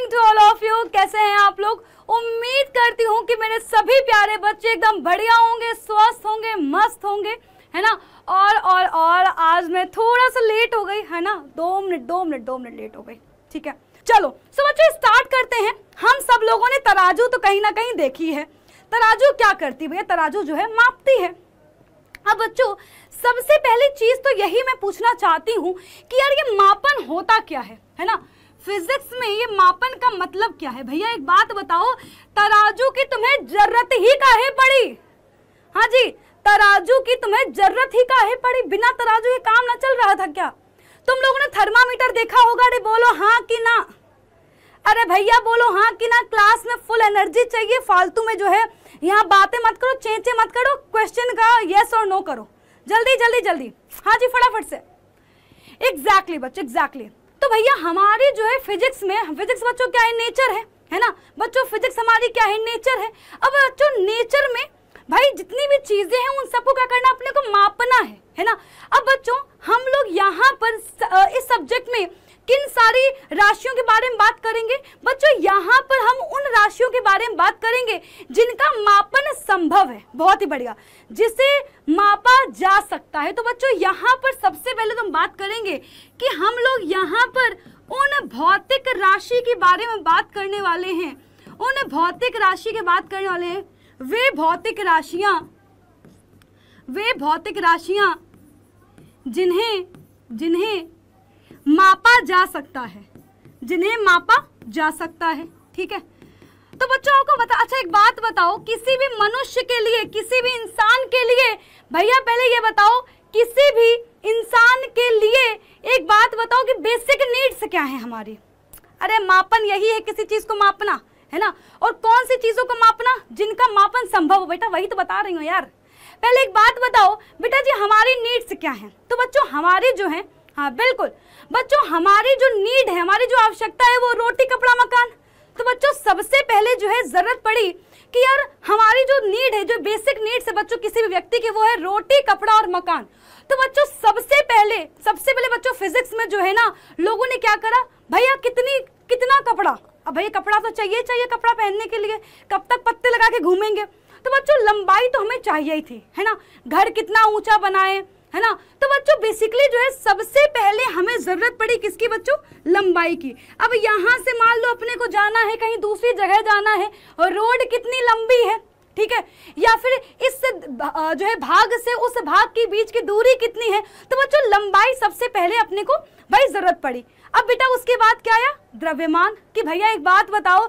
Morning to all of you कैसे हैं आप लोग उम्मीद करती हूँ कि मेरे सभी प्यारे बच्चे एकदम बढ़िया होंगे स्वस्थ होंगे मस्त होंगे है ना और और और आज मैं थोड़ा सा लेट हो गई है ना दो मिनट दो मिनट दो मिनट लेट हो गई ठीक है चलो सो बच्चे स्टार्ट करते हैं हम सब लोगों ने तराजू तो कहीं ना कहीं देखी है तराजू क्या करती भैया तराजू जो है मापती है अब बच्चों सबसे पहली चीज तो यही मैं पूछना चाहती हूँ कि यार ये मापन होता क्या है है ना फिजिक्स में ये मापन का मतलब क्या है भैया एक बात बताओ तराजू की तुम्हें जरूरत ही काहे पड़ी हाँ जी तराजू की तुम्हें जरूरत ही काहे पड़ी बिना तराजू के काम ना चल रहा था क्या तुम लोगों ने थर्मामीटर देखा होगा अरे बोलो हाँ कि ना अरे भैया बोलो हाँ कि ना क्लास में फुल एनर्जी चाहिए फालतू में जो है यहाँ बातें मत करो चेचे मत करो क्वेश्चन का यस और नो करो जल्दी जल्दी जल्दी हाँ जी फटाफट से एग्जैक्टली exactly, बच्चे एग्जैक्टली exactly. तो भैया हमारी जो है फिजिक्स में फिजिक्स बच्चों क्या है नेचर है है ना बच्चों फिजिक्स हमारी क्या है नेचर है अब बच्चों नेचर में भाई जितनी भी चीजें हैं उन सबको क्या करना अपने को मापना है है ना अब बच्चों हम लोग यहाँ पर इस सब्जेक्ट में किन सारी राशियों के बारे में बात करेंगे बच्चों यहाँ पर हम उन राशियों के बारे में बात करेंगे जिनका मापन संभव है बहुत ही बढ़िया जिसे मापा जा सकता है तो बच्चों यहाँ पर सबसे पहले तो हम बात करेंगे कि हम लोग यहाँ पर उन भौतिक राशि के बारे में बात करने वाले हैं उन भौतिक राशि के बात करने वाले हैं वे भौतिक राशियां वे भौतिक राशियां जिन्हें जिन्हें मापा जा सकता है जिन्हें मापा जा सकता है ठीक है तो बच्चों आपको बता अच्छा एक बात बताओ किसी भी मनुष्य के लिए किसी भी इंसान के लिए भैया पहले ये बताओ किसी भी इंसान के लिए एक बात बताओ कि बेसिक नीड्स क्या है हमारी अरे मापन यही है किसी चीज को मापना है ना और कौन सी चीजों को मापना जिनका मापन संभव हो बेटा वही तो बता रही हूँ यार पहले एक बात बताओ बेटा जी हमारी नीड्स क्या है तो बच्चों हमारी जो है हाँ बिल्कुल बच्चों हमारी जो नीड है हमारी जो आवश्यकता है वो रोटी कपड़ा मकान तो बच्चों सबसे पहले जो है जरूरत पड़ी कि यार हमारी जो नीड है जो बेसिक नीड से बच्चों किसी भी व्यक्ति की वो है रोटी कपड़ा और मकान तो बच्चों सबसे पहले सबसे पहले बच्चों फिजिक्स में जो है ना लोगों ने क्या करा भैया कितनी कितना कपड़ा अब भैया कपड़ा तो चाहिए चाहिए कपड़ा पहनने के लिए कब तक पत्ते लगा के घूमेंगे तो बच्चों लंबाई तो हमें चाहिए ही थी है ना घर कितना ऊंचा बनाए है ना तो बच्चों बेसिकली जो है सबसे पहले हमें जरूरत पड़ी किसकी बच्चों लंबाई की अब यहाँ से मान लो अपने को जाना है कहीं दूसरी जगह जाना है और रोड कितनी लंबी है ठीक है या फिर इस जो है भाग से उस भाग के बीच की दूरी कितनी है तो बच्चों लंबाई सबसे पहले अपने को भाई जरूरत पड़ी अब बेटा उसके बाद क्या आया द्रव्यमान कि भैया एक बात बताओ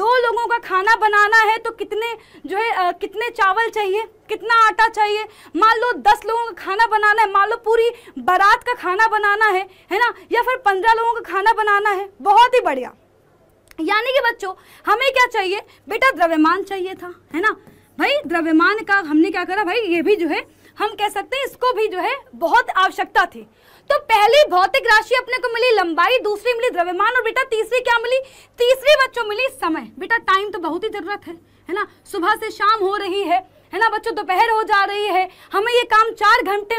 दो लोगों का खाना बनाना है तो कितने जो है आ, कितने चावल चाहिए कितना आटा चाहिए मान लो दस लोगों का खाना बनाना है मान लो पूरी बारात का खाना बनाना है है ना या फिर पंद्रह लोगों का खाना बनाना है बहुत ही बढ़िया यानी कि बच्चों हमें क्या चाहिए बेटा द्रव्यमान चाहिए था है ना भाई द्रव्यमान का हमने क्या करा भाई ये भी जो है हम कह सकते हैं इसको भी जो है बहुत आवश्यकता थी तो पहली भौतिक राशि अपने को मिली लंबाई दूसरी मिली द्रव्यमान और बेटा तीसरी क्या मिली तीसरी बच्चों मिली समय बेटा टाइम तो बहुत ही जरूरत है है ना सुबह से शाम हो रही है है ना बच्चों दोपहर हो जा रही है हमें ये काम चार घंटे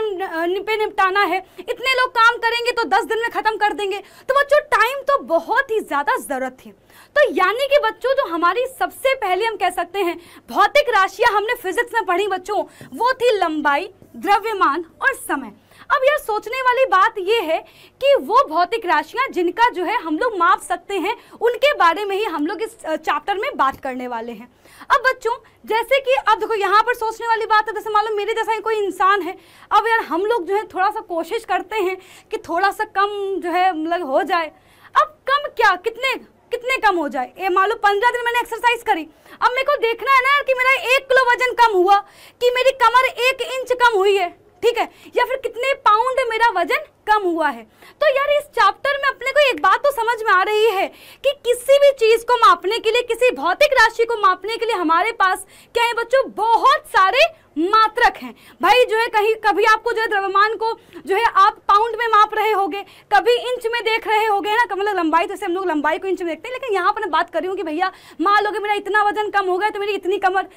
पे निपटाना है इतने लोग काम करेंगे तो दस दिन में ख़त्म कर देंगे तो बच्चों टाइम तो बहुत ही ज़्यादा ज़रूरत थी तो यानी कि बच्चों जो हमारी सबसे पहले हम कह सकते हैं भौतिक राशियां हमने फिजिक्स में पढ़ी बच्चों वो थी लंबाई द्रव्यमान और समय अब यार सोचने वाली बात यह है कि वो भौतिक राशियां जिनका जो है हम लोग माप सकते हैं उनके बारे में ही हम लोग इस चैप्टर में बात करने वाले हैं अब बच्चों जैसे कि अब देखो यहाँ पर सोचने वाली बात है जैसे मान लो मेरे जैसा ही कोई इंसान है अब यार हम लोग जो है थोड़ा सा कोशिश करते हैं कि थोड़ा सा कम जो है मतलब हो जाए अब कम क्या कितने कितने कम हो जाए ये मान लो पंद्रह दिन मैंने एक्सरसाइज करी अब मेरे को देखना है ना कि मेरा एक किलो वजन कम हुआ कि मेरी कमर एक इंच कम हुई है ठीक है या फिर कितने पाउंड मेरा वजन कम हुआ है तो यार इस चैप्टर में अपने को एक बात तो समझ में आ रही है कि किसी भी चीज़ को मापने के लिए किसी भौतिक राशि को मापने के लिए हमारे पास क्या है बच्चों बहुत सारे मात्रक हैं भाई जो है कहीं कभी आपको जो है द्रव्यमान को जो है आप पाउंड में माप रहे होगे कभी इंच में देख रहे होगे ना मतलब लंबाई तो हम लोग लंबाई को इंच में देखते हैं लेकिन यहाँ पर बात कर रही हूँ कि भैया मान लो मेरा इतना वजन कम हो गया तो मेरी इतनी कमर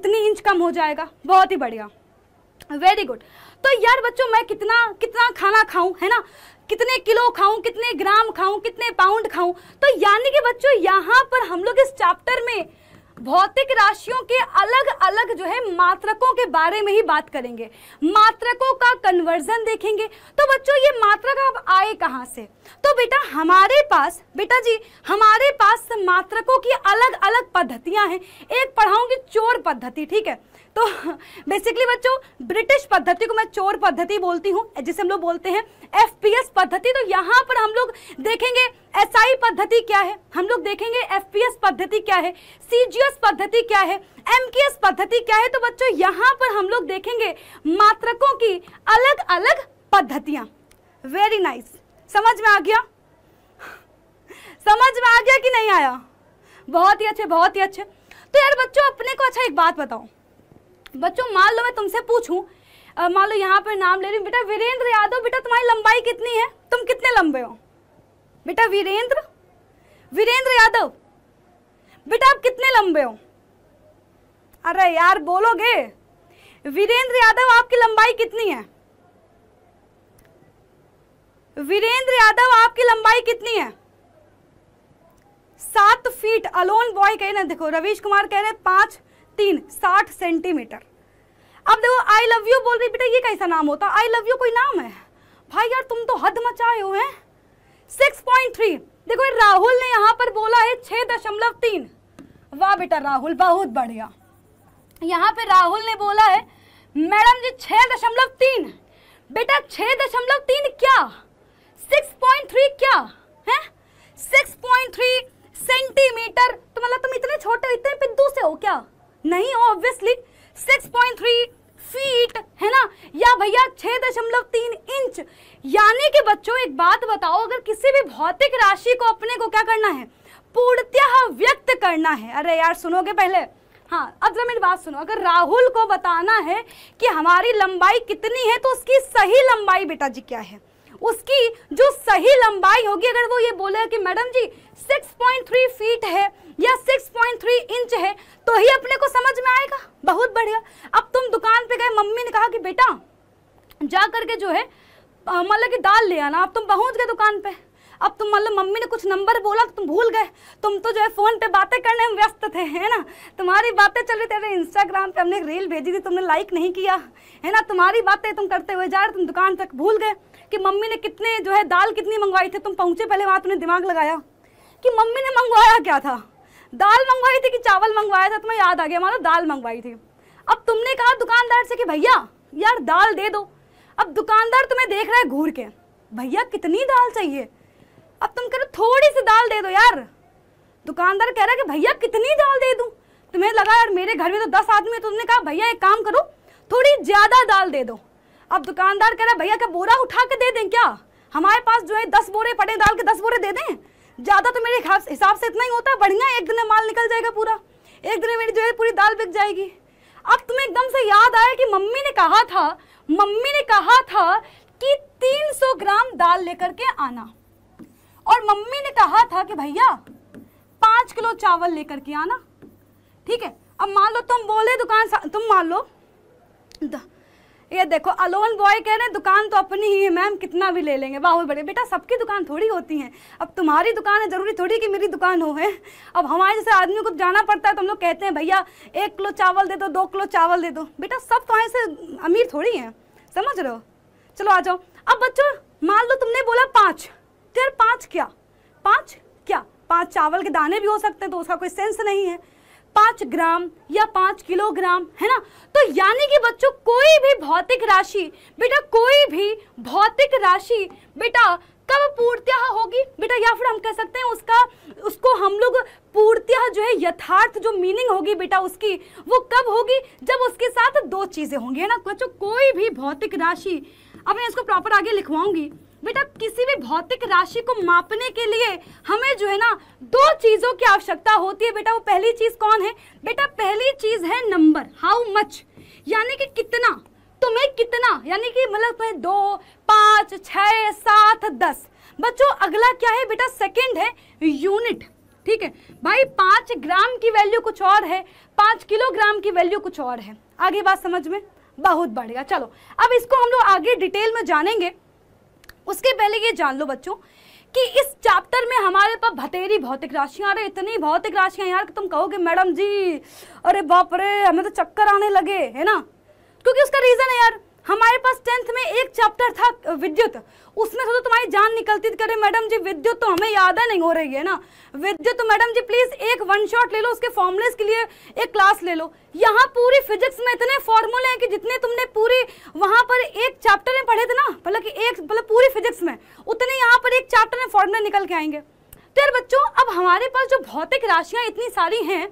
इतनी इंच कम हो जाएगा बहुत ही बढ़िया वेरी गुड तो यार बच्चों मैं कितना कितना खाना खाऊं है ना कितने किलो खाऊं कितने ग्राम खाऊं कितने पाउंड खाऊं तो यानी कि बच्चों यहाँ पर हम लोग इस चैप्टर में भौतिक राशियों के अलग अलग जो है मात्रकों के बारे में ही बात करेंगे मात्रकों का कन्वर्जन देखेंगे तो बच्चों ये मात्रक अब आए कहाँ से तो बेटा हमारे पास बेटा जी हमारे पास मात्रकों की अलग अलग पद्धतियां हैं एक पढ़ाऊंगी चोर पद्धति ठीक है तो बेसिकली बच्चों ब्रिटिश पद्धति को मैं चोर पद्धति बोलती हूँ जिसे हम लोग बोलते हैं एफ पद्धति तो यहाँ पर हम लोग देखेंगे एस SI पद्धति क्या है हम लोग देखेंगे एफ पद्धति क्या है सीजीएस पद्धति क्या है एम पद्धति क्या है तो बच्चों यहाँ पर हम लोग देखेंगे मात्रकों की अलग अलग पद्धतियां वेरी नाइस nice. समझ में आ गया समझ में आ गया कि नहीं आया बहुत ही अच्छे बहुत ही अच्छे तो यार बच्चों अपने को अच्छा एक बात बताओ बच्चों मान लो मैं तुमसे पूछूं मान लो यहाँ पर नाम ले रही हूँ बेटा वीरेंद्र यादव बेटा तुम्हारी लंबाई कितनी है तुम कितने लंबे हो बेटा वीरेंद्र वीरेंद्र यादव बेटा आप कितने लंबे हो अरे यार बोलोगे वीरेंद्र यादव आपकी लंबाई कितनी है वीरेंद्र यादव आपकी लंबाई कितनी है सात फीट अलोन बॉय कह रहे देखो रवीश कुमार कह रहे पांच तीन साठ सेंटीमीटर अब देखो आई लव यू बोल रही बेटा ये कैसा नाम होता आई लव यू कोई नाम है भाई यार तुम तो हद मचाए हुए हैं सिक्स पॉइंट थ्री देखो राहुल ने यहाँ पर बोला है छः दशमलव तीन वाह बेटा राहुल बहुत बढ़िया यहाँ पे राहुल ने बोला है मैडम जी छः दशमलव तीन बेटा छः दशमलव तीन क्या सिक्स पॉइंट थ्री क्या है सिक्स पॉइंट थ्री सेंटीमीटर तो मतलब तुम इतने छोटे इतने पिद्दू से हो क्या नहीं ऑब्वियसली 6.3 फीट है ना या भैया 6.3 इंच यानी कि बच्चों एक बात बताओ अगर किसी भी भौतिक राशि को अपने को क्या करना है पूर्णतः व्यक्त करना है अरे यार सुनोगे पहले हाँ अब जरा मेरी बात सुनो अगर राहुल को बताना है कि हमारी लंबाई कितनी है तो उसकी सही लंबाई बेटा जी क्या है उसकी जो सही लंबाई होगी अगर वो ये बोले कि मैडम जी 6.3 फीट है या 6.3 इंच है तो ही अपने को समझ में आएगा बहुत बढ़िया अब तुम दुकान पे गए मम्मी ने कहा कि बेटा जा करके जो है मतलब कि दाल ले आना अब तुम पहुंच गए दुकान पे अब तुम मतलब मम्मी ने कुछ नंबर बोला तुम भूल गए तुम तो जो है फ़ोन पे बातें करने में व्यस्त थे है ना तुम्हारी बातें चल रही थी अरे इंस्टाग्राम पे हमने एक रील भेजी थी तुमने लाइक नहीं किया है ना तुम्हारी बातें तुम करते हुए जा रहे तुम दुकान तक भूल गए कि मम्मी ने कितने जो है दाल कितनी मंगवाई थी तुम पहुंचे पहले वहां तुमने दिमाग लगाया कि मम्मी ने मंगवाया क्या था दाल मंगवाई थी कि चावल मंगवाया था तुम्हें याद आ गया मानो दाल मंगवाई थी अब तुमने कहा दुकानदार से कि भैया यार दाल दे दो अब दुकानदार तुम्हें देख रहा है घूर के भैया कितनी दाल चाहिए अब तुम कह रहे थोड़ी सी दाल दे दो यार दुकानदार कह रहा है कि भैया कितनी दाल दे दूँ तुम्हें लगा यार मेरे घर में तो दस आदमी है तो तुमने कहा भैया एक काम करो थोड़ी ज़्यादा दाल दे दो अब दुकानदार कह रहा है भैया क्या बोरा उठा के दे दें क्या हमारे पास जो है दस बोरे पड़े दाल के दस बोरे दे दें ज़्यादा तो मेरे हिसाब से इतना ही होता है बढ़िया एक दिन में माल निकल जाएगा पूरा एक दिन में मेरी जो है पूरी दाल बिक जाएगी अब तुम्हें एकदम से याद आया कि मम्मी ने कहा था मम्मी ने कहा था कि 300 ग्राम दाल लेकर के आना और मम्मी ने कहा था कि भैया पाँच किलो चावल लेकर के आना ठीक है अब मान लो तुम बोले दुकान तुम मान लो ये देखो अलोन बॉय कह रहे हैं दुकान तो अपनी ही है मैम कितना भी ले लेंगे वाह बड़े बेटा सबकी दुकान थोड़ी होती है अब तुम्हारी दुकान है ज़रूरी थोड़ी कि मेरी दुकान हो है अब हमारे जैसे आदमी को जाना पड़ता है तो हम लोग कहते हैं भैया एक किलो चावल दे दो दो किलो चावल दे दो बेटा सब तो ऐसे अमीर थोड़ी हैं समझ रहे हो चलो आ जाओ अब बच्चों मान लो तुमने बोला पाँच तेरह तो पाँच क्या पाँच क्या पाँच चावल के दाने भी हो सकते हैं तो उसका कोई सेंस नहीं है पाँच ग्राम या पांच किलोग्राम है ना तो यानी कि बच्चों कोई भी भौतिक राशि बेटा कोई भी भौतिक राशि बेटा कब पूर्त्या होगी बेटा या फिर हम कह सकते हैं उसका उसको हम लोग पूर्त्या जो है यथार्थ जो मीनिंग होगी बेटा उसकी वो कब होगी जब उसके साथ दो चीज़ें होंगी है ना बच्चों कोई भी भौतिक राशि अब मैं इसको प्रॉपर आगे लिखवाऊंगी बेटा किसी भी भौतिक राशि को मापने के लिए हमें जो है ना दो चीज़ों की आवश्यकता होती है बेटा वो पहली चीज़ कौन है बेटा पहली चीज़ है नंबर हाउ मच यानी कि कितना तुम्हें कितना यानी कि मतलब तुम्हें दो पांच छः सात दस बच्चों अगला क्या है बेटा सेकंड है यूनिट ठीक है भाई पांच ग्राम की वैल्यू कुछ और है पांच किलोग्राम की वैल्यू कुछ और है आगे बात समझ में बहुत बढ़िया चलो अब इसको हम लोग आगे डिटेल में जानेंगे उसके पहले ये जान लो बच्चों कि इस चैप्टर में हमारे पास भतेरी भौतिक राशियां अरे इतनी भौतिक राशियां यार कि तुम कहोगे मैडम जी अरे बाप रे हमें तो चक्कर आने लगे है ना क्योंकि उसका रीज़न है यार हमारे पास टेंथ में एक चैप्टर था विद्युत उसमें से तो तुम्हारी जान निकलती करे मैडम जी विद्युत तो हमें याद है नहीं हो रही है ना विद्युत तो मैडम जी प्लीज एक वन शॉट ले लो उसके फॉर्मुलेस के लिए एक क्लास ले लो यहाँ पूरी फिजिक्स में इतने फॉर्मूले हैं कि जितने तुमने पूरी वहां पर एक चैप्टर में पढ़े थे ना मतलब कि एक मतलब पूरी फिजिक्स में उतने यहाँ पर एक चैप्टर में फॉर्मूले निकल के आएंगे तो यार बच्चों अब हमारे पास जो भौतिक राशियां इतनी सारी हैं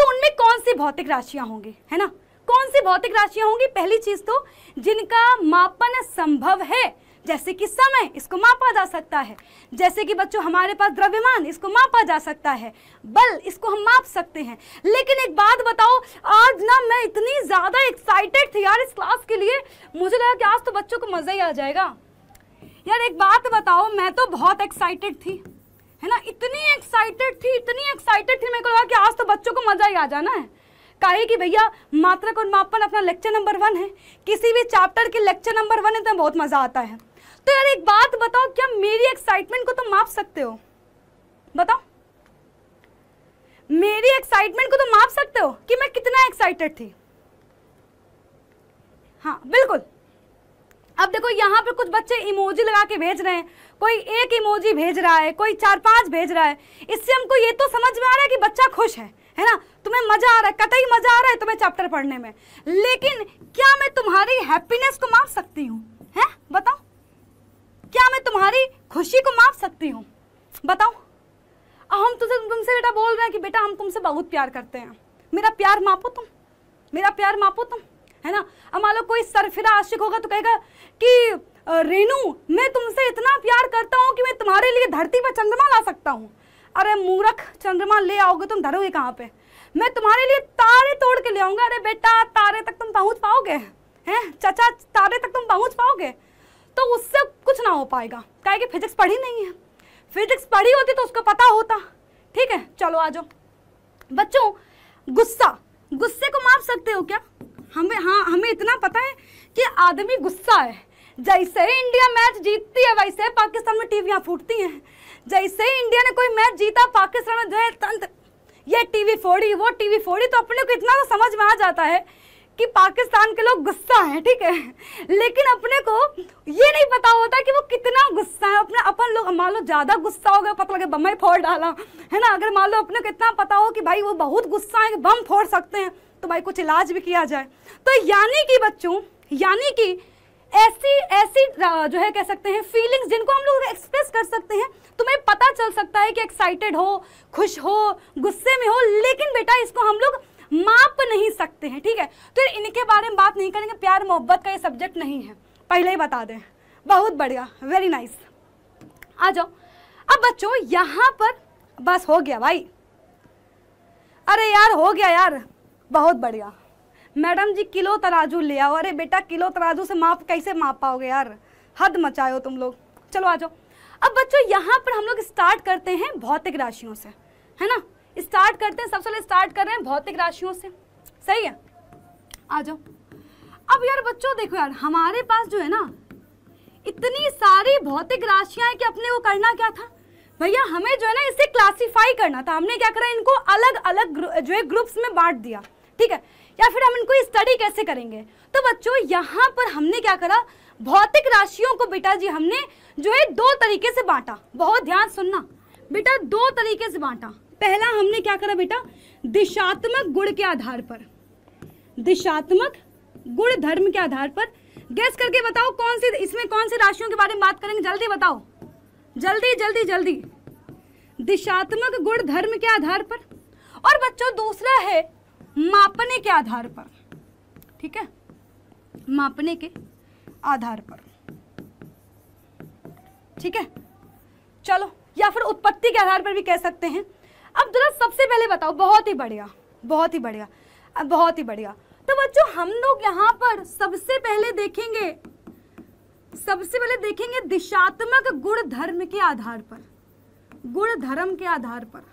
तो उनमें कौन सी भौतिक राशियां होंगी है ना कौन सी भौतिक राशियां होंगी पहली चीज तो जिनका मापन संभव है जैसे कि समय इसको मापा जा सकता है जैसे कि बच्चों हमारे पास द्रव्यमान इसको मापा जा सकता है बल इसको हम माप सकते हैं लेकिन एक बात बताओ आज ना मैं इतनी ज़्यादा एक्साइटेड थी यार इस क्लास के लिए मुझे लगा कि आज तो बच्चों को मज़ा ही आ जाएगा यार एक बात बताओ मैं तो बहुत एक्साइटेड थी है ना इतनी एक्साइटेड थी इतनी एक्साइटेड थी मेरे को लगा कि आज तो बच्चों को मजा ही आ जाना है कहे कि भैया मात्रक और मापन अपना लेक्चर नंबर वन है किसी भी चैप्टर के लेक्चर नंबर वन है तो बहुत मज़ा आता है तो यार एक बात बताओ क्या मेरी एक्साइटमेंट को तुम माप सकते हो बताओ मेरी एक्साइटमेंट को तुम माप सकते हो कि मैं कितना एक्साइटेड थी हाँ बिल्कुल अब देखो यहाँ पर कुछ बच्चे इमोजी लगा के भेज रहे हैं कोई एक इमोजी भेज रहा है कोई चार पांच भेज रहा है इससे हमको ये तो समझ में आ रहा है कि बच्चा खुश है है ना तुम्हें मजा आ रहा है कतई मजा आ रहा है तुम्हें चैप्टर पढ़ने में लेकिन क्या मैं तुम्हारी हैप्पीनेस को माप सकती हूँ है बताओ क्या मैं तुम्हारी खुशी को माप सकती हूँ बताओ हम तुझे तुमसे बेटा बोल रहे हैं कि बेटा हम तुमसे बहुत प्यार करते हैं मेरा प्यार मापो तुम मेरा प्यार मापो तुम है ना अब मान लो कोई सरफिरा आशिक होगा तो कहेगा कि रेनू मैं तुमसे इतना प्यार करता हूँ कि मैं तुम्हारे लिए धरती पर चंद्रमा ला सकता हूँ अरे मूरख चंद्रमा ले आओगे तुम धरोगे कहाँ पे मैं तुम्हारे लिए तारे तोड़ के ले आऊंगा अरे बेटा तारे तक तुम पहुँच पाओगे हैं चाचा तारे तक तुम पहुँच पाओगे तो उससे कुछ ना हो पाएगा क्या कि फिजिक्स पढ़ी नहीं है फिजिक्स पढ़ी होती तो उसको पता होता ठीक है चलो आ जाओ बच्चों गुस्सा गुस्से को माप सकते हो क्या हमें हाँ हमें इतना पता है कि आदमी गुस्सा है जैसे ही इंडिया मैच जीतती है वैसे पाकिस्तान में टीवियाँ फूटती हैं जैसे ही इंडिया ने कोई मैच जीता पाकिस्तान में जो है तंत्र ये टीवी फोड़ी वो टीवी फोड़ी तो अपने को इतना तो समझ में आ जाता है कि पाकिस्तान के लोग गुस्सा हैं ठीक है लेकिन अपने को ये नहीं पता होता कि वो कितना गुस्सा है अपने अपन लोग मान लो ज़्यादा गुस्सा हो गया पता लगे बम फोड़ डाला है ना अगर मान लो अपने को इतना पता हो कि भाई वो बहुत गुस्सा है बम फोड़ सकते हैं तो भाई कुछ इलाज भी किया जाए तो यानी कि बच्चों यानी कि ऐसी ऐसी जो है कह सकते हैं फीलिंग्स जिनको हम लोग एक्सप्रेस कर सकते हैं तुम्हें पता चल सकता है कि एक्साइटेड हो खुश हो गुस्से में हो लेकिन बेटा इसको हम लोग माप नहीं सकते हैं ठीक है तो इनके बारे में बात नहीं करेंगे प्यार मोहब्बत का ये सब्जेक्ट नहीं है पहले ही बता दें बहुत बढ़िया वेरी नाइस आ जाओ अब बच्चों यहाँ पर बस हो गया भाई अरे यार हो गया यार बहुत बढ़िया मैडम जी किलो तराजू ले आओ अरे बेटा किलो तराजू से माप कैसे माप पाओगे यार हद मचाए हो तुम लोग चलो आ जाओ अब बच्चों यहाँ पर हम लोग स्टार्ट करते हैं भौतिक राशियों से है ना स्टार्ट करते हैं सबसे पहले स्टार्ट कर रहे हैं भौतिक राशियों से सही है आ जाओ अब यार बच्चों देखो यार हमारे पास जो है ना इतनी सारी भौतिक राशियां हैं कि अपने वो करना क्या था भैया हमें जो है ना इसे क्लासिफाई करना था हमने क्या करा इनको अलग अलग जो है ग्रुप्स में बांट दिया ठीक है या फिर हम इनको स्टडी कैसे करेंगे तो बच्चों यहाँ पर हमने क्या करा भौतिक राशियों को बेटा जी हमने जो है दो तरीके से बांटा बहुत ध्यान सुनना बेटा दो तरीके से बांटा पहला हमने क्या करा बेटा दिशात्मक गुण के आधार पर दिशात्मक गुण धर्म के आधार पर गैस करके बताओ कौन सी इसमें कौन से राशियों के बारे में बात करेंगे जल्दी बताओ जल्दी जल्दी जल्दी दिशात्मक गुण धर्म के आधार पर और बच्चों दूसरा है मापने के आधार पर ठीक है मापने के आधार पर ठीक है चलो या फिर उत्पत्ति के आधार पर भी कह सकते हैं अब जरा सबसे पहले बताओ बहुत ही बढ़िया बहुत ही बढ़िया बहुत ही बढ़िया तो बच्चों हम लोग यहाँ पर सबसे पहले देखेंगे सबसे पहले देखेंगे दिशात्मक गुण धर्म के आधार पर गुण धर्म के आधार पर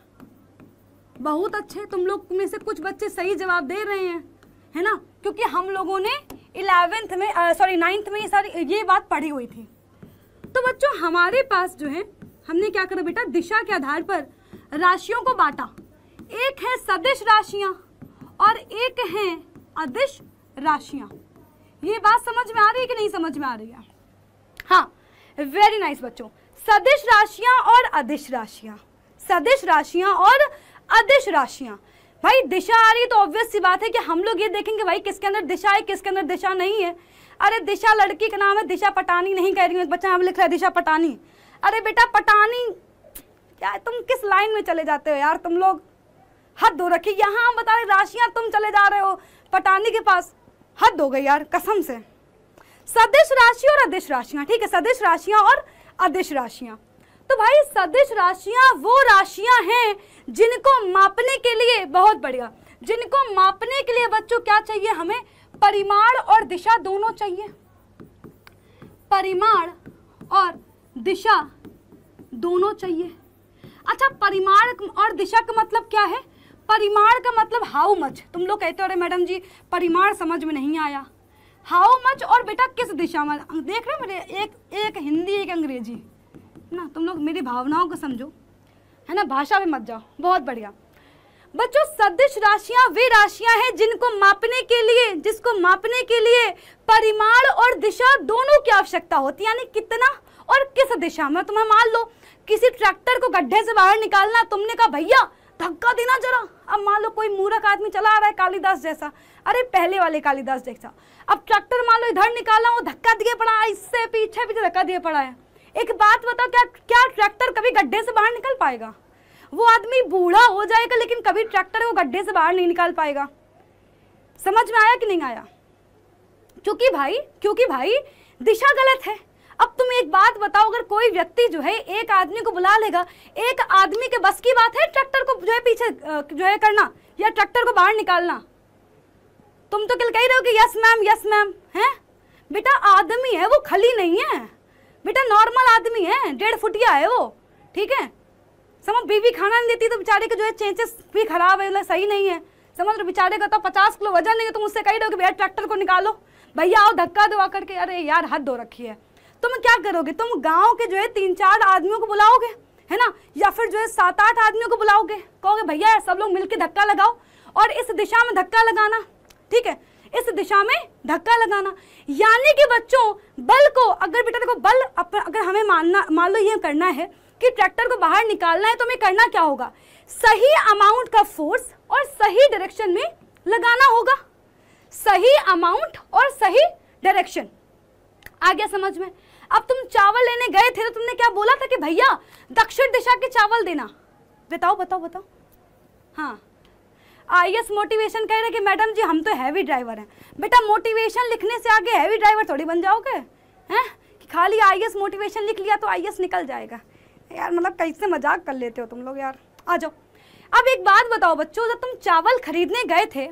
बहुत अच्छे तुम लोग में से कुछ बच्चे सही जवाब दे रहे हैं है ना क्योंकि हम लोगों ने इलेवेंथ में सॉरी नाइन्थ में सारी ये बात पढ़ी हुई थी तो बच्चों हमारे पास जो है हमने क्या करा बेटा दिशा के आधार पर राशियों को बांटा एक है सदिश राशियां और एक है अदिश राशियां ये बात समझ में आ रही है कि नहीं समझ में आ रही है हाँ वेरी नाइस nice बच्चों सदिश राशियां और अदिश राशियां सदिश राशियां और अदिश राशियां भाई दिशा आ रही तो ऑब्वियस सी बात है कि हम लोग ये देखेंगे भाई किसके अंदर दिशा है किसके अंदर दिशा नहीं है अरे दिशा लड़की का नाम है दिशा पटानी नहीं कह रही हूँ बच्चा हम लिख रहा है दिशा पटानी अरे बेटा पटानी यार तुम किस लाइन में चले जाते हो यार तुम लोग हद दो रखी यहाँ बता रहे राशियाँ तुम चले जा रहे हो पटानी के पास हद हो गई यार कसम से सदिश राशि और अदिश राशियाँ ठीक है सदिश राशियाँ और अदिश राशियाँ तो भाई सदिश राशियाँ वो राशियाँ हैं जिनको मापने के लिए बहुत बढ़िया जिनको मापने के लिए बच्चों क्या चाहिए हमें परिमाण और दिशा दोनों चाहिए परिमाण और दिशा दोनों चाहिए अच्छा परिमाण और दिशा का मतलब क्या है परिमाण का मतलब हाउ मच तुम लोग कहते हो अरे मैडम जी परिमाण समझ में नहीं आया हाउ मच और बेटा किस दिशा में देख रहे हो मेरे एक एक हिंदी एक अंग्रेजी ना तुम लोग मेरी भावनाओं को समझो है ना भाषा में मत जाओ बहुत बढ़िया बच्चों सदिश राशियां वे राशियां हैं जिनको मापने के लिए जिसको मापने के लिए परिमाण और दिशा दोनों की आवश्यकता होती है यानी कितना और किस दिशा में तुम्हें मान लो किसी ट्रैक्टर को गड्ढे से बाहर निकालना तुमने कहा भैया धक्का देना जरा अब मान लो कोई मूर्ख आदमी चला आ रहा है कालिदास जैसा अरे पहले वाले कालिदास जैसा अब ट्रैक्टर मान लो इधर निकाला वो धक्का दिए पड़ा है इससे पीछे भी तो धक्का दिए पड़ा है एक बात बताओ क्या क्या ट्रैक्टर कभी गड्ढे से बाहर निकल पाएगा वो आदमी बूढ़ा हो जाएगा लेकिन कभी ट्रैक्टर को गड्ढे से बाहर नहीं निकाल पाएगा समझ में आया कि नहीं आया क्योंकि भाई क्योंकि भाई दिशा गलत है अब तुम एक बात बताओ अगर कोई व्यक्ति जो है एक आदमी को बुला लेगा एक आदमी के बस की बात है ट्रैक्टर को जो है पीछे जो है करना या ट्रैक्टर को बाहर निकालना तुम तो कल कह रहे हो कि यस मैम यस मैम है बेटा आदमी है वो खली नहीं है बेटा नॉर्मल आदमी है डेढ़ फुटिया है वो ठीक है समझ बीवी खाना नहीं देती तो बेचारे के जो है चेंचेस भी खराब है सही नहीं है समझ बेचारे का तो पचास किलो वजन नहीं है तुम तो उससे कह रहे हो कि भैया ट्रैक्टर को निकालो भैया आओ धक्का दवा करके अरे यार हद धो रखी है तुम क्या करोगे तुम गाँव के जो है तीन चार आदमियों को बुलाओगे है ना या फिर जो है सात आठ आदमियों को बुलाओगे कहोगे भैया सब लोग मिलकर धक्का लगाओ और इस दिशा में धक्का लगाना ठीक है इस दिशा में धक्का लगाना यानी कि बच्चों बल को अगर बेटा देखो बल अगर हमें मानना मान लो ये करना है कि ट्रैक्टर को बाहर निकालना है तो हमें करना क्या होगा सही अमाउंट का फोर्स और सही डायरेक्शन में लगाना होगा सही अमाउंट और सही डायरेक्शन आ गया समझ में अब तुम चावल लेने गए थे तो तुमने क्या बोला था कि भैया दक्षिण दिशा के चावल देना बताओ बताओ बताओ हाँ आई एस मोटिवेशन कह रहे कि मैडम जी हम तो हैवी ड्राइवर हैं बेटा मोटिवेशन लिखने से आगे हैवी ड्राइवर थोड़ी बन जाओगे हैं कि खाली आई एस मोटिवेशन लिख लिया तो आई एस निकल जाएगा यार मतलब कहीं से मजाक कर लेते हो तुम लोग यार आ जाओ अब एक बात बताओ बच्चों जब तुम चावल खरीदने गए थे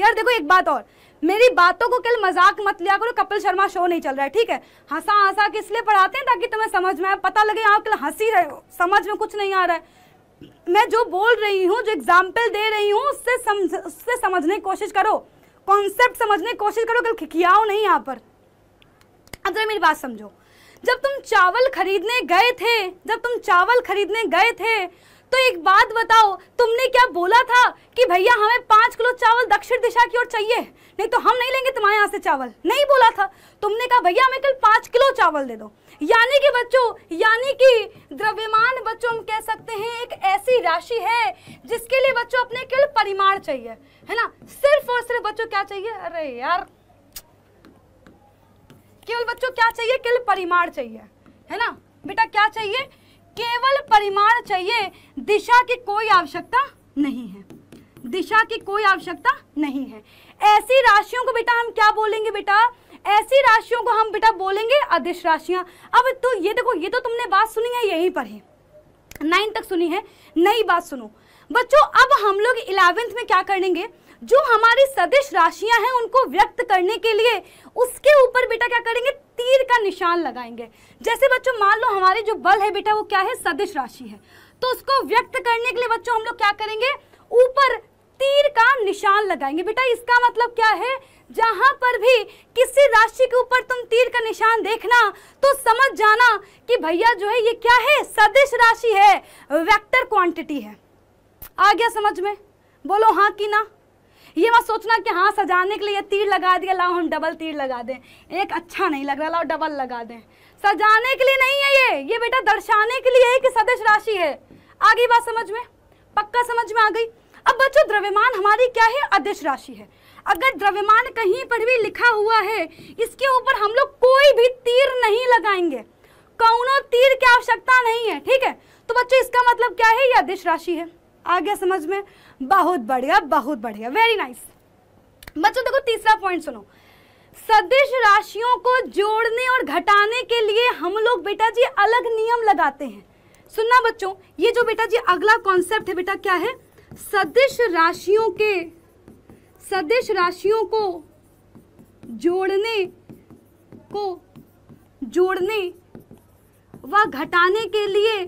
यार देखो एक बात और मेरी बातों को कल मजाक मत लिया करो कपिल शर्मा शो नहीं चल रहा है ठीक है हंसा हंसा किस लिए पढ़ाते हैं ताकि तुम्हें समझ में आए पता लगे आप कल हंसी रहे हो समझ में कुछ नहीं आ रहा है मैं जो बोल रही हूँ जो एग्जाम्पल दे रही हूँ उससे समझ उससे समझने की कोशिश करो कॉन्सेप्ट समझने की कोशिश करो कल खिखियाओ नहीं यहाँ पर अब जरा मेरी बात समझो जब तुम चावल खरीदने गए थे जब तुम चावल खरीदने गए थे तो एक बात बताओ तुमने क्या बोला था कि भैया हमें पांच किलो चावल दक्षिण दिशा की ओर चाहिए नहीं तो हम नहीं लेंगे तुम्हारे यहाँ से चावल नहीं बोला था तुमने कहा भैया हमें कल पांच किलो चावल दे दो यानी कि बच्चों यानी कि द्रव्यमान बच्चों हम कह सकते हैं एक ऐसी राशि है जिसके लिए बच्चों अपने केवल परिमाण चाहिए है ना सिर्फ और सिर्फ बच्चों क्या चाहिए अरे यार केवल बच्चों क्या चाहिए केवल परिमाण चाहिए है ना बेटा क्या चाहिए केवल परिमाण चाहिए दिशा की कोई आवश्यकता नहीं है दिशा की कोई आवश्यकता नहीं है ऐसी राशियों को बेटा हम क्या बोलेंगे बेटा ऐसी राशियों को हम बेटा बोलेंगे अदिश राशियां अब तो ये देखो ये तो तुमने बात सुनी है यहीं पर ही नाइन तक सुनी है नई बात सुनो बच्चों अब हम लोग इलेवेंथ में क्या करेंगे जो हमारी सदिश राशियां हैं उनको व्यक्त करने के लिए उसके ऊपर बेटा क्या करेंगे तीर का निशान लगाएंगे जैसे बच्चों मान लो हमारे जो बल है बेटा वो क्या है सदिश राशि है तो उसको व्यक्त करने के लिए बच्चों हम लोग क्या करेंगे ऊपर तीर का निशान लगाएंगे बेटा इसका मतलब क्या है जहां पर भी किसी राशि के ऊपर तुम तीर का निशान देखना तो समझ जाना कि भैया जो है ये क्या है सदिश राशि है वेक्टर क्वांटिटी है आ गया समझ में बोलो हाँ कि ना ये मत सोचना कि हाँ सजाने के लिए तीर लगा दिया लाओ हम डबल तीर लगा दें एक अच्छा नहीं लग रहा लाओ डबल लगा दें सजाने के लिए नहीं है ये ये बेटा दर्शाने के लिए एक सदस्य राशि है आगे बात समझ में पक्का समझ में आ गई अब बच्चों द्रव्यमान हमारी क्या है अध्यक्ष राशि है अगर द्रव्यमान कहीं पर भी लिखा हुआ है इसके ऊपर हम लोग कोई भी तीर नहीं लगाएंगे कौनो तीर की आवश्यकता नहीं है ठीक है तो बच्चों इसका मतलब क्या है ये अध्यक्ष राशि है आ गया समझ में बहुत बढ़िया बहुत बढ़िया वेरी नाइस बच्चों देखो तीसरा पॉइंट सुनो सदिश राशियों को जोड़ने और घटाने के लिए हम लोग बेटा जी अलग नियम लगाते हैं सुनना बच्चों ये जो बेटा जी अगला कॉन्सेप्ट है बेटा क्या है सदिश राशियों के सदिश राशियों को जोड़ने को जोड़ने व घटाने के लिए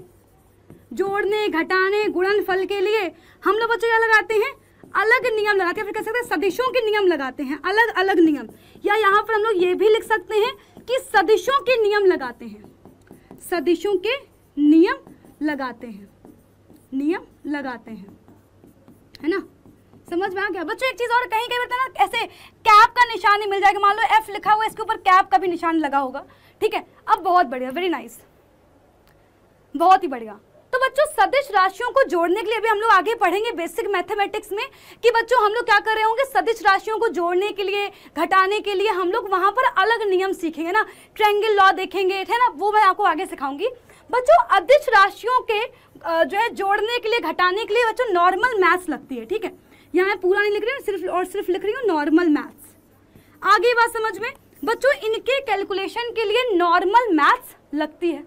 जोड़ने घटाने गुणनफल के लिए हम लोग बच्चों क्या लगाते हैं अलग नियम लगाते हैं फिर कह सकते हैं सदिशों के नियम लगाते हैं अलग अलग नियम या यहाँ पर हम लोग ये भी लिख सकते हैं कि सदिशों के नियम लगाते हैं सदिशों के नियम लगाते हैं नियम लगाते हैं है ना समझ में आ गया बच्चों एक चीज और कहीं कहीं बताना तो ऐसे कैप का निशान ही मिल जाएगा मान लो एफ लिखा हुआ इसके ऊपर कैप का भी निशान लगा होगा ठीक है अब बहुत बढ़िया वेरी नाइस बहुत ही बढ़िया तो बच्चों सदिश राशियों को जोड़ने के लिए भी हम लोग आगे पढ़ेंगे बेसिक मैथमेटिक्स में कि बच्चों हम लोग क्या कर रहे होंगे सदिश राशियों को जोड़ने के लिए घटाने के लिए हम लोग वहां पर अलग नियम सीखेंगे ना ट्रैंगल लॉ देखेंगे है ना वो मैं आपको आगे सिखाऊंगी बच्चों अदिश राशियों के जो है जोड़ने के लिए घटाने के लिए बच्चों नॉर्मल मैथ्स लगती है ठीक है यहाँ मैं पूरा नहीं लिख रही हूँ सिर्फ और सिर्फ लिख रही हूँ नॉर्मल मैथ्स आगे बात समझ में बच्चों इनके कैलकुलेशन के लिए नॉर्मल मैथ्स लगती है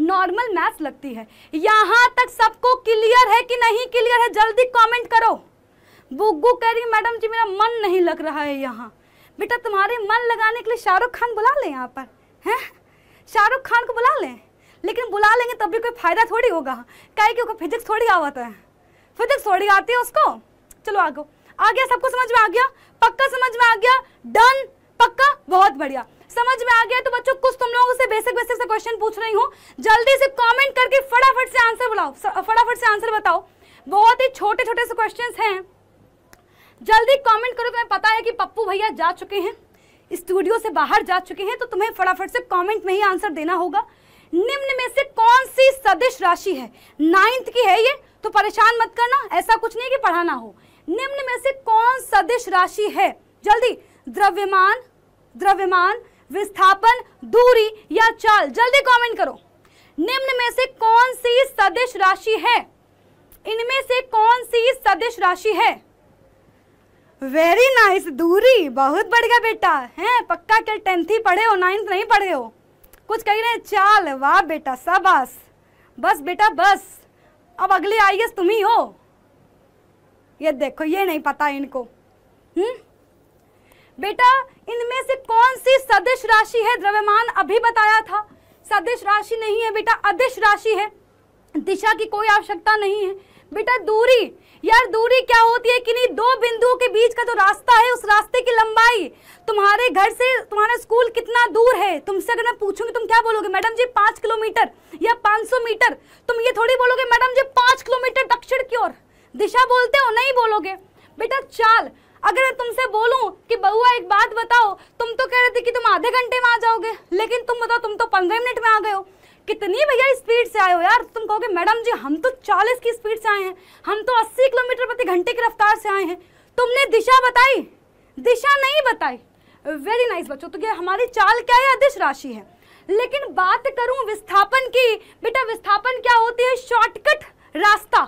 नॉर्मल मैथ्स लगती है यहाँ तक सबको क्लियर है कि नहीं क्लियर है जल्दी कमेंट करो बुग्गू कह रही मैडम जी मेरा मन नहीं लग रहा है यहाँ बेटा तुम्हारे मन लगाने के लिए शाहरुख खान बुला लें यहाँ पर हैं शाहरुख खान को बुला लें लेकिन बुला लेंगे तब भी कोई फायदा थोड़ी होगा कहे कि फिजिक्स थोड़ी आवाता है फिजिक्स थोड़ी आती है उसको चलो आगो आ गया सबको समझ में आ गया पक्का समझ में आ गया डन पक्का बहुत बढ़िया समझ में आ गया तो बच्चों कुछ तुम लोगों से बेसिक बेसिक से क्वेश्चन पूछ रही हूँ जल्दी से कमेंट करके फटाफट से आंसर बुलाओ फटाफट से आंसर बताओ बहुत ही छोटे छोटे से क्वेश्चन हैं जल्दी कमेंट करो तुम्हें पता है कि पप्पू भैया जा चुके हैं स्टूडियो से बाहर जा चुके हैं तो तुम्हें फटाफट से कमेंट में ही आंसर देना होगा निम्न में से कौन सी सदिश राशि है नाइन्थ की है ये तो परेशान मत करना ऐसा कुछ नहीं कि पढ़ाना हो निम्न में से कौन सदिश राशि है जल्दी द्रव्यमान द्रव्यमान विस्थापन दूरी या चाल जल्दी कमेंट करो निम्न में से कौन सी सदिश राशि है इनमें से कौन सी सदिश राशि है वेरी नाइस nice, दूरी बहुत बढ़ गया बेटा है पक्का क्या टेंथ ही पढ़े हो नाइन्थ नहीं पढ़े हो कुछ कही रहे चाल वाह बेटा शाबाश बस बेटा बस अब अगले आई तुम ही हो ये देखो ये नहीं पता इनको हम्म बेटा इनमें से कौन सी सदिश राशि है द्रव्यमान अभी बताया था सदिश राशि नहीं है बेटा अदिश राशि है दिशा की कोई आवश्यकता नहीं है बेटा दूरी यार दूरी क्या होती है कि नहीं दो बिंदुओं के बीच का जो तो रास्ता है उस रास्ते की लंबाई तुम्हारे घर से तुम्हारा स्कूल कितना दूर है तुमसे अगर मैं पूछूंगी तुम क्या बोलोगे मैडम जी पांच किलोमीटर या पांच सौ मीटर तुम ये थोड़ी बोलोगे मैडम जी पांच किलोमीटर दक्षिण की ओर दिशा बोलते हो नहीं बोलोगे बेटा चाल अगर मैं तुमसे बोलूं कि बउआ एक बात बताओ तुम तो कह रहे थे कि तुम आधे घंटे में आ जाओगे लेकिन तुम बताओ तुम तो पंद्रह मिनट में आ गए हो कितनी भैया स्पीड से आए हो यार तुम कहोगे मैडम जी हम तो चालीस की स्पीड से आए हैं हम तो अस्सी किलोमीटर प्रति घंटे की रफ्तार से आए हैं तुमने दिशा बताई दिशा नहीं बताई वेरी नाइस बच्चों तो हमारी चाल क्या है अदिश राशि है लेकिन बात करूं विस्थापन की बेटा विस्थापन क्या होती है शॉर्टकट रास्ता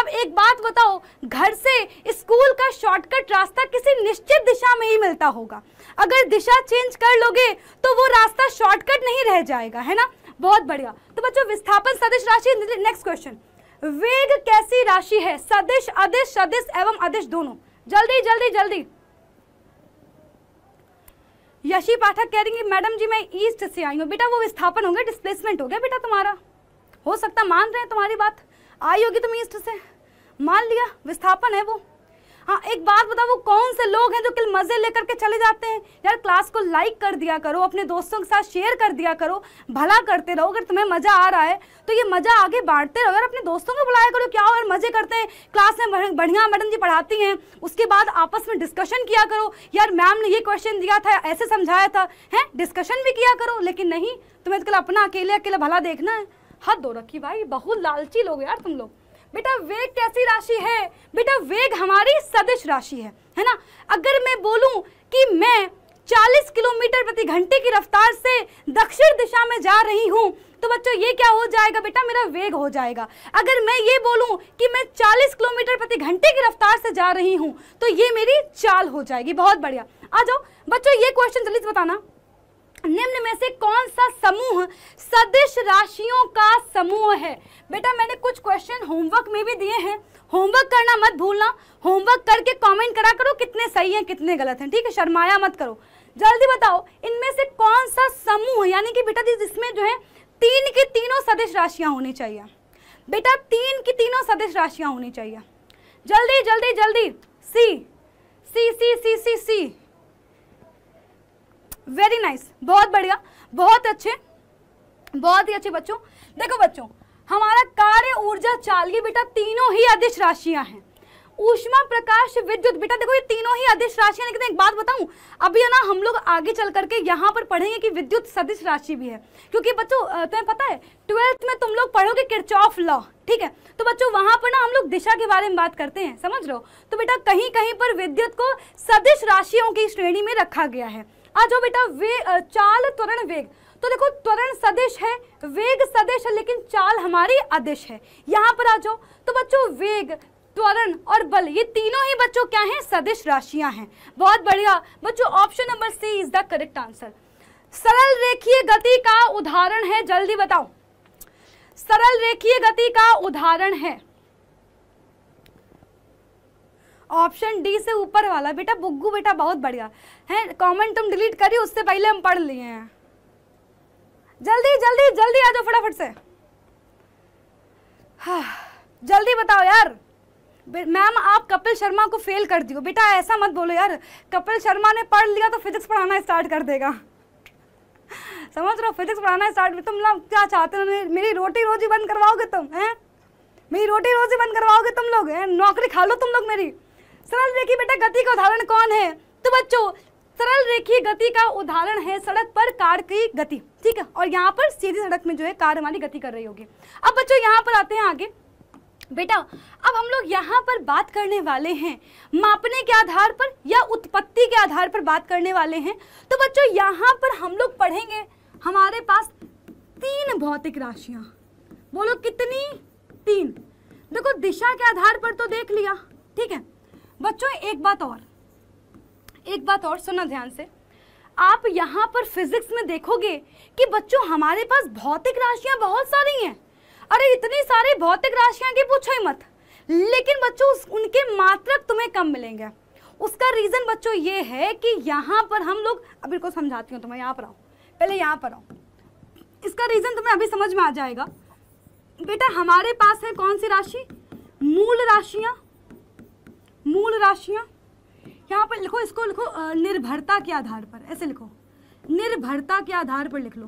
अब एक बात बताओ घर से स्कूल का शॉर्टकट रास्ता किसी निश्चित दिशा में ही मिलता होगा अगर दिशा चेंज कर लोगे तो वो रास्ता शॉर्टकट नहीं रह जाएगा है ना बहुत बढ़िया तो बच्चों विस्थापन सदिश राशि नेक्स्ट क्वेश्चन वेग कैसी राशि है सदिश अदिश सदिश एवं अदिश दोनों जल्दी जल्दी जल्दी यशी पाठक कह रही है मैडम जी मैं ईस्ट से आई हूँ बेटा वो विस्थापन हो गया डिस्प्लेसमेंट हो गया बेटा तुम्हारा हो सकता मान रहे हैं तुम्हारी बात आई होगी तुम ईस्ट से मान लिया विस्थापन है वो हाँ एक बात बताओ वो कौन से लोग हैं जो कल मज़े लेकर के चले जाते हैं यार क्लास को लाइक कर दिया करो अपने दोस्तों के साथ शेयर कर दिया करो भला करते रहो अगर तुम्हें मज़ा आ रहा है तो ये मज़ा आगे बांटते रहो यार अपने दोस्तों को बुलाया करो क्या यार मज़े करते हैं क्लास में बढ़िया मैडम जी पढ़ाती हैं उसके बाद आपस में डिस्कशन किया करो यार मैम ने ये क्वेश्चन दिया था ऐसे समझाया था है डिस्कशन भी किया करो लेकिन नहीं तुम्हें तो कल अपना अकेले अकेले भला देखना है हद दो रखी भाई बहुत लालची लोग यार तुम लोग बेटा वेग कैसी राशि है बेटा वेग हमारी सदिश राशि है है ना अगर मैं बोलूं कि मैं 40 किलोमीटर प्रति घंटे की रफ्तार से दक्षिण दिशा में जा रही हूं तो बच्चों ये क्या हो जाएगा बेटा मेरा वेग हो जाएगा अगर मैं ये बोलूं कि मैं 40 किलोमीटर प्रति घंटे की रफ्तार से जा रही हूं तो ये मेरी चाल हो जाएगी बहुत बढ़िया आ जाओ बच्चों ये क्वेश्चन जल्दी से बताना निम्न में से कौन सा समूह सदिश राशियों का समूह है बेटा मैंने कुछ क्वेश्चन होमवर्क में भी दिए हैं होमवर्क करना मत भूलना होमवर्क करके कमेंट करा करो कितने सही हैं कितने गलत हैं ठीक है शर्माया मत करो जल्दी बताओ इनमें से कौन सा समूह यानी कि बेटा जिसमें जो है तीन की तीनों सदिश राशियाँ होनी चाहिए बेटा तीन की तीनों सदिश राशियाँ होनी चाहिए जल्दी जल्दी जल्दी सी सी सी सी सी सी वेरी नाइस बहुत बढ़िया बहुत अच्छे बहुत ही अच्छे बच्चों देखो बच्चों हमारा कार्य ऊर्जा चालगी बेटा तीनों ही अदिश राशियां हैं ऊष्मा प्रकाश विद्युत बेटा देखो ये तीनों ही अदिश राशि है लेकिन एक बात बताऊं अभी है ना हम लोग आगे चल करके यहाँ पर पढ़ेंगे कि विद्युत सदिश राशि भी है क्योंकि बच्चों तुम्हें पता है ट्वेल्थ में तुम लोग पढ़ोगे किरचॉफ लॉ ठीक है तो बच्चों वहां पर ना हम लोग दिशा के बारे में बात करते हैं समझ लो तो बेटा कहीं कहीं पर विद्युत को सदिश राशियों की श्रेणी में रखा गया है आ जाओ बेटा वे चाल त्वरण वेग तो देखो त्वरण सदिश है वेग सदिश है लेकिन चाल हमारी अदिश है यहाँ पर आ जाओ तो बच्चों वेग त्वरण और बल ये तीनों ही बच्चों क्या हैं सदिश राशियां हैं बहुत बढ़िया बच्चों option number C is the correct answer सरल रेखीय गति का उदाहरण है जल्दी बताओ सरल रेखीय गति का उदाहरण है ऑप्शन डी से ऊपर वाला बेटा बुग्गू बेटा बहुत बढ़िया है कमेंट तुम डिलीट करी उससे पहले हम पढ़ लिए हैं जल्दी जल्दी जल्दी आ जाओ फटाफट से हाँ जल्दी बताओ यार मैम आप कपिल शर्मा को फेल कर दियो बेटा ऐसा मत बोलो यार कपिल शर्मा ने पढ़ लिया तो फिजिक्स पढ़ाना स्टार्ट कर देगा समझ रहे हो फिजिक्स पढ़ाना स्टार्ट तुम लोग क्या चाहते हो मेरी रोटी रोजी बंद करवाओगे तुम हैं मेरी रोटी रोजी बंद करवाओगे तुम लोग नौकरी खा लो तुम लोग मेरी सरल रेखी बेटा गति का उदाहरण कौन है तो बच्चों सरल रेखी गति का उदाहरण है सड़क पर कार की गति ठीक है और यहाँ पर सीधी सड़क में जो है कार हमारी गति कर रही होगी अब बच्चों यहाँ पर आते हैं आगे बेटा अब हम लोग यहाँ पर बात करने वाले हैं मापने के आधार पर या उत्पत्ति के आधार पर बात करने वाले हैं तो बच्चों यहाँ पर हम लोग पढ़ेंगे हमारे पास तीन भौतिक राशिया बोलो कितनी तीन देखो दिशा के आधार पर तो देख लिया ठीक है बच्चों एक बात और एक बात और सुना ध्यान से आप यहाँ पर फिजिक्स में देखोगे कि बच्चों हमारे पास भौतिक राशियां बहुत सारी हैं अरे इतनी सारी भौतिक राशियां की पूछो ही मत लेकिन बच्चों उनके मात्रक तुम्हें कम मिलेंगे उसका रीज़न बच्चों ये है कि यहाँ पर हम लोग अभी को समझाती हूँ तुम्हें तो यहाँ पर आओ पहले यहाँ पर आओ इसका रीज़न तुम्हें अभी समझ में आ जाएगा बेटा हमारे पास है कौन सी राशि मूल राशियाँ मूल राशियाँ यहाँ पर लिखो इसको लिखो निर्भरता के आधार पर ऐसे लिखो निर्भरता के आधार पर लिख लो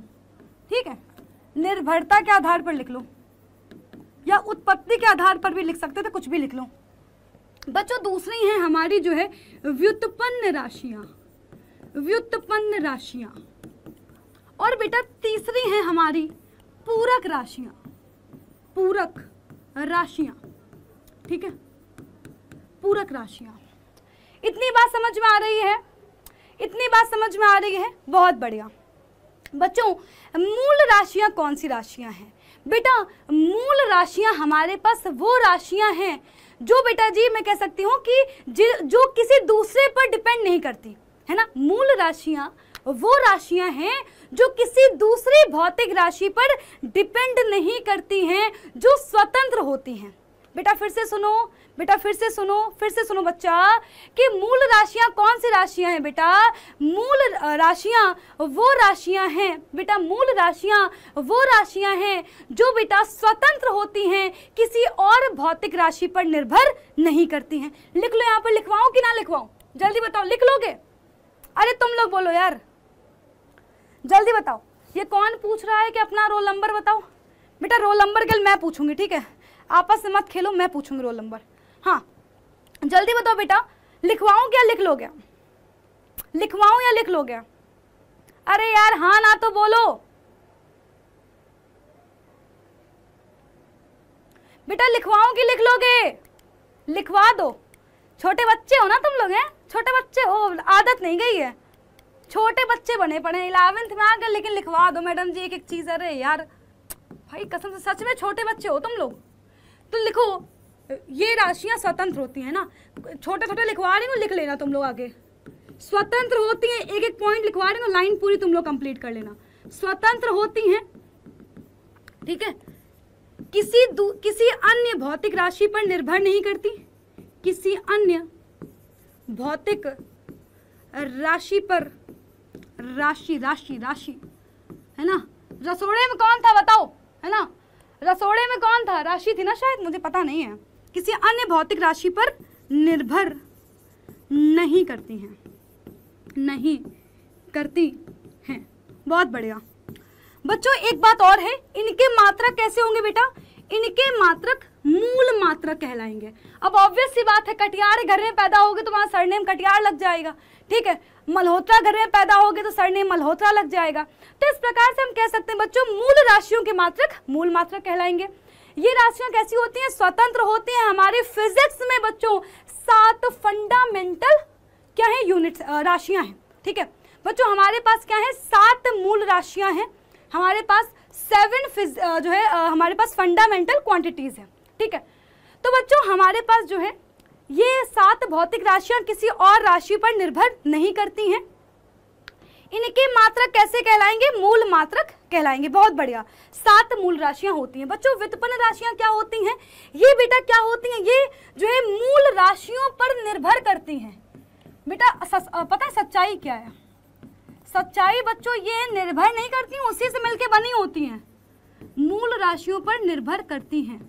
ठीक है निर्भरता के आधार पर लिख लो या उत्पत्ति के आधार पर भी लिख सकते थे कुछ भी लिख लो बच्चों दूसरी हैं हमारी जो है व्युत्पन्न राशियाँ व्युत्पन्न राशियाँ और बेटा तीसरी है हमारी पूरक राशियाँ पूरक राशियाँ ठीक है पूरक राशियाँ इतनी बात समझ में आ रही है इतनी बात समझ में आ रही है बहुत बढ़िया बच्चों मूल राशियाँ कौन सी राशियाँ हैं बेटा मूल राशियाँ हमारे पास वो राशियाँ हैं जो बेटा जी मैं कह सकती हूँ कि जो किसी दूसरे पर डिपेंड नहीं करती है ना मूल राशियाँ वो राशियां हैं जो किसी दूसरी भौतिक राशि पर डिपेंड नहीं करती हैं जो स्वतंत्र होती हैं बेटा फिर से सुनो बेटा फिर से सुनो फिर से सुनो बच्चा कि मूल राशियां कौन सी राशियां हैं बेटा मूल राशियां वो राशियां हैं बेटा मूल राशियां वो राशियां हैं जो बेटा स्वतंत्र होती हैं किसी और भौतिक राशि पर निर्भर नहीं करती हैं लिख लो यहाँ पर लिखवाऊं कि ना लिखवाऊं जल्दी बताओ लिख लोगे अरे तुम लोग बोलो यार जल्दी बताओ ये कौन पूछ रहा है कि अपना रोल नंबर बताओ बेटा रोल नंबर कल मैं पूछूंगी ठीक है आपस में मत खेलो मैं पूछूंगी रोल नंबर हाँ जल्दी बताओ बेटा लिखवाऊ क्या लिख गया लिखवाऊ या लिख गया अरे यार हाँ ना तो बोलो बेटा लिखवाऊ की लिख लोगे लिखवा दो छोटे बच्चे हो ना तुम लोग हैं छोटे बच्चे हो आदत नहीं गई है छोटे बच्चे बने पड़े इलेवेंथ में आ गए लेकिन लिखवा दो मैडम जी एक एक चीज़ अरे यार भाई कसम से सच में छोटे बच्चे हो तुम लोग तो लिखो ये राशियां स्वतंत्र होती हैं ना छोटे छोटे लिखवा रहे हो लिख लेना तुम लोग आगे स्वतंत्र होती हैं एक एक पॉइंट लिखवा रहे हो लाइन पूरी तुम लोग कंप्लीट कर लेना स्वतंत्र होती हैं ठीक है किसी किसी अन्य भौतिक राशि पर निर्भर नहीं करती किसी अन्य भौतिक राशि पर राशि राशि राशि है ना रसोड़े में कौन था बताओ है ना रसोड़े में कौन था राशि थी ना शायद मुझे पता नहीं है किसी अन्य भौतिक राशि पर निर्भर नहीं करती हैं नहीं करती हैं बहुत बढ़िया बच्चों एक बात और है इनके मात्रक कैसे होंगे बेटा इनके मात्रक मूल मात्रक कहलाएंगे अब ऑब्वियस सी बात है कटियार घर में पैदा होगे तो वहां सरनेम कटियार लग जाएगा ठीक है मल्होत्रा घर में पैदा होगे तो सरनेम मल्होत्रा लग जाएगा तो इस प्रकार से हम कह सकते हैं बच्चों मूल राशियों के मात्रक मूल मात्रक कहलाएंगे ये राशियां कैसी होती हैं स्वतंत्र होते हैं हमारे फिजिक्स में बच्चों सात फंडामेंटल क्या है यूनिट राशियां हैं ठीक है बच्चों हमारे पास क्या है सात मूल राशियां हैं हमारे पास सेवन फिज जो है हमारे पास फंडामेंटल क्वांटिटीज है ठीक है तो बच्चों हमारे पास जो है ये सात भौतिक राशियां किसी और राशि पर निर्भर नहीं करती हैं इनके मात्रक कैसे कहलाएंगे मूल मात्रक कहलाएंगे बहुत बढ़िया सात मूल राशियां होती हैं बच्चों वित्तपन्न राशियां क्या होती हैं ये बेटा क्या होती हैं ये जो है मूल राशियों पर निर्भर करती हैं बेटा पता है सच्चाई क्या है सच्चाई बच्चों ये निर्भर नहीं करती उसी से मिलकर बनी होती हैं मूल राशियों पर निर्भर करती हैं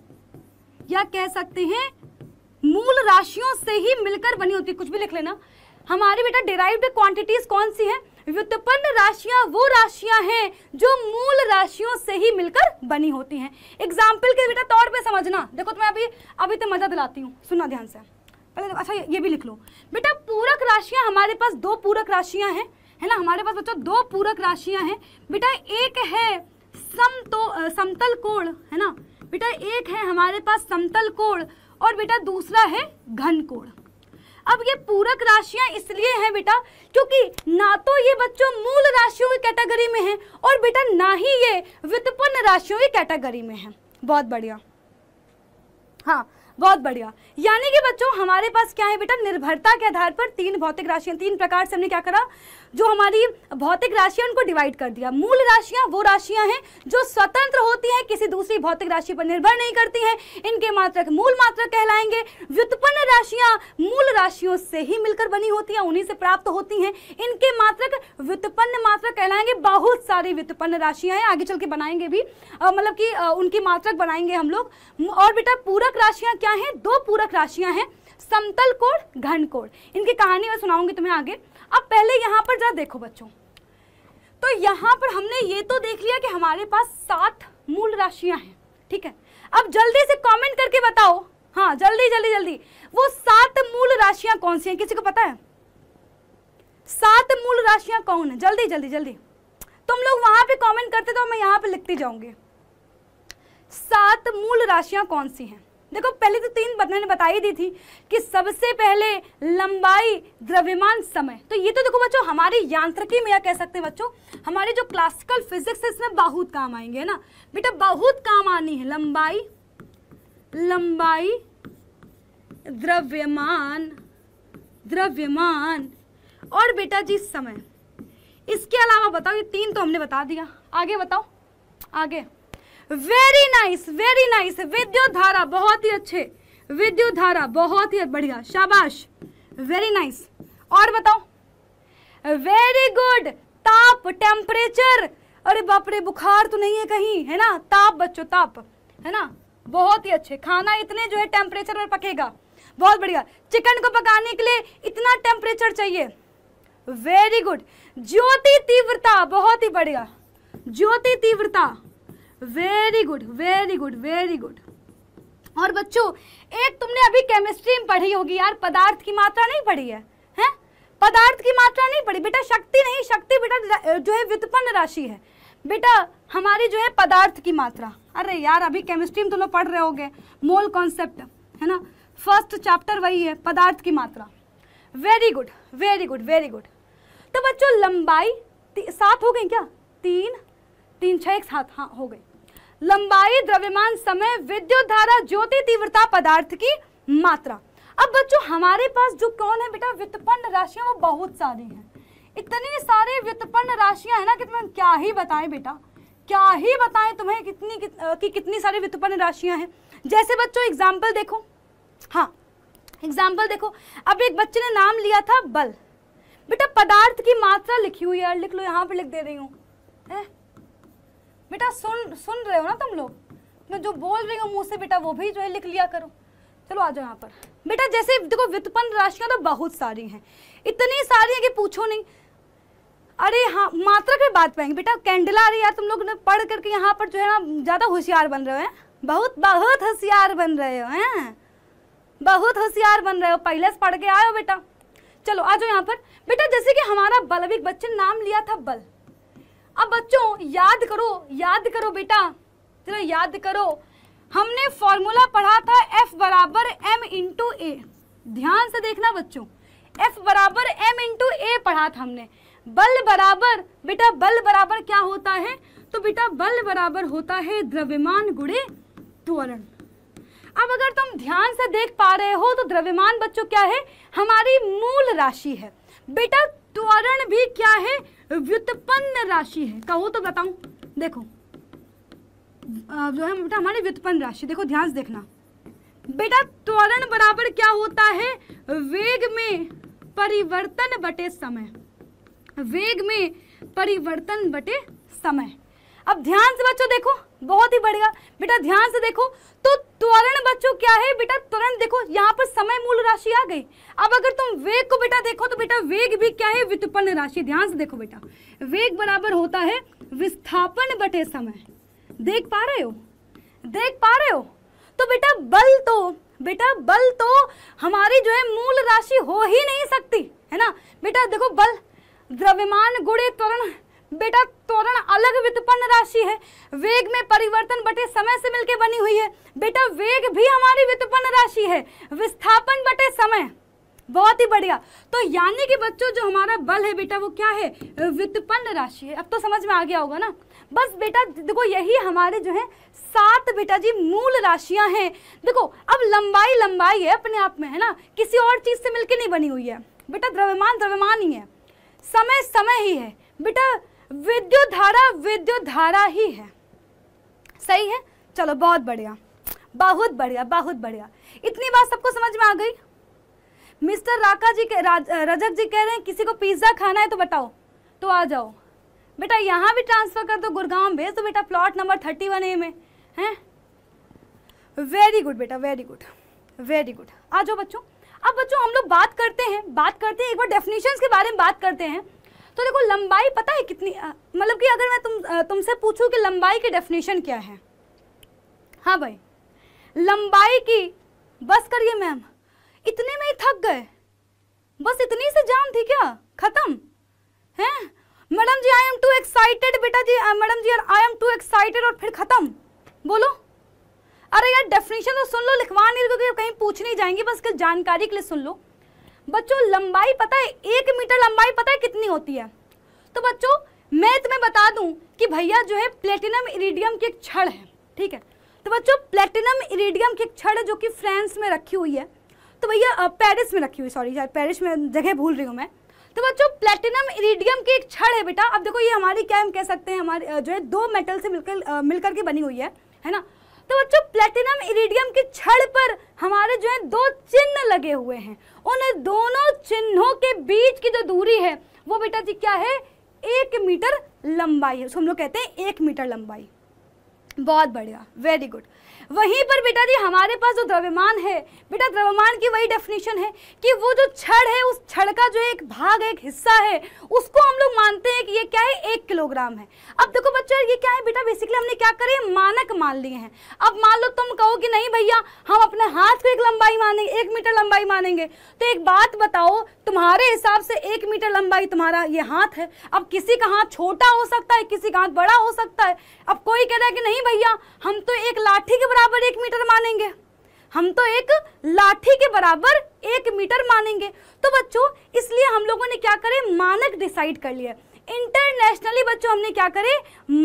या कह सकते हैं मूल राशियों से ही मिलकर बनी होती कुछ भी लिख लेना हमारी बेटा डिराइव्ड क्वांटिटीज कौन सी हैं व्युत्पन्न राशियां वो राशियां हैं जो मूल राशियों से ही मिलकर बनी होती हैं एग्जाम्पल के बेटा तौर पे समझना देखो तुम्हें तो अभी अभी तो मजा दिलाती हूँ सुनना ध्यान से पहले तो- अच्छा ये भी लिख लो बेटा पूरक राशियां हमारे पास दो पूरक राशियां हैं है ना हमारे पास बच्चों दो पूरक राशियां हैं बेटा एक है सम तो समतल कोण है ना बेटा एक है हमारे पास समतल कोण और बेटा दूसरा है घन कोण अब ये पूरक राशियां इसलिए हैं बेटा क्योंकि ना तो ये बच्चों मूल राशियों की कैटेगरी में है और बेटा ना ही ये व्युत्पन्न राशियों की कैटेगरी में है बहुत बढ़िया हाँ बहुत बढ़िया यानी कि बच्चों हमारे पास क्या है बेटा निर्भरता के आधार पर तीन भौतिक राशियां तीन प्रकार से हमने क्या करा जो हमारी भौतिक राशियां उनको डिवाइड कर दिया मूल राशियां वो राशियां हैं जो स्वतंत्र होती हैं किसी दूसरी भौतिक राशि पर निर्भर नहीं करती हैं इनके मात्रक मूल मात्रक कहलाएंगे व्युत्पन्न राशियां मूल राशियों से ही मिलकर बनी होती हैं उन्हीं से प्राप्त होती हैं इनके मात्रक व्युत्पन्न मात्रक कहलाएंगे बहुत सारी व्युत्पन्न राशियां हैं आगे चल के बनाएंगे भी मतलब कि उनकी मात्रक बनाएंगे हम लोग और बेटा पूरक राशियां क्या हैं दो पूरक राशियां हैं समतल कोण घन कोण इनकी कहानी मैं सुनाऊंगी तुम्हें आगे अब पहले यहाँ पर जरा देखो बच्चों तो यहाँ पर हमने ये तो देख लिया कि हमारे पास सात मूल राशियां हैं ठीक है अब जल्दी से कमेंट करके बताओ हाँ जल्दी जल्दी जल्दी वो सात मूल राशियां कौन सी हैं किसी को पता है सात मूल राशियां कौन है जल्दी जल्दी जल्दी तुम लोग वहां पे कमेंट करते तो मैं यहाँ पे लिखती जाऊंगी सात मूल राशियां कौन सी हैं देखो पहले तो तीन बदने ने बताई दी थी कि सबसे पहले लंबाई द्रव्यमान समय तो ये तो देखो बच्चों हमारी यांत्रिकी में या कह सकते हैं बच्चों हमारी जो क्लासिकल फिजिक्स है इसमें बहुत काम आएंगे ना बेटा बहुत काम आनी है लंबाई लंबाई द्रव्यमान द्रव्यमान और बेटा जी समय इसके अलावा बताओ ये तीन तो हमने बता दिया आगे बताओ आगे वेरी नाइस वेरी नाइस विद्युत धारा बहुत ही अच्छे विद्युत धारा बहुत ही बढ़िया शाबाश वेरी नाइस और बताओ वेरी गुड ताप टेम्परेचर अरे बाप रे बुखार तो नहीं है कहीं है ना ताप बच्चों ताप है ना बहुत ही अच्छे खाना इतने जो है टेम्परेचर पर पकेगा बहुत बढ़िया चिकन को पकाने के लिए इतना टेम्परेचर चाहिए वेरी गुड ज्योति तीव्रता बहुत ही बढ़िया ज्योति तीव्रता very good very good very good और बच्चों एक तुमने अभी केमिस्ट्री में पढ़ी होगी यार पदार्थ की मात्रा नहीं पढ़ी है हैं पदार्थ की मात्रा नहीं पढ़ी बेटा शक्ति नहीं शक्ति बेटा जो है व्युत्पन्न राशि है बेटा हमारी जो है पदार्थ की मात्रा अरे यार अभी केमिस्ट्री में तो लोग पढ़ रहे होगे मोल कॉन्सेप्ट है ना फर्स्ट चैप्टर वही है पदार्थ की मात्रा very good very good very good तो बच्चों लंबाई सात हो गई क्या तीन तीन छः एक सात हाँ हो गई लंबाई द्रव्यमान समय विद्युत धारा ज्योति तीव्रता पदार्थ की मात्रा अब बच्चों हमारे पास जो कौन है बेटा व्युत्पन्न राशियां वो बहुत सारी हैं इतनी सारी व्युत्पन्न राशियां है ना कि तुम्हें क्या ही बताएं बेटा क्या ही बताएं तुम्हें कितनी कि, कि कितनी सारी व्युत्पन्न राशियां हैं जैसे बच्चों एग्जाम्पल देखो हाँ एग्जाम्पल देखो अब एक बच्चे ने नाम लिया था बल बेटा पदार्थ की मात्रा लिखी हुई है लिख लो यहाँ पर लिख दे रही हूँ बेटा सुन सुन रहे हो ना तुम लोग मैं जो बोल रही हूँ मुँह से बेटा वो भी जो है लिख लिया करो चलो आ जाओ यहाँ पर बेटा जैसे देखो व्युत्पन्न राशियाँ तो बहुत सारी हैं इतनी सारी हैं कि पूछो नहीं अरे हाँ मात्रा की बात पाएंगे बेटा कैंडल आ रही यार तुम लोग ने पढ़ करके यहाँ पर जो है ना ज़्यादा होशियार बन रहे हो हैं बहुत बहुत होशियार बन रहे हो हैं बहुत होशियार बन रहे हो पहले से पढ़ के आए हो बेटा चलो आ जाओ यहाँ पर बेटा जैसे कि हमारा बल अभी बच्चे नाम लिया था बल अब बच्चों याद करो याद करो बेटा जरा याद करो हमने फॉर्मूला पढ़ा था F बराबर एम इंटू ए ध्यान से देखना बच्चों F बराबर एम इंटू ए पढ़ा था हमने बल बराबर बेटा बल बराबर क्या होता है तो बेटा बल बराबर होता है द्रव्यमान गुड़े त्वरण अब अगर तुम ध्यान से देख पा रहे हो तो द्रव्यमान बच्चों क्या है हमारी मूल राशि है बेटा त्वरण भी क्या है व्युत्पन्न राशि है कहो तो बताऊं देखो जो है बेटा हमारी व्युत्पन्न राशि देखो ध्यान से देखना बेटा त्वरण बराबर क्या होता है वेग में परिवर्तन बटे समय वेग में परिवर्तन बटे समय अब ध्यान से बच्चों देखो बहुत ही बढ़िया बेटा ध्यान से देखो तो त्वरण सोचो क्या है बेटा तुरंत देखो यहाँ पर समय मूल राशि आ गई अब अगर तुम वेग को बेटा देखो तो बेटा वेग भी क्या है व्युत्पन्न राशि ध्यान से देखो बेटा वेग बराबर होता है विस्थापन बटे समय देख पा रहे हो देख पा रहे हो तो बेटा बल तो बेटा बल तो हमारी जो है मूल राशि हो ही नहीं सकती है ना बेटा देखो बल द्रव्यमान गुड़े त्वरण बेटा तोरण अलग व्युत्पन्न राशि है वेग में परिवर्तन बटे समय से मिलकर बनी हुई है बेटा वेग भी हमारी व्युत्पन्न राशि है विस्थापन बटे समय बहुत ही बढ़िया तो यानी कि बच्चों जो हमारा बल है बेटा वो क्या है व्युत्पन्न राशि है अब तो समझ में आ गया होगा ना बस बेटा देखो यही हमारे जो है सात बेटा जी मूल राशियां हैं देखो अब लंबाई लंबाई है अपने आप में है ना किसी और चीज से मिलकर नहीं बनी हुई है बेटा द्रव्यमान द्रव्यमान ही है समय समय ही है बेटा विद्युत धारा विद्युत धारा ही है सही है चलो बहुत बढ़िया बहुत बढ़िया बहुत बढ़िया इतनी बात सबको समझ में आ गई मिस्टर राका जी के रजक जी कह रहे हैं किसी को पिज्ज़ा खाना है तो बताओ तो आ जाओ बेटा यहाँ भी ट्रांसफ़र कर दो गुड़गांव भेज दो बेटा plot number thirty one A में हैं वेरी गुड बेटा वेरी गुड वेरी गुड आ जाओ बच्चों अब बच्चों हम लोग बात करते हैं बात करते हैं एक बार डेफिनेशन के बारे में बात करते हैं तो देखो लंबाई पता है कितनी मतलब कि अगर मैं तुम तुमसे पूछूं कि लंबाई की डेफिनेशन क्या है हाँ भाई लंबाई की बस करिए मैम इतने में ही थक गए बस इतनी से जान थी क्या खत्म हैं madam ji I am too excited बेटा जी madam ji I am too excited और फिर खत्म बोलो अरे यार डेफिनेशन तो सुन लो लिखवा नहीं क्योंकि तो कहीं पूछ नहीं जाएंगी बस कल जानकारी के लिए सुन लो बच्चों लंबाई पता है एक मीटर लंबाई पता है कितनी होती है तो बच्चों मैं तुम्हें बता दूं कि भैया जो है प्लेटिनम इरिडियम की एक छड़ है ठीक है तो बच्चों प्लेटिनम इरिडियम की एक छड़ जो कि फ्रांस में रखी हुई है तो भैया पेरिस में रखी हुई सॉरी पेरिस में जगह भूल रही हूँ मैं तो बच्चों प्लेटिनम इरिडियम की एक छड़ है बेटा अब देखो ये हमारी क्या हम कह सकते हैं हमारे जो है दो मेटल से मिलकर मिलकर के बनी हुई है है ना तो बच्चों प्लेटिनम इरिडियम के छड़ पर हमारे जो है दो चिन्ह लगे हुए हैं उन दोनों चिन्हों के बीच की जो दूरी है वो बेटा जी क्या है एक मीटर लंबाई है उसको हम लोग कहते हैं एक मीटर लंबाई बहुत बढ़िया वेरी गुड वहीं पर बेटा जी हमारे पास जो द्रव्यमान है बेटा द्रव्यमान की वही डेफिनेशन है कि वो जो छड़ है उस छड़ का जो एक भाग एक हिस्सा है उसको हम लोग मानते हैं कि ये क्या है एक किलोग्राम है अब देखो बच्चों ये क्या है बेटा बेसिकली हमने क्या करे मानक मान लिए हैं अब मान लो तुम कहो कि नहीं भैया हम अपने हाथ को एक लंबाई मानेंगे एक मीटर लंबाई मानेंगे तो एक बात बताओ तुम्हारे हिसाब से एक मीटर लंबाई तुम्हारा ये हाथ है अब किसी का हाथ छोटा हो सकता है किसी का हाथ बड़ा हो सकता है अब कोई कह रहा है कि नहीं भैया हम तो एक लाठी के बराबर बराबर एक मीटर मानेंगे हम तो एक लाठी के बराबर एक मीटर मानेंगे तो बच्चों इसलिए हम लोगों ने क्या करे मानक डिसाइड कर लिया इंटरनेशनली बच्चों हमने क्या करे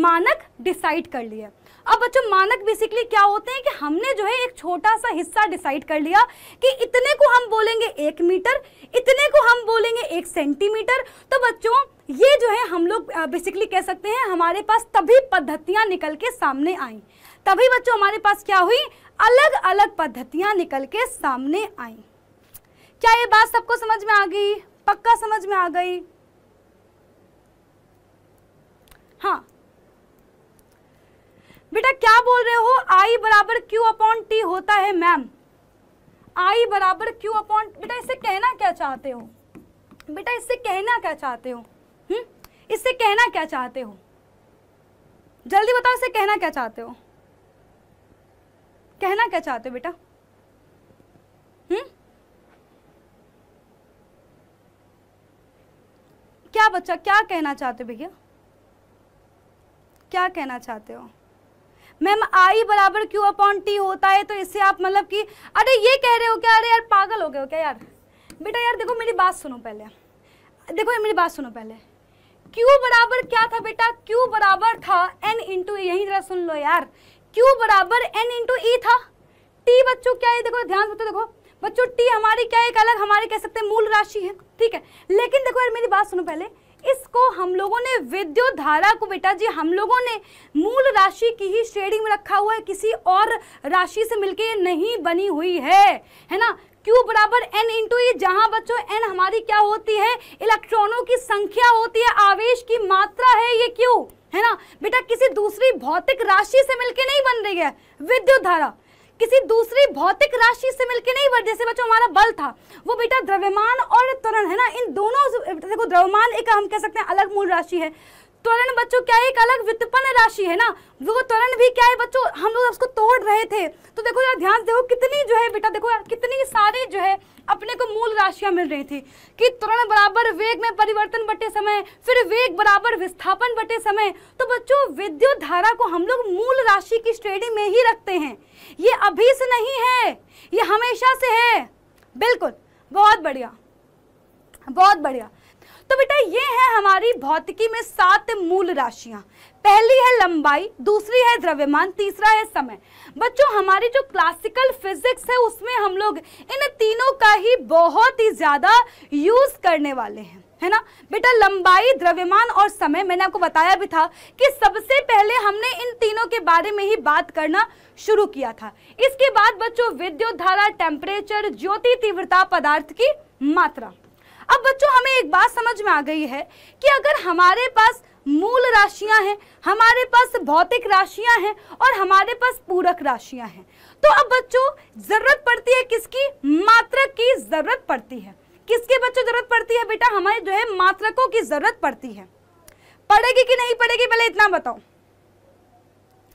मानक डिसाइड कर लिया अब बच्चों मानक बेसिकली क्या होते हैं कि हमने जो है एक छोटा सा हिस्सा डिसाइड कर लिया कि इतने को हम बोलेंगे एक मीटर इतने को हम बोलेंगे एक सेंटीमीटर तो बच्चों ये जो है हम लोग बेसिकली कह सकते हैं हमारे पास तभी पद्धतियां निकल के सामने आई तभी बच्चों हमारे पास क्या हुई अलग अलग पद्धतियां निकल के सामने आई क्या ये बात सबको समझ में आ गई पक्का समझ में आ गई हाँ बेटा क्या बोल रहे हो आई बराबर क्यू अपॉन टी होता है मैम आई बराबर क्यू अपॉन बेटा इससे कहना क्या चाहते हो बेटा इससे कहना क्या चाहते हो हम्म इससे कहना क्या चाहते हो जल्दी बताओ इसे कहना क्या चाहते हो कहना क्या चाहते हो बेटा हम्म क्या बच्चा क्या कहना चाहते हो भैया क्या कहना चाहते हो मैम आई बराबर क्यू अपॉन टी होता है तो इससे आप मतलब कि अरे ये कह रहे हो क्या अरे यार पागल हो गए हो क्या यार बेटा यार देखो मेरी बात सुनो पहले देखो मेरी बात सुनो पहले क्यू बराबर क्या था बेटा क्यू बराबर था एन इंटू यही जरा सुन लो यार Q बराबर n इंटू ई e था T बच्चों क्या है देखो ध्यान से देखो बच्चों T हमारी क्या एक अलग हमारे कह सकते हैं मूल राशि है ठीक है लेकिन देखो यार मेरी बात सुनो पहले इसको हम लोगों ने विद्युत धारा को बेटा जी हम लोगों ने मूल राशि की ही श्रेणी में रखा हुआ है किसी और राशि से मिलके नहीं बनी हुई है है ना Q बराबर एन इंटू ये जहां बच्चों एन हमारी क्या होती है इलेक्ट्रॉनों की संख्या होती है आवेश की मात्रा है ये क्यू है ना बेटा किसी दूसरी भौतिक राशि से मिलके नहीं बन रही है विद्युत धारा किसी दूसरी भौतिक राशि से मिलके नहीं बन जैसे बच्चों हमारा बल था वो बेटा द्रव्यमान और त्वरण है ना इन दोनों देखो द्रव्यमान एक हम कह सकते हैं अलग मूल राशि है त्वरण बच्चों क्या एक अलग व्युत्पन्न राशि है ना वो त्वरण भी क्या है बच्चों हम लोग उसको तोड़ रहे थे तो देखो यार ध्यान देखो कितनी जो है बेटा देखो यार कितनी सारी जो है अपने को मूल राशियां मिल रही थी कि त्वरण बराबर वेग में परिवर्तन बटे समय फिर वेग बराबर विस्थापन बटे समय तो बच्चों विद्युत धारा को हम लोग मूल राशि की श्रेणी में ही रखते हैं ये अभी से नहीं है ये हमेशा से है बिल्कुल बहुत बढ़िया बहुत बढ़िया तो बेटा ये है हमारी भौतिकी में सात मूल राशियां पहली है लंबाई दूसरी है द्रव्यमान तीसरा है समय बच्चों हमारी जो क्लासिकल फिजिक्स है उसमें हम लोग इन तीनों का ही बहुत ही ज़्यादा यूज़ करने वाले हैं है ना बेटा लंबाई द्रव्यमान और समय मैंने आपको बताया भी था कि सबसे पहले हमने इन तीनों के बारे में ही बात करना शुरू किया था इसके बाद बच्चों विद्युत धारा टेम्परेचर ज्योति तीव्रता पदार्थ की मात्रा अब बच्चों हमें एक बात समझ में आ गई है कि अगर हमारे पास मूल राशियां हैं हमारे पास भौतिक राशियां हैं और हमारे पास पूरक राशियां हैं तो अब बच्चों जरूरत पड़ती है किसकी मात्रक की जरूरत पड़ती है किसके बच्चों जरूरत पड़ती है बेटा हमारे जो है मात्रकों की जरूरत पड़ती है पड़ेगी कि नहीं पड़ेगी पहले इतना बताओ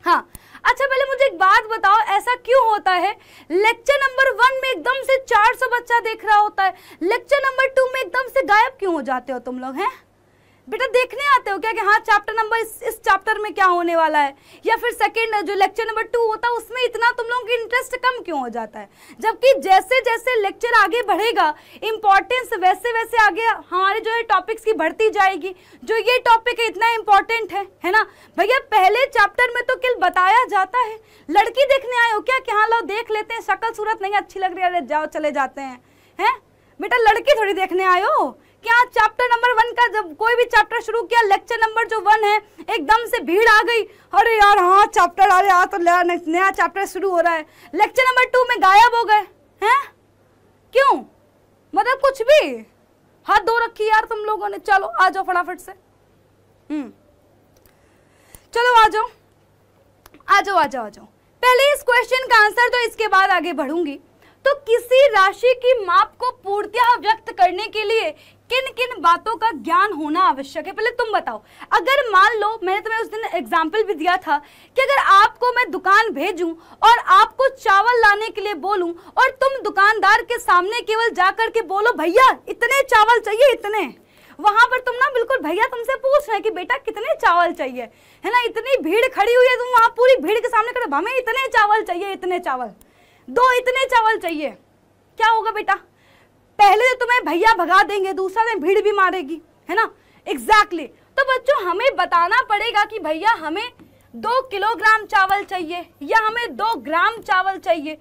हाँ अच्छा पहले मुझे एक बात बताओ ऐसा क्यों होता है लेक्चर नंबर वन में एकदम से 400 बच्चा देख रहा होता है लेक्चर नंबर टू में एकदम से गायब क्यों हो जाते हो तुम लोग हैं बेटा देखने आते हो क्या कि हाँ चैप्टर नंबर इस, इस चैप्टर में क्या होने वाला है या फिर सेकंड जो लेक्चर नंबर टू होता है उसमें इतना तुम लोगों की इंटरेस्ट कम क्यों हो जाता है जबकि जैसे जैसे लेक्चर आगे बढ़ेगा इंपॉर्टेंस वैसे वैसे आगे हमारे जो है टॉपिक्स की बढ़ती जाएगी जो ये टॉपिक है इतना इंपॉर्टेंट है है ना भैया पहले चैप्टर में तो किल बताया जाता है लड़की देखने आए हो क्या कि हाँ लो देख लेते हैं शक्ल सूरत नहीं अच्छी लग रही है अरे जाओ चले जाते हैं है बेटा लड़की थोड़ी देखने आयो क्या चैप्टर नंबर वन का जब कोई भी चैप्टर शुरू किया लेक्चर नंबर जो वन है एकदम से भीड़ आ गई अरे यार हाँ चैप्टर आ रहा हाँ, तो नया चैप्टर शुरू हो रहा है लेक्चर नंबर टू में गायब हो गए हैं क्यों मतलब कुछ भी हाथ धो रखी यार तुम लोगों ने चलो आ जाओ फटाफट से हम्म चलो आ जाओ आ जाओ आ जाओ आ जाओ पहले इस क्वेश्चन का आंसर तो इसके बाद आगे बढ़ूंगी तो किसी राशि की माप को पूर्तिया व्यक्त करने के लिए किन किन बातों का ज्ञान होना आवश्यक है पहले तुम बताओ अगर मान लो मैंने तुम्हें उस दिन एग्जाम्पल भी दिया था कि अगर आपको मैं दुकान भेजूं और आपको चावल लाने के लिए बोलूं और तुम दुकानदार के सामने केवल जाकर के बोलो भैया इतने चावल चाहिए इतने वहां पर तुम ना बिल्कुल भैया तुमसे पूछ रहे हैं कि बेटा कितने चावल चाहिए है ना इतनी भीड़ खड़ी हुई है तुम वहां पूरी भीड़ के सामने खड़े हमें इतने चावल चाहिए इतने चावल दो इतने चावल चाहिए क्या होगा बेटा पहले दिन तो तुम्हें भैया भगा देंगे दूसरा दिन भीड़ भी मारेगी है ना एग्जैक्टली exactly. तो बच्चों हमें बताना पड़ेगा कि भैया हमें दो किलोग्राम चावल चाहिए या हमें दो ग्राम चावल चाहिए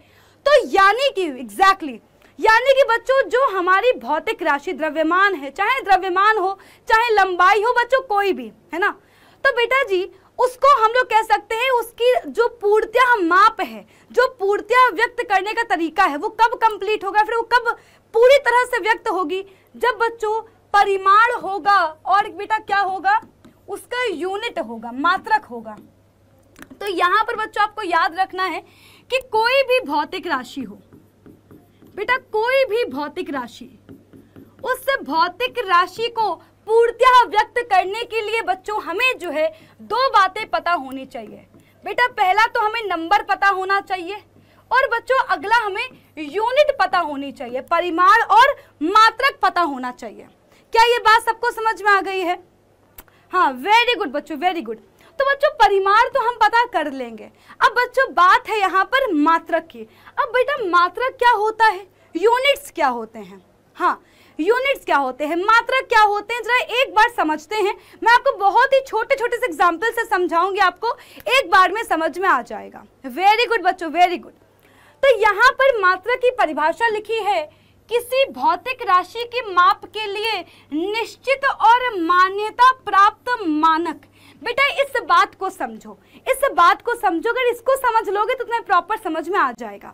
तो यानी कि एग्जैक्टली exactly, यानी कि बच्चों जो हमारी भौतिक राशि द्रव्यमान है चाहे द्रव्यमान हो चाहे लंबाई हो बच्चों कोई भी है ना तो बेटा जी उसको हम लोग कह सकते हैं उसकी जो पूर्तिया माप है जो पूर्तिया व्यक्त करने का तरीका है वो कब कंप्लीट होगा फिर वो कब पूरी तरह से व्यक्त होगी जब बच्चों परिमाण होगा और बेटा क्या होगा उसका यूनिट होगा मात्रक होगा तो यहां पर बच्चों आपको याद रखना है कि कोई भी भौतिक राशि हो बेटा कोई भी भौतिक राशि उस भौतिक राशि को पूर्त्या व्यक्त करने के लिए बच्चों हमें जो है दो बातें पता होनी चाहिए बेटा पहला तो हमें नंबर पता होना चाहिए और बच्चों अगला हमें यूनिट पता होनी चाहिए परिमाण और मात्रक पता होना चाहिए क्या ये बात सबको समझ में आ गई है हाँ वेरी गुड बच्चों वेरी गुड तो बच्चों परिमाण तो हम पता कर लेंगे अब बच्चों बात है यहाँ पर मात्रक की अब बेटा मात्रक क्या होता है यूनिट्स क्या होते हैं हाँ यूनिट्स क्या होते हैं मात्रक क्या होते हैं जरा एक बार समझते हैं मैं आपको बहुत ही छोटे छोटे से एग्जाम्पल से समझाऊंगी आपको एक बार में समझ में आ जाएगा वेरी गुड बच्चों वेरी गुड तो यहाँ पर मात्रा की परिभाषा लिखी है किसी भौतिक राशि के माप के लिए निश्चित और मान्यता प्राप्त मानक बेटा इस बात को समझो इस बात को समझो अगर इसको समझ लोगे तो तुम्हें प्रॉपर समझ में आ जाएगा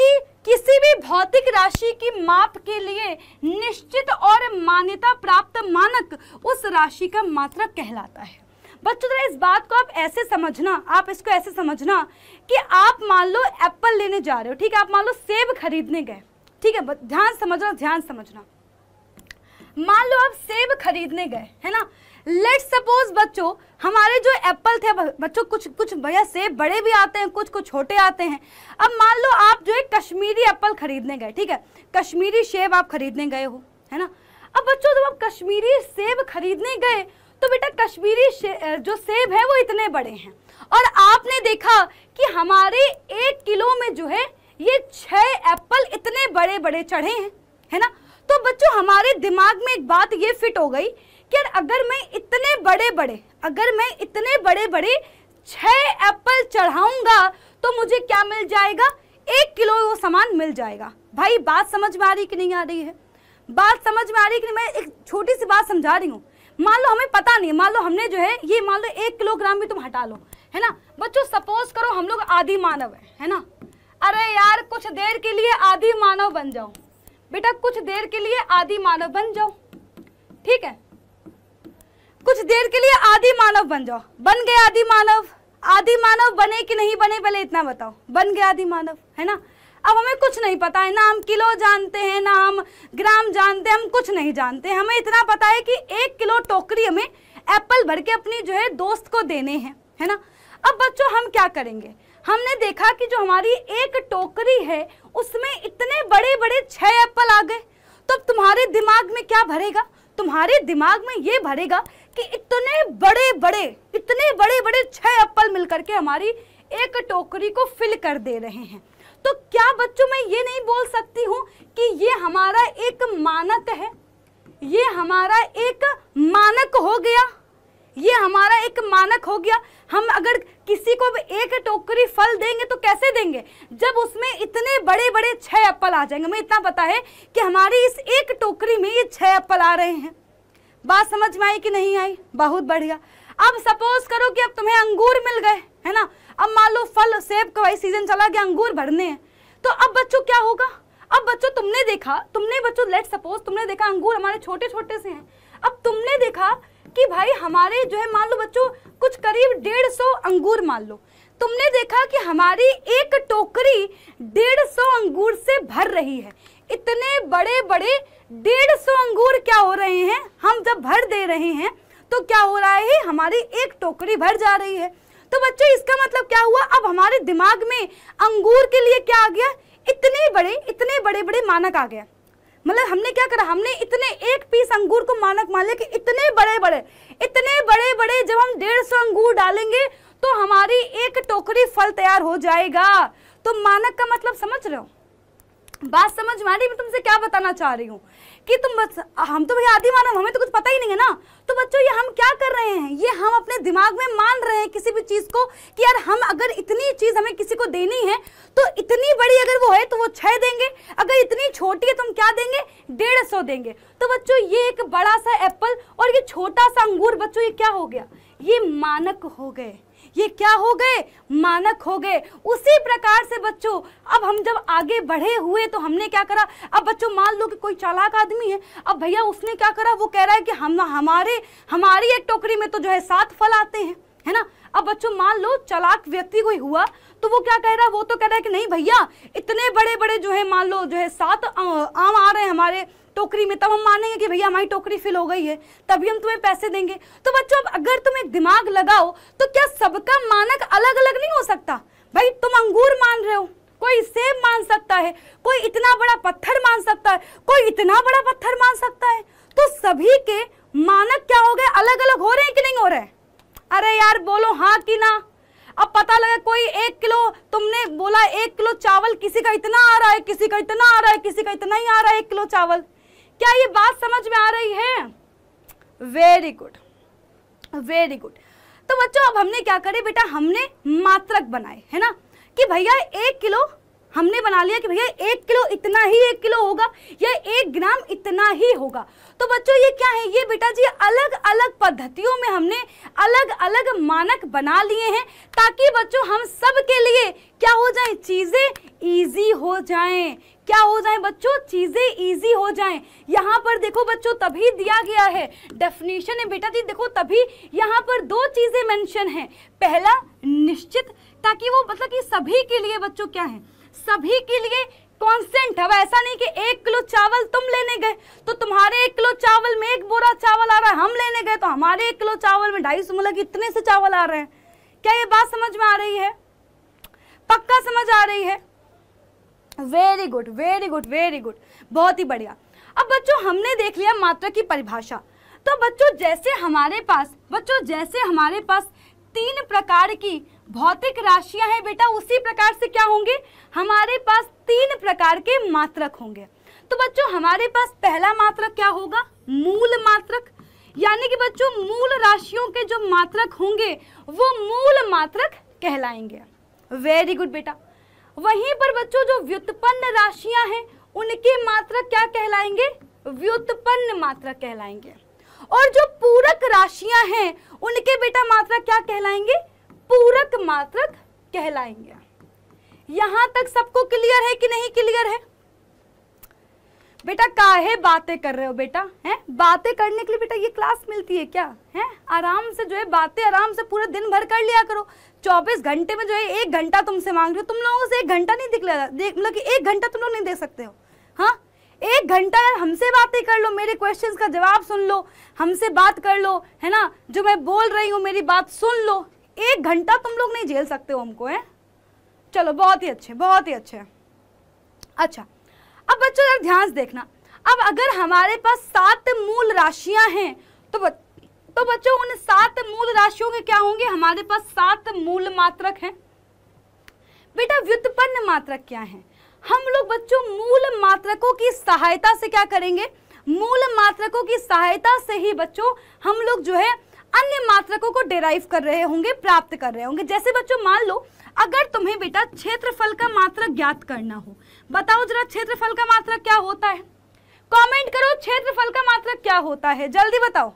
कि किसी भी भौतिक राशि की माप के लिए निश्चित और मान्यता प्राप्त मानक उस राशि का मात्रक कहलाता है बच्चों इस बात को आप ऐसे समझना आप इसको ऐसे समझना कि आप मान लो एप्पल लेने जा रहे हो ठीक है आप मान लो सेब खरीदने गए ठीक है ध्यान समझना ध्यान समझना मान लो आप सेब खरीदने गए है ना लेट सपोज बच्चों हमारे जो एप्पल थे बच्चों कुछ कुछ भैया सेब बड़े भी आते हैं कुछ कुछ छोटे आते हैं अब मान लो आप जो है कश्मीरी एप्पल खरीदने गए ठीक है कश्मीरी सेब आप खरीदने गए हो है ना अब बच्चों जब आप कश्मीरी सेब खरीदने गए तो बेटा कश्मीरी जो सेब है वो इतने बड़े हैं और आपने देखा कि हमारे एक किलो में जो है ये छह एप्पल इतने बड़े बड़े चढ़े हैं है ना तो बच्चों हमारे दिमाग में एक बात ये फिट हो गई कि यार अगर मैं इतने बड़े बड़े अगर मैं इतने बड़े बड़े छह एप्पल चढ़ाऊंगा तो मुझे क्या मिल जाएगा एक किलो वो सामान मिल जाएगा भाई बात समझ में आ रही कि नहीं आ रही है बात समझ में आ रही कि मैं एक छोटी सी बात समझा रही हूँ मान लो हमें पता नहीं मान लो हमने जो है ये मान लो एक किलोग्राम भी तुम हटा लो है ना बच्चों सपोज करो हम लोग आदि मानव है है ना अरे यार कुछ देर के लिए आदि मानव बन जाओ बेटा कुछ देर के लिए आदि मानव बन जाओ ठीक है कुछ देर के लिए आदि मानव बन जाओ बन गए आदि मानव आदि मानव बने कि नहीं बने पहले इतना बताओ बन गए आदि मानव है ना अब हमें कुछ नहीं पता है ना हम किलो जानते हैं ना हम ग्राम जानते हैं हम कुछ नहीं जानते हमें इतना पता है कि एक किलो टोकरी हमें एप्पल भर के अपनी जो है दोस्त को देने हैं है ना अब बच्चों हम क्या करेंगे हमने देखा कि जो हमारी एक टोकरी है उसमें इतने बड़े बड़े छह एप्पल आ गए तो तुम्हारे दिमाग में क्या भरेगा तुम्हारे दिमाग में ये भरेगा कि इतने बड़े बड़े इतने बड़े बड़े छह एप्पल मिलकर के हमारी एक टोकरी को फिल कर दे रहे हैं तो क्या बच्चों मैं ये नहीं बोल सकती हूँ कि ये हमारा एक मानक है ये हमारा एक मानक हो गया ये हमारा एक मानक हो गया हम अगर किसी को एक टोकरी फल देंगे तो कैसे देंगे जब उसमें इतने बड़े बड़े छह एप्पल आ जाएंगे हमें इतना पता है कि हमारी इस एक टोकरी में ये छह एप्पल आ रहे हैं बात समझ में आई कि नहीं आई बहुत बढ़िया अब सपोज करो कि अब तुम्हें अंगूर मिल गए है ना अब मान लो फल सेब का वही सीजन चला गया अंगूर भरने हैं तो अब बच्चों क्या होगा अब बच्चों तुमने देखा तुमने बच्चों लेट सपोज तुमने देखा अंगूर हमारे छोटे छोटे से हैं अब तुमने देखा कि भाई हमारे जो है मान लो बच्चों कुछ करीब डेढ़ सौ अंगूर मान लो तुमने देखा कि हमारी एक टोकरी डेढ़ सौ अंगूर से भर रही है इतने बड़े बड़े डेढ़ सौ अंगूर क्या हो रहे हैं हम जब भर दे रहे हैं तो क्या हो रहा है हमारी एक टोकरी भर जा रही है तो बच्चों इसका मतलब क्या हुआ अब हमारे दिमाग में अंगूर के लिए क्या आ गया इतने बड़े इतने बड़े बड़े मानक आ गया मतलब हमने क्या करा हमने इतने एक पीस अंगूर को मानक मान लिया कि इतने बड़े बड़े इतने बड़े बड़े जब हम डेढ़ सौ अंगूर डालेंगे तो हमारी एक टोकरी फल तैयार हो जाएगा तो मानक का मतलब समझ रहे हो बात समझ मारी मैं तुमसे क्या बताना चाह रही हूँ कि तुम बस हम तो भैया आदि मानव हमें तो कुछ पता ही नहीं है ना तो बच्चों ये हम क्या कर रहे हैं ये हम अपने दिमाग में मान रहे हैं किसी भी चीज़ को कि यार हम अगर इतनी चीज़ हमें किसी को देनी है तो इतनी बड़ी अगर वो है तो वो छह देंगे अगर इतनी छोटी है तो हम क्या देंगे डेढ़ सौ देंगे तो बच्चों ये एक बड़ा सा एप्पल और ये छोटा सा अंगूर बच्चों ये क्या हो गया ये मानक हो गए ये क्या हो गए मानक हो गए उसी प्रकार से बच्चों अब हम जब आगे बढ़े हुए तो हमने क्या करा अब बच्चों मान लो कि कोई चालाक आदमी है अब भैया उसने क्या करा वो कह रहा है कि हम हमारे हमारी एक टोकरी में तो जो है सात फल आते हैं है ना अब बच्चों मान लो चालाक व्यक्ति कोई हुआ तो वो क्या कह रहा है वो तो कह रहा है कि नहीं भैया इतने बड़े बड़े जो है मान लो जो है सात आम आ रहे हैं हमारे टोकरी में तब हम मानेंगे कि भैया हमारी टोकरी फिल हो गई है तभी हम तुम्हें पैसे देंगे तो बच्चों अगर तुम एक दिमाग लगाओ तो क्या सबका मानक अलग अलग नहीं हो सकता भाई तुम अंगूर मान रहे हो कोई सेब मान सकता है कोई इतना बड़ा पत्थर मान सकता है कोई इतना बड़ा पत्थर मान सकता है तो सभी के मानक क्या हो गए अलग अलग हो रहे हैं कि नहीं हो रहे अरे यार बोलो हाँ कि ना अब पता लगा कोई एक किलो तुमने बोला एक किलो चावल किसी का इतना आ रहा है किसी का इतना आ रहा है किसी का इतना ही आ रहा है एक किलो चावल क्या ये बात समझ में आ रही है वेरी गुड वेरी गुड तो बच्चों अब हमने क्या करे बेटा हमने मात्रक बनाए है ना कि भैया एक किलो हमने बना लिया कि भैया एक किलो इतना ही एक किलो होगा या एक ग्राम इतना ही होगा तो बच्चों ये क्या है ये बेटा जी अलग अलग पद्धतियों में हमने अलग अलग मानक बना लिए हैं ताकि बच्चों हम सब के लिए क्या हो जाए चीज़ें इजी हो जाएं क्या हो जाए बच्चों चीज़ें ईजी हो जाए यहाँ पर देखो बच्चों तभी दिया गया है डेफिनेशन है बेटा जी देखो तभी यहाँ पर दो चीज़ें मेंशन है पहला निश्चित ताकि वो मतलब कि सभी के लिए बच्चों क्या है सभी के लिए कॉन्स्टेंट है ऐसा नहीं कि एक किलो चावल तुम लेने गए तो तुम्हारे एक किलो चावल में एक बोरा चावल आ रहा है हम लेने गए तो हमारे एक किलो चावल में ढाई सौ मतलब इतने से चावल आ रहे हैं क्या ये बात समझ में आ रही है पक्का समझ आ रही है very good very good very good बहुत ही बढ़िया अब बच्चों हमने देख लिया मात्रा की परिभाषा तो बच्चों जैसे हमारे पास बच्चों जैसे हमारे पास तीन प्रकार की भौतिक राशियां हैं बेटा उसी प्रकार से क्या होंगे हमारे पास तीन प्रकार के मात्रक होंगे तो बच्चों हमारे पास पहला मात्रक क्या होगा मूल मात्रक यानी कि बच्चों मूल राशियों के जो मात्रक होंगे वो मूल मात्रक कहलाएंगे वेरी गुड बेटा वहीं पर बच्चों जो व्युत्पन्न राशियां हैं उनके मात्रक क्या कहलाएंगे व्युत्पन्न मात्रक कहलाएंगे और जो पूरक राशियां हैं उनके बेटा मात्रक क्या कहलाएंगे पूरक मात्रक कहलाएंगे यहां तक सबको क्लियर है कि नहीं क्लियर है बेटा काहे बातें कर रहे हो बेटा हैं बातें करने के लिए बेटा ये क्लास मिलती है क्या हैं आराम से जो है बातें आराम से पूरा दिन भर कर लिया करो 24 घंटे में जो है एक घंटा तुमसे मांग रहे हो तुम लोगों से एक घंटा नहीं दिखला मतलब कि एक घंटा तुम लोग नहीं दे सकते हो हाँ एक घंटा यार हमसे बात ही कर लो मेरे क्वेश्चंस का जवाब सुन लो हमसे बात कर लो है ना जो मैं बोल रही हूँ मेरी बात सुन लो एक घंटा तुम लोग नहीं झेल सकते हो हमको है चलो बहुत ही अच्छे बहुत ही अच्छे अच्छा अब बच्चों यार ध्यान से देखना अब अगर हमारे पास सात मूल राशियां हैं तो तो बच्चों उन सात मूल राशियों के क्या होंगे हमारे पास सात मूल मात्रक हैं बेटा व्युत्पन्न मात्रक क्या है हम लोग बच्चों मूल मात्रकों की सहायता से क्या करेंगे मूल मात्रकों की सहायता से ही बच्चों हम लोग जो है अन्य मात्रकों को डेराइव कर रहे होंगे प्राप्त कर रहे होंगे जैसे बच्चों मान लो अगर तुम्हें बेटा क्षेत्रफल का मात्रक ज्ञात करना हो बताओ जरा क्षेत्रफल का मात्रक क्या होता है कमेंट करो क्षेत्रफल का मात्रक क्या होता है जल्दी बताओ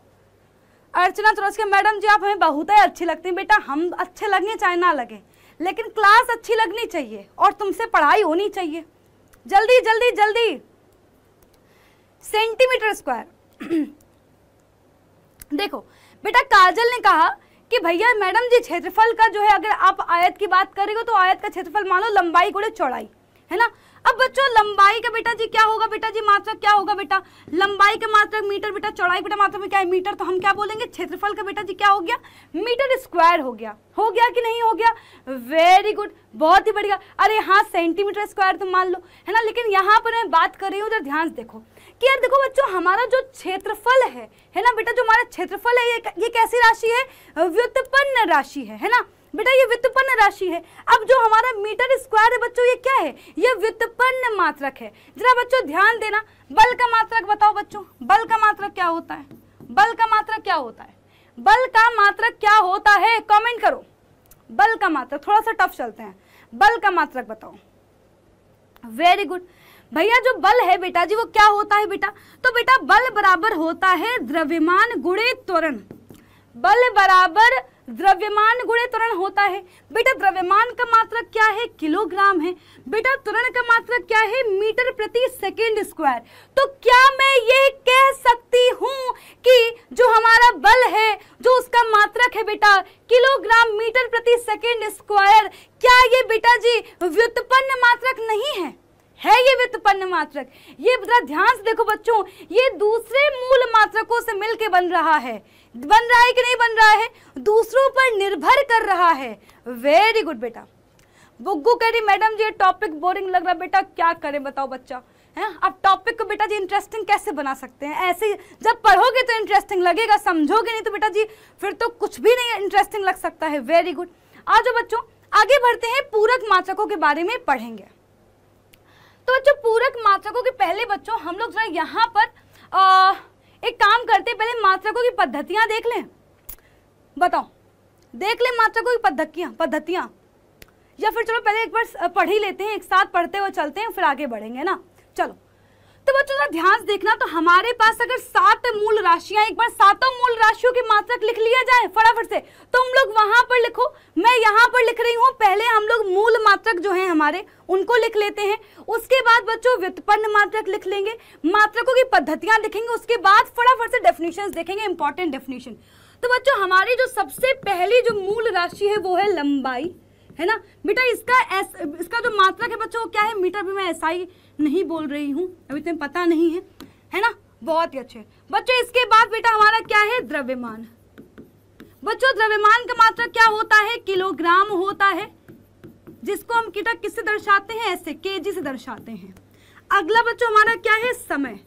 अर्चना तुरस्के मैडम जी आप हमें बहुत ही अच्छी लगती हैं बेटा हम अच्छे लगें चाहे ना लगे लेकिन क्लास अच्छी लगनी चाहिए और तुमसे पढ़ाई होनी चाहिए जल्दी जल्दी जल्दी सेंटीमीटर स्क्वायर देखो बेटा काजल ने कहा कि भैया मैडम जी क्षेत्रफल का जो है अगर आप आयत की बात करेंगे तो आयत का क्षेत्रफल मान लो लंबाई गुड़े चौड़ाई है ना अब बच्चों लंबाई का बेटा जी क्या होगा बेटा जी मात्रक क्या होगा बेटा लंबाई का मात्रक मीटर बेटा चौड़ाई बेटा मात्रक में क्या है मीटर तो हम क्या बोलेंगे क्षेत्रफल का बेटा जी क्या हो गया मीटर स्क्वायर हो गया हो गया कि नहीं हो गया वेरी गुड बहुत ही बढ़िया अरे हाँ सेंटीमीटर स्क्वायर तो मान लो है ना लेकिन यहाँ पर मैं बात कर रही हूँ जरा ध्यान से देखो कि यार देखो बच्चों हमारा जो क्षेत्रफल है है ना बेटा जो हमारा क्षेत्रफल है ये ये कैसी राशि है व्युत्पन्न राशि है है ना बेटा ये व्युत्पन्न राशि है अब जो हमारा मीटर स्क्वायर है बच्चों ये क्या है ये व्युत्पन्न मात्रक है जरा बच्चों ध्यान देना बल का मात्रक बताओ बच्चों बल का मात्रक क्या होता है बल का मात्रक क्या होता है बल का मात्रक क्या होता है कमेंट करो बल का मात्रक थोड़ा सा टफ चलते हैं बल का मात्रक बताओ वेरी गुड भैया जो बल है बेटा जी वो क्या होता है बेटा तो बेटा बल बराबर होता है द्रव्यमान गुणे त्वरण बल बराबर द्रव्यमान गुणे त्वरण होता है बेटा द्रव्यमान का मात्रक क्या है किलोग्राम है बेटा त्वरण का मात्रक क्या है मीटर प्रति सेकेंड स्क्वायर तो क्या मैं ये कह सकती हूँ कि जो हमारा बल है जो उसका मात्रक है बेटा किलोग्राम मीटर प्रति सेकेंड स्क्वायर क्या ये बेटा जी व्युत्पन्न मात्रक नहीं है है ये वित्तपन्न मात्रक ये जरा ध्यान से देखो बच्चों ये दूसरे मूल मात्रकों से मिलके बन रहा है बन रहा है कि नहीं बन रहा है दूसरों पर निर्भर कर रहा है वेरी गुड बेटा बुग्गू कह रही मैडम जी टॉपिक बोरिंग लग रहा बेटा क्या करें बताओ बच्चा है आप टॉपिक को बेटा जी इंटरेस्टिंग कैसे बना सकते हैं ऐसे जब पढ़ोगे तो इंटरेस्टिंग लगेगा समझोगे नहीं तो बेटा जी फिर तो कुछ भी नहीं इंटरेस्टिंग लग सकता है वेरी गुड आज बच्चों आगे बढ़ते हैं पूरक माचकों के बारे में पढ़ेंगे तो बच्चों पूरक माचकों के पहले बच्चों हम लोग जो है यहाँ पर आ, एक काम करते पहले मात्रकों की पद्धतियां देख लें बताओ देख लें मात्रकों की पद्धतियां पद्धतियां या फिर चलो पहले एक बार पढ़ ही लेते हैं एक साथ पढ़ते हुए चलते हैं फिर आगे बढ़ेंगे ना चलो तो बच्चों जरा ध्यान से देखना तो हमारे पास अगर सात मूल राशियां एक बार सातों मूल राशियों के मात्रक लिख लिया जाए फटाफट से तो हम लोग वहां पर लिखो मैं यहां पर लिख रही हूं पहले हम लोग मूल मात्रक जो है हमारे उनको लिख लेते हैं उसके बाद बच्चों व्युत्पन्न मात्रक लिख लेंगे मात्रकों की पद्धतियां लिखेंगे उसके बाद फटाफट से डेफिनेशन देखेंगे इंपॉर्टेंट डेफिनेशन तो बच्चों हमारी जो सबसे पहली जो मूल राशि है वो है लंबाई है ना बेटा इसका एस इसका जो मात्रक है बच्चों क्या है मीटर भी मैं एसआई नहीं बोल रही हूँ अभी तुम्हें पता नहीं है है ना बहुत ही अच्छे बच्चों इसके बाद बेटा हमारा क्या है द्रव्यमान बच्चों द्रव्यमान का मात्रक क्या होता है किलोग्राम होता है जिसको हम कीटक किससे दर्शाते हैं ऐसे केजी से दर्शाते हैं अगला बच्चों हमारा क्या है समय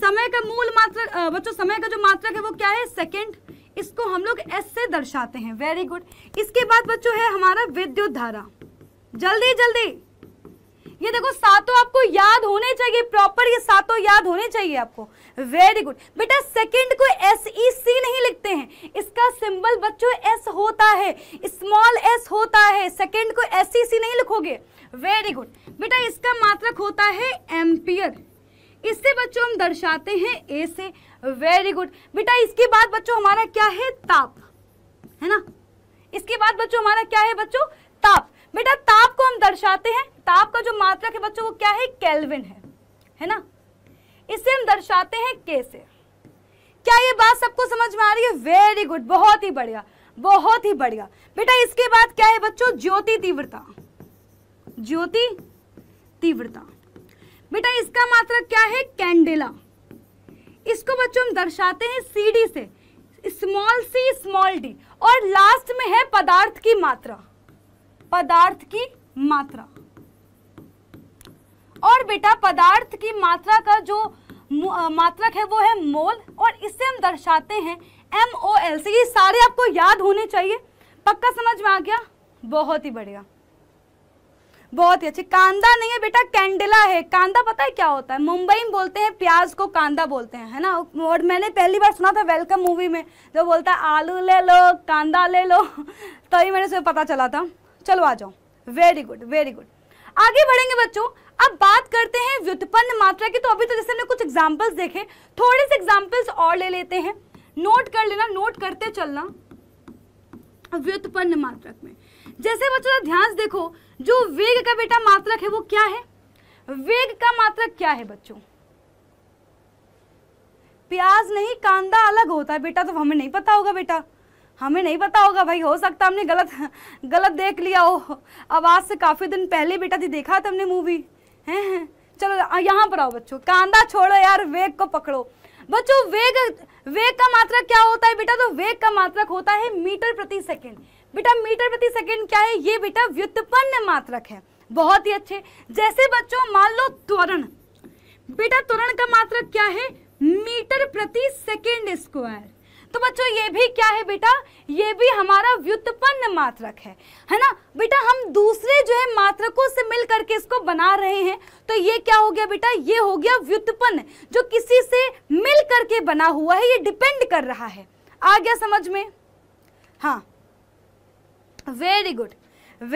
समय का मूल मात्रा बच्चों समय का जो मात्रक है वो क्या है सेकेंड इसको हम लोग एस से दर्शाते हैं वेरी गुड इसके बाद बच्चों है हमारा विद्युत धारा जल्दी जल्दी ये देखो सातों आपको याद होने चाहिए प्रॉपर ये सातों याद होने चाहिए आपको वेरी गुड बेटा सेकंड को एस ई सी नहीं लिखते हैं इसका सिंबल बच्चों एस होता है स्मॉल एस होता है सेकंड को एस ई सी नहीं लिखोगे वेरी गुड बेटा इसका मात्रक होता है एम्पियर इससे बच्चों हम दर्शाते हैं ए से वेरी गुड बेटा इसके बाद बच्चों हमारा क्या है ताप है ना इसके बाद बच्चों हमारा क्या है बच्चों ताप बेटा ताप को हम दर्शाते हैं ताप का जो मात्रक है बच्चों वो क्या है केल्विन है है ना इसे हम दर्शाते हैं के से क्या ये बात सबको समझ में आ रही है वेरी गुड बहुत ही बढ़िया बहुत ही बढ़िया बेटा इसके बाद क्या है बच्चों ज्योति तीव्रता ज्योति तीव्रता बेटा इसका मात्रक क्या है कैंडेला इसको बच्चों हम दर्शाते हैं सीडी से स्मॉल सी स्मॉल डी और लास्ट में है पदार्थ की मात्रा पदार्थ की मात्रा और बेटा पदार्थ की मात्रा का जो मात्रक है वो है मोल और इससे हम दर्शाते हैं एम ओ एल से ये सारे आपको याद होने चाहिए पक्का समझ में आ गया बहुत ही बढ़िया बहुत ही अच्छे कांदा नहीं है बेटा कैंडेला है कांदा पता है क्या होता है मुंबई में बोलते हैं प्याज को कांदा बोलते हैं है ना और मैंने पहली बार सुना था वेलकम मूवी में जो बोलता है आलू ले लो कांदा ले लो तभी तो मैंने उसे पता चला था चलो आ जाओ वेरी गुड वेरी गुड आगे बढ़ेंगे बच्चों अब बात करते हैं व्युत्पन्न मात्रा की तो अभी तो जैसे हमने कुछ एग्जाम्पल्स देखे थोड़े से एग्जाम्पल्स और ले लेते हैं नोट कर लेना नोट करते चलना व्युत्पन्न मात्रक में जैसे बच्चों ध्यान से देखो जो वेग का बेटा मात्रक है वो क्या है वेग का मात्रक क्या है बच्चों प्याज नहीं कांदा अलग होता है बेटा तो हमें नहीं पता होगा बेटा हमें नहीं पता होगा भाई हो सकता हमने गलत गलत देख लिया हो अब आज से काफ़ी दिन पहले बेटा जी देखा तुमने मूवी हैं चलो यहाँ पर आओ बच्चों कांदा छोड़ो यार वेग को पकड़ो बच्चों वेग वेग का मात्रक क्या होता है बेटा तो वेग का मात्रक होता है मीटर प्रति सेकंड बेटा मीटर प्रति सेकंड क्या है ये बेटा व्युत्पन्न मात्रक है बहुत ही अच्छे जैसे बच्चों मान लो त्वरण बेटा त्वरण का मात्रक क्या है मीटर प्रति सेकेंड स्क्वायर तो बच्चों ये भी क्या है बेटा ये भी हमारा व्युत्पन्न मात्रक है है ना बेटा हम दूसरे जो है मात्रकों से मिल करके इसको बना रहे हैं तो ये क्या हो गया बेटा ये हो गया व्युत्पन्न जो किसी से मिल करके बना हुआ है ये डिपेंड कर रहा है आ गया समझ में हाँ very good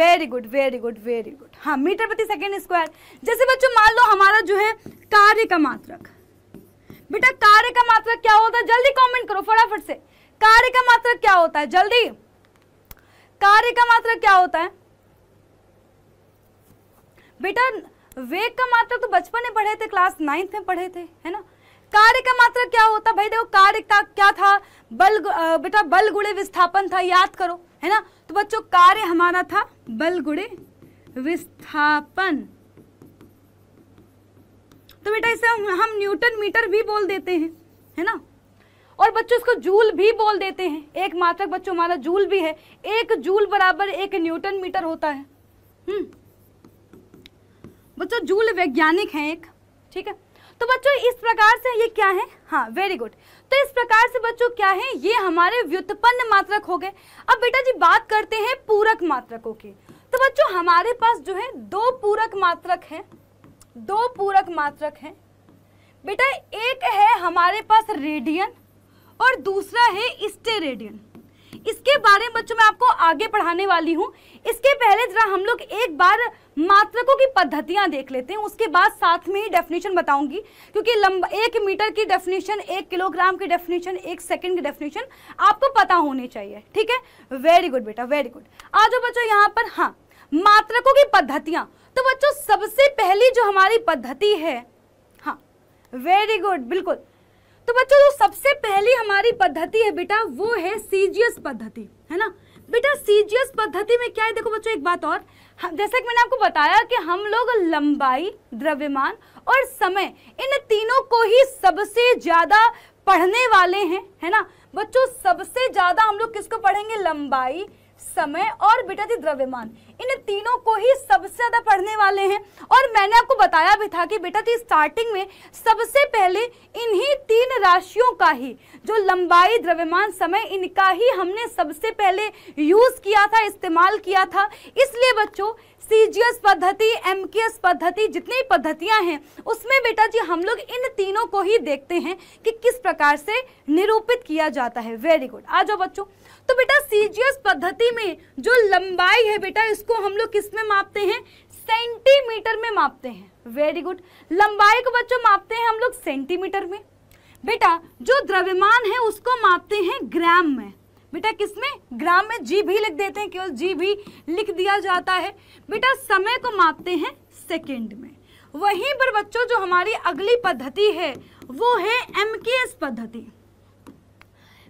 very good very good very good हाँ मीटर प्रति सेकेंड स्क्वायर जैसे बच्चों मान लो हमारा जो है कार्य का मात्रक बेटा कार्य का मात्रक मतलब क्या होता है जल्दी कमेंट करो फटाफट से कार्य का मात्रक मतलब क्या होता है जल्दी कार्य का मात्रक मतलब क्या होता है बेटा वेग का मात्रक तो बचपन में पढ़े थे क्लास नाइन्थ में पढ़े थे है ना कार्य का मात्रक क्या होता भाई देखो कार्य का क्या था बल बेटा बल गुड़े विस्थापन था याद करो है ना तो बच्चों कार्य हमारा था बल गुड़े विस्थापन तो बेटा इसे हम, हम न्यूटन मीटर भी बोल देते हैं है ना और बच्चों इसको जूल भी बोल देते हैं एक मात्रक बच्चों हमारा जूल भी है एक जूल बराबर एक न्यूटन मीटर होता है हम्म। बच्चों जूल वैज्ञानिक है एक ठीक है तो बच्चों इस प्रकार से ये क्या है हाँ वेरी गुड तो इस प्रकार से बच्चों क्या है ये हमारे व्युत्पन्न मात्रक हो गए अब बेटा जी बात करते हैं पूरक मात्रकों की तो बच्चों हमारे पास जो है दो पूरक मात्रक है दो पूरक मात्रक हैं बेटा एक है हमारे पास रेडियन और दूसरा है स्टेरेडियन इसके बारे में बच्चों मैं आपको आगे पढ़ाने वाली हूँ इसके पहले जरा हम लोग एक बार मात्रकों की पद्धतियां देख लेते हैं उसके बाद साथ में ही डेफिनेशन बताऊंगी क्योंकि लंबा एक मीटर की डेफिनेशन एक किलोग्राम की डेफिनेशन एक सेकंड की डेफिनेशन आपको पता होनी चाहिए ठीक है वेरी गुड बेटा वेरी गुड आ जाओ बच्चों यहाँ पर हाँ मात्रकों की पद्धतियां तो बच्चों सबसे पहली जो हमारी पद्धति है हाँ वेरी गुड बिल्कुल तो बच्चों जो सबसे पहली हमारी पद्धति है बेटा वो है सीजीएस पद्धति है ना बेटा सीजीएस पद्धति में क्या है देखो बच्चों एक बात और हाँ, जैसा कि मैंने आपको बताया कि हम लोग लंबाई द्रव्यमान और समय इन तीनों को ही सबसे ज़्यादा पढ़ने वाले हैं है ना बच्चों सबसे ज़्यादा हम लोग किसको पढ़ेंगे लंबाई समय और बेटा जी द्रव्यमान इन तीनों को ही सबसे ज़्यादा पढ़ने वाले हैं और मैंने आपको बताया भी था कि बेटा थी स्टार्टिंग में सबसे पहले इन्हीं तीन राशियों का ही जो लंबाई द्रव्यमान समय इनका ही हमने सबसे पहले यूज़ किया था इस्तेमाल किया था इसलिए बच्चों सीजीएस पद्धति एम पद्धति जितनी पद्धतियां हैं उसमें बेटा जी हम लोग इन तीनों को ही देखते हैं कि किस प्रकार से निरूपित किया जाता है वेरी गुड आ जाओ बच्चों तो बेटा सीजीएस पद्धति में जो लंबाई है बेटा इसको हम लोग किस में मापते हैं सेंटीमीटर में मापते हैं वेरी गुड लंबाई को बच्चों मापते हैं हम लोग सेंटीमीटर में बेटा जो द्रव्यमान है उसको मापते हैं ग्राम में बेटा किसमें ग्राम में जी भी लिख देते हैं केवल जी भी लिख दिया जाता है बेटा समय को मापते हैं सेकंड में वहीं पर बच्चों जो हमारी अगली पद्धति है वो है एम पद्धति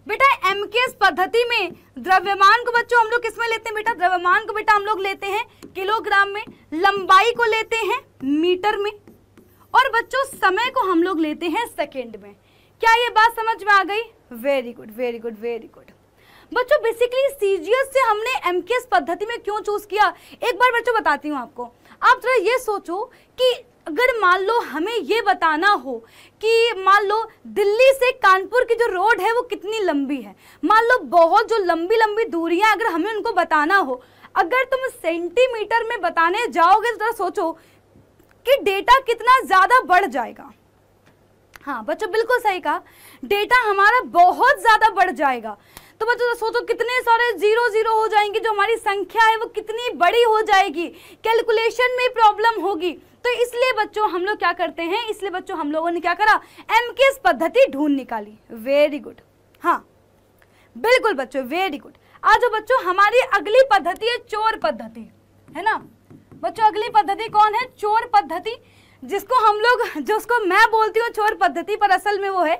बेटा एम पद्धति में द्रव्यमान को बच्चों हम लोग किसमें लेते हैं बेटा द्रव्यमान को बेटा हम लोग लेते हैं किलोग्राम में लंबाई को लेते हैं मीटर में और बच्चों समय को हम लोग लेते हैं सेकेंड में क्या ये बात समझ में आ गई very good very good very good बच्चों बेसिकली सीजीएस से हमने एमकेएस पद्धति में क्यों चूज किया एक बार बच्चों बताती हूँ आपको आप जरा ये सोचो कि अगर मान लो हमें ये बताना हो कि मान लो दिल्ली से कानपुर की जो रोड है वो कितनी लंबी है मान लो बहुत जो लंबी लंबी दूरियां अगर हमें उनको बताना हो अगर तुम सेंटीमीटर में बताने जाओगे तो जरा सोचो कि डेटा कितना ज़्यादा बढ़ जाएगा हाँ बच्चों बिल्कुल सही कहा डेटा हमारा बहुत ज़्यादा बढ़ जाएगा तो बच्चों तो सोचो कितने सारे जीरो जीरो हो जाएंगे जो हमारी संख्या है वो कितनी बड़ी हो जाएगी कैलकुलेशन में प्रॉब्लम होगी तो इसलिए बच्चों हम लोग क्या करते हैं इसलिए बच्चों हम लोगों ने क्या करा एम पद्धति ढूंढ निकाली वेरी गुड हाँ बिल्कुल बच्चों वेरी गुड आज बच्चों हमारी अगली पद्धति है चोर पद्धति है ना बच्चों अगली पद्धति कौन है चोर पद्धति जिसको हम लोग जो उसको मैं बोलती हूँ चोर पद्धति पर असल में वो है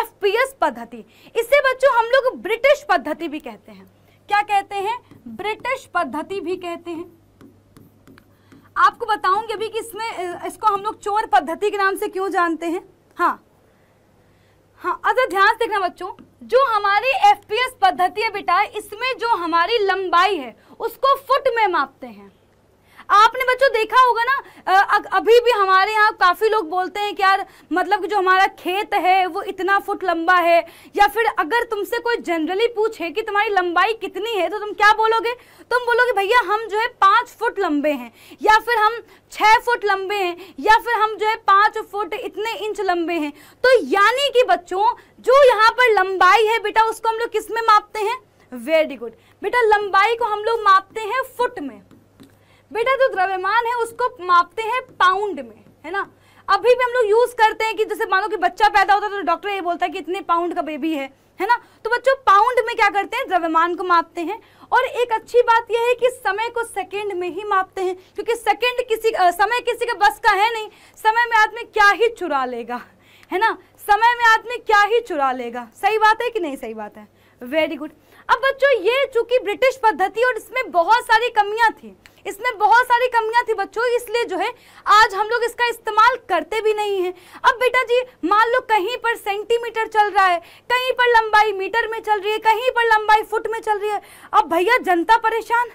एफ पी एस पद्धति इससे बच्चों हम लोग ब्रिटिश पद्धति भी कहते हैं क्या कहते हैं ब्रिटिश पद्धति भी कहते हैं आपको बताऊंगी अभी कि इसमें इसको हम लोग चोर पद्धति के नाम से क्यों जानते हैं हाँ हाँ अगर ध्यान से देखना बच्चों जो हमारी एफ पद्धति है बेटा इसमें जो हमारी लंबाई है उसको फुट में मापते हैं आपने बच्चों देखा होगा ना अभी भी हमारे यहाँ काफ़ी लोग बोलते हैं कि यार मतलब कि जो हमारा खेत है वो इतना फुट लंबा है या फिर अगर तुमसे कोई जनरली पूछे कि तुम्हारी लंबाई कितनी है तो तुम क्या बोलोगे तुम बोलोगे भैया हम जो है पांच फुट लंबे हैं या फिर हम छह फुट लंबे हैं या फिर हम जो है पांच फुट इतने इंच लंबे हैं तो यानी कि बच्चों जो यहाँ पर लंबाई है बेटा उसको हम लोग किस में मापते हैं वेरी गुड बेटा लंबाई को हम लोग मापते हैं फुट में बेटा जो द्रव्यमान है उसको मापते हैं पाउंड में है ना अभी भी हम लोग यूज करते हैं कि जैसे मानो कि बच्चा पैदा होता है तो डॉक्टर ये बोलता है कि इतने पाउंड का बेबी है है ना तो बच्चों पाउंड में क्या करते हैं द्रव्यमान को मापते हैं और एक अच्छी बात यह है कि समय को सेकंड में ही मापते हैं क्योंकि सेकंड किसी आ, समय किसी के बस का है नहीं समय में आदमी क्या ही चुरा लेगा है ना समय में आदमी क्या ही चुरा लेगा सही बात है कि नहीं सही बात है वेरी गुड अब बच्चों ये चूंकि ब्रिटिश पद्धति और इसमें बहुत सारी कमियां थी इसमें बहुत सारी कमियां थी बच्चों इसलिए जो है आज हम लोग इसका इस्तेमाल करते भी नहीं है अब बेटा जी मान लो कहीं पर सेंटीमीटर चल रहा है कहीं पर लंबाई मीटर में चल रही है कहीं पर लंबाई फुट में चल रही है अब भैया जनता परेशान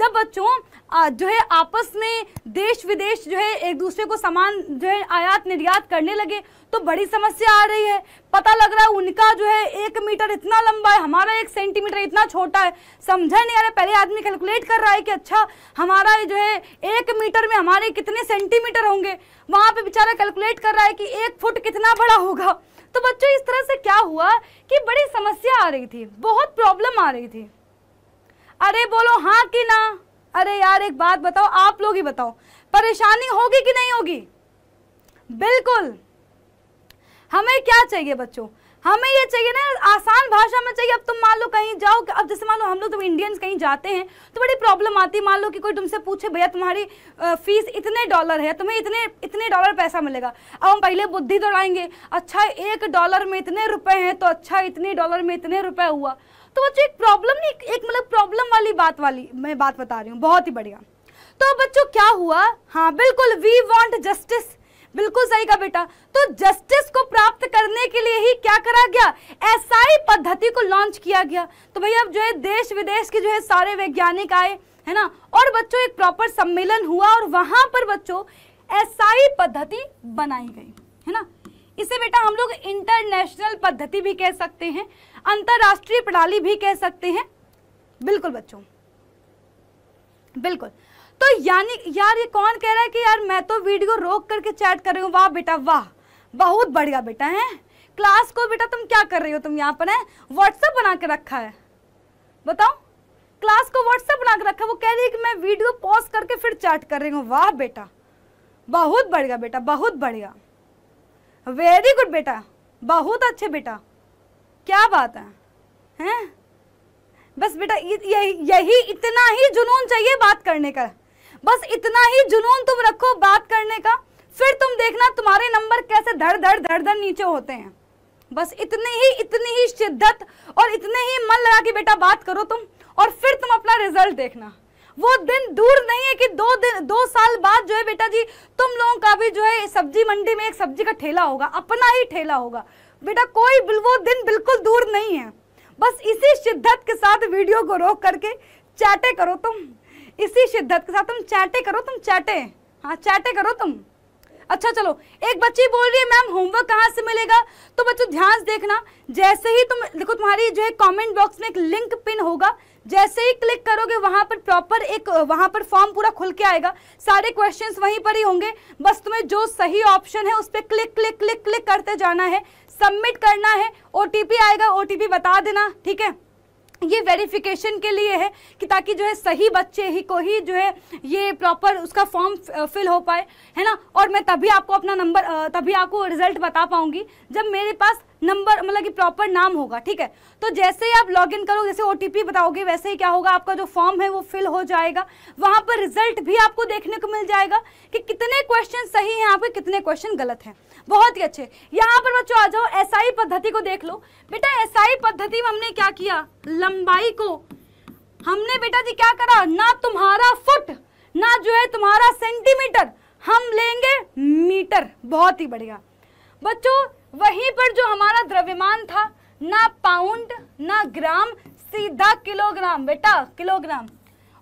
जब बच्चों जो है आपस में देश विदेश जो है एक दूसरे को सामान जो है आयात निर्यात करने लगे तो बड़ी समस्या आ रही है पता लग रहा है उनका जो है एक मीटर इतना लंबा है हमारा एक सेंटीमीटर इतना छोटा है समझा नहीं आ रहा पहले आदमी कैलकुलेट कर रहा है कि अच्छा हमारा जो है एक मीटर में हमारे कितने सेंटीमीटर होंगे वहां पे बेचारा कैलकुलेट कर रहा है कि एक फुट कितना बड़ा होगा तो बच्चों इस तरह से क्या हुआ कि बड़ी समस्या आ रही थी बहुत प्रॉब्लम आ रही थी अरे बोलो हाँ कि ना अरे यार एक बात बताओ आप लोग ही बताओ परेशानी होगी कि नहीं होगी बिल्कुल हमें क्या चाहिए बच्चों हमें ये चाहिए ना आसान भाषा में चाहिए अब तुम मान लो कहीं जाओ अब जैसे मान लो हम लोग तो इंडियंस कहीं जाते हैं तो बड़ी प्रॉब्लम आती है मान लो कि कोई तुमसे पूछे भैया तुम्हारी फीस इतने डॉलर है तुम्हें इतने इतने डॉलर पैसा मिलेगा अब हम पहले बुद्धि दौड़ाएंगे अच्छा एक डॉलर में इतने रुपए हैं तो अच्छा इतने डॉलर में इतने रुपए हुआ तो बच्चों एक प्रॉब्लम नहीं एक मतलब प्रॉब्लम वाली बात वाली मैं बात बता रही हूँ बहुत ही बढ़िया तो बच्चों क्या हुआ हाँ बिल्कुल वी वॉन्ट जस्टिस बिल्कुल सही कहा बेटा तो जस्टिस को प्राप्त करने के लिए ही क्या करा गया एसआई पद्धति को लॉन्च किया गया तो भैया अब जो है देश विदेश के जो है सारे वैज्ञानिक आए है ना और बच्चों एक प्रॉपर सम्मेलन हुआ और वहां पर बच्चों एसआई पद्धति बनाई गई है ना इसे बेटा हम लोग इंटरनेशनल पद्धति भी कह सकते हैं अंतरराष्ट्रीय प्रणाली भी कह सकते हैं बिल्कुल बच्चों बिल्कुल तो यानी यार ये कौन कह रहा है कि यार मैं तो वीडियो रोक करके चैट कर रही हूँ वाह बेटा वाह बहुत बढ़िया बेटा है क्लास को बेटा तुम क्या कर रही हो तुम यहाँ पर है व्हाट्सएप बना के रखा है बताओ क्लास को व्हाट्सएप बना के रखा है वो कह रही है कि मैं वीडियो पॉज करके फिर चैट कर रही हूँ वाह बेटा बहुत बढ़िया बेटा बहुत बढ़िया वेरी गुड बेटा बहुत अच्छे बेटा क्या बात है हैं बस बेटा यही यही इतना ही जुनून चाहिए बात करने का बस इतना ही जुनून तुम रखो बात करने का फिर तुम देखना तुम्हारे नंबर कैसे धड़ धड़ धड़ धड़ नीचे होते हैं बस इतनी ही इतनी ही शिद्दत और इतने ही मन लगा के बेटा बात करो तुम और फिर तुम अपना रिजल्ट देखना वो दिन दूर नहीं है कि दो दिन दो साल बाद जो है बेटा जी तुम लोगों का भी जो है सब्जी मंडी में एक सब्जी का ठेला होगा अपना ही ठेला होगा बेटा कोई वो दिन बिल्कुल दूर नहीं है बस इसी शिद्दत के साथ वीडियो को रोक करके चैटे करो तुम इसी शिद्दत के साथ तुम चैटे करो तुम चैटे हाँ चैटे करो तुम अच्छा चलो एक बच्ची बोल रही है मैम होमवर्क कहाँ से मिलेगा तो बच्चों ध्यान से देखना जैसे ही तुम देखो तुम्हारी जो है कमेंट बॉक्स में एक लिंक पिन होगा जैसे ही क्लिक करोगे वहां पर प्रॉपर एक वहां पर फॉर्म पूरा खुल के आएगा सारे क्वेश्चंस वहीं पर ही होंगे बस तुम्हें जो सही ऑप्शन है उस पर क्लिक क्लिक क्लिक क्लिक करते जाना है सबमिट करना है ओ आएगा ओ बता देना ठीक है ये वेरिफिकेशन के लिए है कि ताकि जो है सही बच्चे ही को ही जो है ये प्रॉपर उसका फॉर्म फिल uh, हो पाए है ना और मैं तभी आपको अपना नंबर uh, तभी आपको रिजल्ट बता पाऊंगी जब मेरे पास नंबर मतलब कि प्रॉपर नाम होगा ठीक है तो जैसे ही आप लॉग इन करोगे जैसे ओटीपी बताओगे वैसे ही क्या होगा आपका जो फॉर्म है वो फिल हो जाएगा वहाँ पर रिजल्ट भी आपको देखने को मिल जाएगा कि कितने क्वेश्चन सही हैं आपके कितने क्वेश्चन गलत हैं बहुत ही अच्छे यहाँ पर बच्चों आ जाओ एसआई पद्धति को देख लो बेटा एसआई पद्धति में हमने क्या किया लंबाई को हमने बेटा जी क्या करा ना तुम्हारा फुट ना जो है तुम्हारा सेंटीमीटर हम लेंगे मीटर बहुत ही बढ़िया बच्चों वहीं पर जो हमारा द्रव्यमान था ना पाउंड ना ग्राम सीधा किलोग्राम बेटा किलोग्राम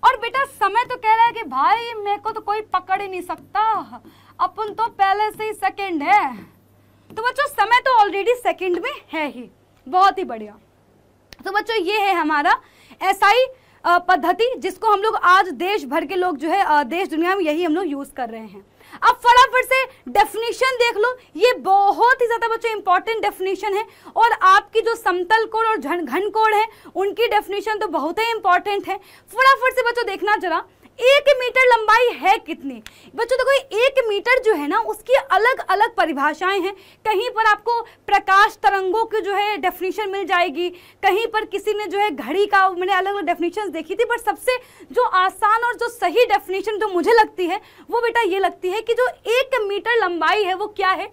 और बेटा समय तो कह रहा है कि भाई मेरे को तो कोई पकड़ ही नहीं सकता अपन तो पहले से ही सेकंड है तो बच्चों समय तो ऑलरेडी सेकंड में है ही बहुत ही बढ़िया तो बच्चों ये है हमारा ही पद्धति जिसको हम लोग आज देश भर के लोग जो है देश दुनिया में यही हम लोग यूज़ कर रहे हैं अब फटाफट से डेफिनेशन देख लो ये बहुत ही ज़्यादा बच्चों इंपॉर्टेंट डेफिनेशन है और आपकी जो समतल कोण और घन कोण है उनकी डेफिनेशन तो बहुत ही इंपॉर्टेंट है फटाफट से बच्चों देखना जरा एक मीटर लंबाई है कितनी बच्चों देखो एक मीटर जो है ना उसकी अलग अलग परिभाषाएं हैं कहीं पर आपको प्रकाश तरंगों की जो है डेफिनेशन मिल जाएगी कहीं पर किसी ने जो है घड़ी का मैंने अलग अलग डेफिनेशन देखी थी बट सबसे जो आसान और जो सही डेफिनेशन जो मुझे लगती है वो बेटा ये लगती है कि जो एक मीटर लंबाई है वो क्या है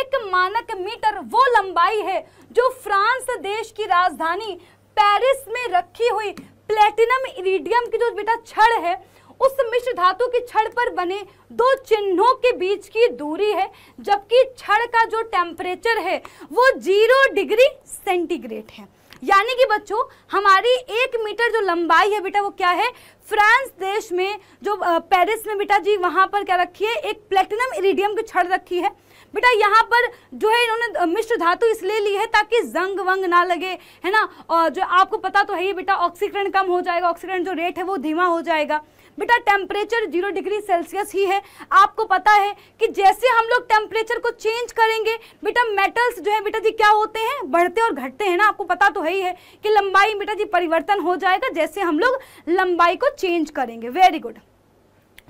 एक मानक मीटर वो लंबाई है जो फ्रांस देश की राजधानी पेरिस में रखी हुई प्लेटिनम इरिडियम की जो बेटा छड़ है उस मिश्र धातु की छड़ पर बने दो चिन्हों के बीच की दूरी है जबकि छड़ का जो टेम्परेचर है वो जीरो डिग्री सेंटीग्रेड है यानी कि बच्चों हमारी एक मीटर जो लंबाई है बेटा वो क्या है फ्रांस देश में जो पेरिस में बेटा जी वहां पर क्या रखी है एक प्लेटिनम इरिडियम की छड़ रखी है बेटा यहाँ पर जो है इन्होंने मिश्र धातु इसलिए ली है ताकि जंग वंग ना लगे है ना और जो आपको पता तो है ही बेटा ऑक्सीकरण कम हो जाएगा ऑक्सीकरण जो रेट है वो धीमा हो जाएगा बेटा टेम्परेचर जीरो डिग्री सेल्सियस ही है आपको पता है कि जैसे हम लोग टेम्परेचर को चेंज करेंगे बेटा मेटल्स जो है बेटा जी क्या होते हैं बढ़ते और घटते हैं ना आपको पता तो है ही है कि लंबाई बेटा जी परिवर्तन हो जाएगा जैसे हम लोग लंबाई को चेंज करेंगे वेरी गुड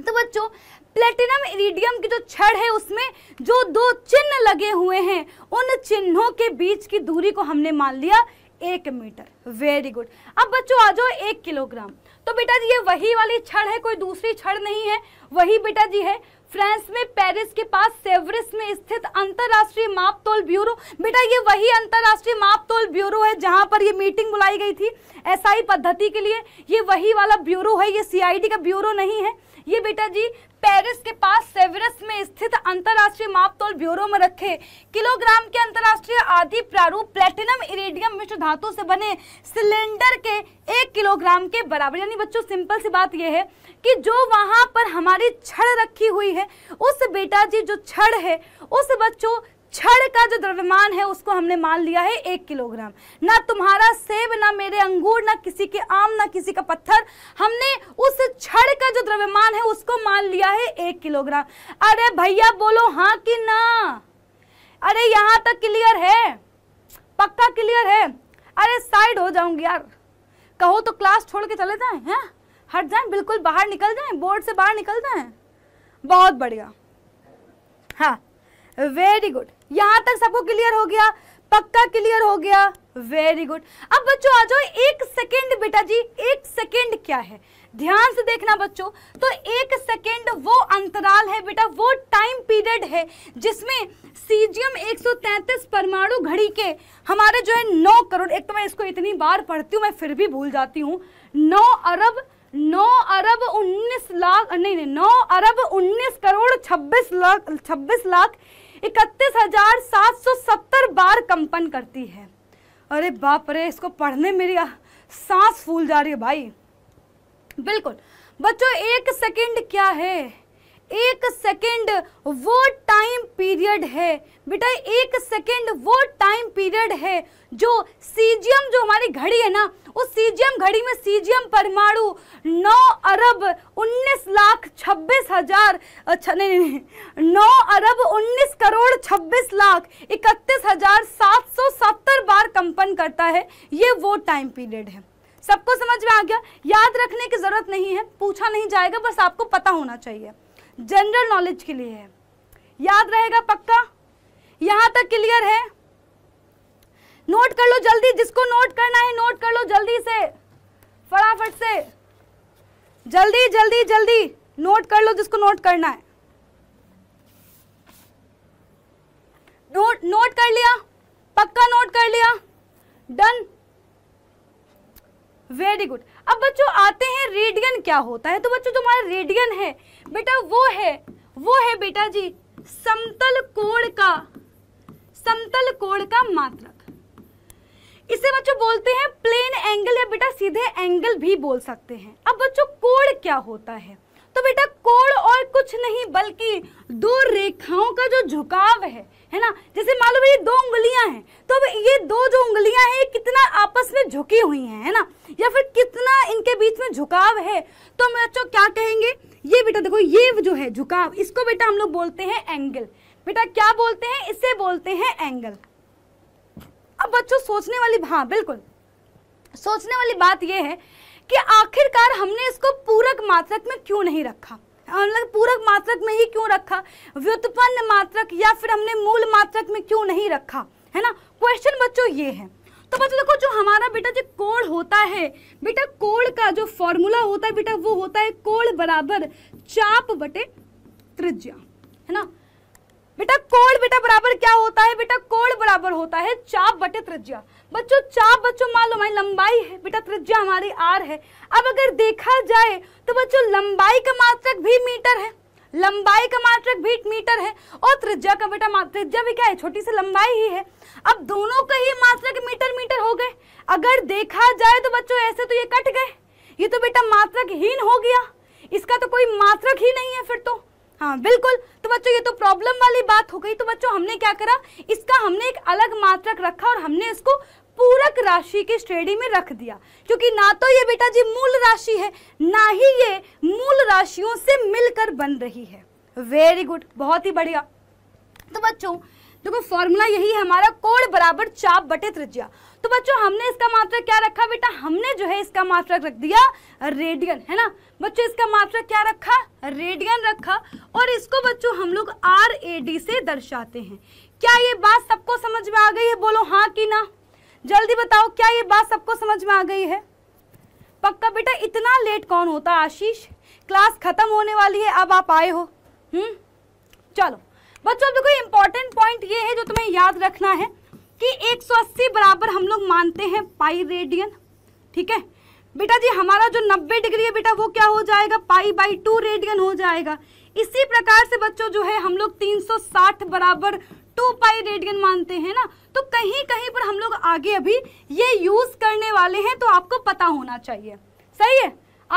तो बच्चों प्लेटिनम इरिडियम की जो छड़ है उसमें जो दो चिन्ह लगे हुए हैं उन चिन्हों के बीच की दूरी को हमने मान लिया एक मीटर वेरी गुड अब बच्चों आ जाओ एक किलोग्राम तो बेटा जी ये वही वाली छड़ है कोई दूसरी छड़ नहीं है वही बेटा जी है फ्रांस में पेरिस के पास सेवरिस में स्थित अंतरराष्ट्रीय माप तोल ब्यूरो बेटा ये वही अंतरराष्ट्रीय माप तोल ब्यूरो है जहां पर ये मीटिंग बुलाई गई थी एसआई पद्धति के लिए ये वही वाला ब्यूरो है ये सीआईडी का ब्यूरो नहीं है ये बेटा जी पेरिस के पास सेवरस में स्थित अंतरराष्ट्रीय मापतोल ब्यूरो में रखे किलोग्राम के अंतरराष्ट्रीय आदि प्रारूप प्लेटिनम इरेडियम मिश्र धातु से बने सिलेंडर के एक किलोग्राम के बराबर यानी बच्चों सिंपल सी बात यह है कि जो वहां पर हमारी छड़ रखी हुई है उस बेटा जी जो छड़ है उस बच्चों क्षण का जो द्रव्यमान है उसको हमने मान लिया है एक किलोग्राम ना तुम्हारा सेब ना मेरे अंगूर ना किसी के आम ना किसी का पत्थर हमने उस क्षण का जो द्रव्यमान है उसको मान लिया है एक किलोग्राम अरे भैया बोलो हाँ कि ना अरे यहाँ तक क्लियर है पक्का क्लियर है अरे साइड हो जाऊंगी यार कहो तो क्लास छोड़ के चले जाए हैं हट जाए बिल्कुल बाहर निकल जाए बोर्ड से बाहर निकल जाए बहुत बढ़िया हाँ वेरी गुड यहां तक सबको क्लियर हो गया पक्का क्लियर हो गया वेरी गुड अब बच्चों आ जाओ एक सेकेंड बेटा जी एक सेकेंड क्या है ध्यान से देखना बच्चों तो एक सेकेंड वो अंतराल है बेटा वो टाइम पीरियड है जिसमें सीजियम 133 परमाणु घड़ी के हमारे जो है 9 करोड़ एक तो मैं इसको इतनी बार पढ़ती हूँ मैं फिर भी भूल जाती हूँ 9 अरब 9 अरब 19 लाख नहीं नहीं 9 अरब 19 करोड़ 26 लाख 26 लाख इकतीस हजार सात सौ सत्तर बार कंपन करती है अरे बाप रे इसको पढ़ने मेरी सांस फूल जा रही है भाई बिल्कुल बच्चों एक सेकंड क्या है एक सेकंड वो टाइम पीरियड है बेटा एक सेकंड वो टाइम पीरियड है जो सीजियम जो हमारी घड़ी है ना उस सीजियम घड़ी में सीजियम परमाणु 9 अरब 19 लाख 26 हजार अच्छा नहीं नहीं नौ अरब 19 करोड़ 26 लाख इकतीस हजार सात सौ सत्तर बार कंपन करता है ये वो टाइम पीरियड है सबको समझ में आ गया याद रखने की ज़रूरत नहीं है पूछा नहीं जाएगा बस आपको पता होना चाहिए जनरल नॉलेज के लिए है याद रहेगा पक्का यहां तक क्लियर है नोट कर लो जल्दी जिसको नोट करना है नोट कर लो जल्दी से फटाफट से जल्दी जल्दी जल्दी नोट कर लो जिसको नोट करना है नोट नोट कर लिया पक्का नोट कर लिया डन वेरी गुड अब बच्चों आते हैं रेडियन क्या होता है तो बच्चों तुम्हारा रेडियन है बेटा वो है वो है बेटा जी समतल कोण का समतल कोण का मात्रक इसे बच्चों बोलते हैं प्लेन एंगल या बेटा सीधे एंगल भी बोल सकते हैं अब बच्चों कोण क्या होता है तो बेटा कोण और कुछ नहीं बल्कि दो रेखाओं का जो झुकाव है है ना जैसे मान लो ये दो उंगलियां हैं तो अब ये दो जो उंगलियां हैं कितना आपस में झुकी हुई हैं है ना या फिर कितना इनके बीच में झुकाव है तो हम बच्चों क्या कहेंगे ये बेटा देखो ये जो है झुकाव इसको बेटा हम लोग बोलते हैं एंगल बेटा क्या बोलते हैं इसे बोलते हैं एंगल अब बच्चों सोचने वाली हाँ बिल्कुल सोचने वाली बात यह है कि आखिरकार हमने इसको पूरक मात्रक में क्यों नहीं रखा मतलब पूरक मात्रक में ही क्यों रखा व्युत्पन्न मात्रक या फिर हमने मूल मात्रक में क्यों नहीं रखा है ना क्वेश्चन बच्चों ये है तो बच्चों देखो जो हमारा बेटा जो कोण होता है बेटा कोण का जो फॉर्मूला होता है बेटा वो होता है कोण बराबर चाप बटे त्रिज्या है ना बेटा कोण बेटा बराबर क्या होता है बेटा कोण बराबर होता है चाप बटे त्रिज्या बच्चों चाप बच्चों मान लो हमारी लंबाई है बेटा त्रिज्या हमारी आर है अब अगर देखा जाए तो बच्चों लंबाई का मात्रक भी मीटर है लंबाई का मात्रक भी मीटर है और त्रिज्या का बेटा त्रिज्या भी क्या है छोटी सी लंबाई ही है अब दोनों का ही मात्रक मीटर मीटर हो गए अगर देखा जाए तो बच्चों ऐसे तो ये कट गए ये तो बेटा मात्रक हीन हो गया इसका तो कोई मात्रक ही नहीं है फिर तो हाँ बिल्कुल तो बच्चों ये तो प्रॉब्लम वाली बात हो गई तो बच्चों हमने क्या करा इसका हमने एक अलग मात्रक रखा और हमने इसको पूरक राशि की श्रेणी में रख दिया क्योंकि ना तो ये बेटा जी मूल राशि है ना ही ये मूल राशियों से मिलकर बन रही है वेरी गुड बहुत ही बढ़िया तो बच्चों देखो तो फॉर्मूला यही है हमारा कोण बराबर चाप बटे त्रिज्या तो बच्चों हमने इसका मात्रक क्या रखा बेटा हमने जो है इसका मात्रक रख दिया रेडियन है ना बच्चों इसका मात्रक क्या रखा रेडियन रखा और इसको बच्चों हम लोग आर ए डी से दर्शाते हैं क्या ये बात सबको समझ में आ गई है बोलो हाँ कि ना जल्दी बताओ क्या ये बात सबको समझ में आ गई है पक्का बेटा इतना लेट कौन होता आशीष क्लास खत्म होने वाली है अब आप आए हो हम्म चलो बच्चों देखो इम्पोर्टेंट पॉइंट ये है जो तुम्हें याद रखना है कि 180 बराबर हम लोग मानते हैं पाई रेडियन ठीक है बेटा जी हमारा जो 90 डिग्री है बेटा वो क्या हो जाएगा पाई बाई टू रेडियन हो जाएगा इसी प्रकार से बच्चों जो है हम लोग 360 बराबर टू पाई रेडियन मानते हैं ना तो कहीं कहीं पर हम लोग आगे अभी ये यूज करने वाले हैं तो आपको पता होना चाहिए सही है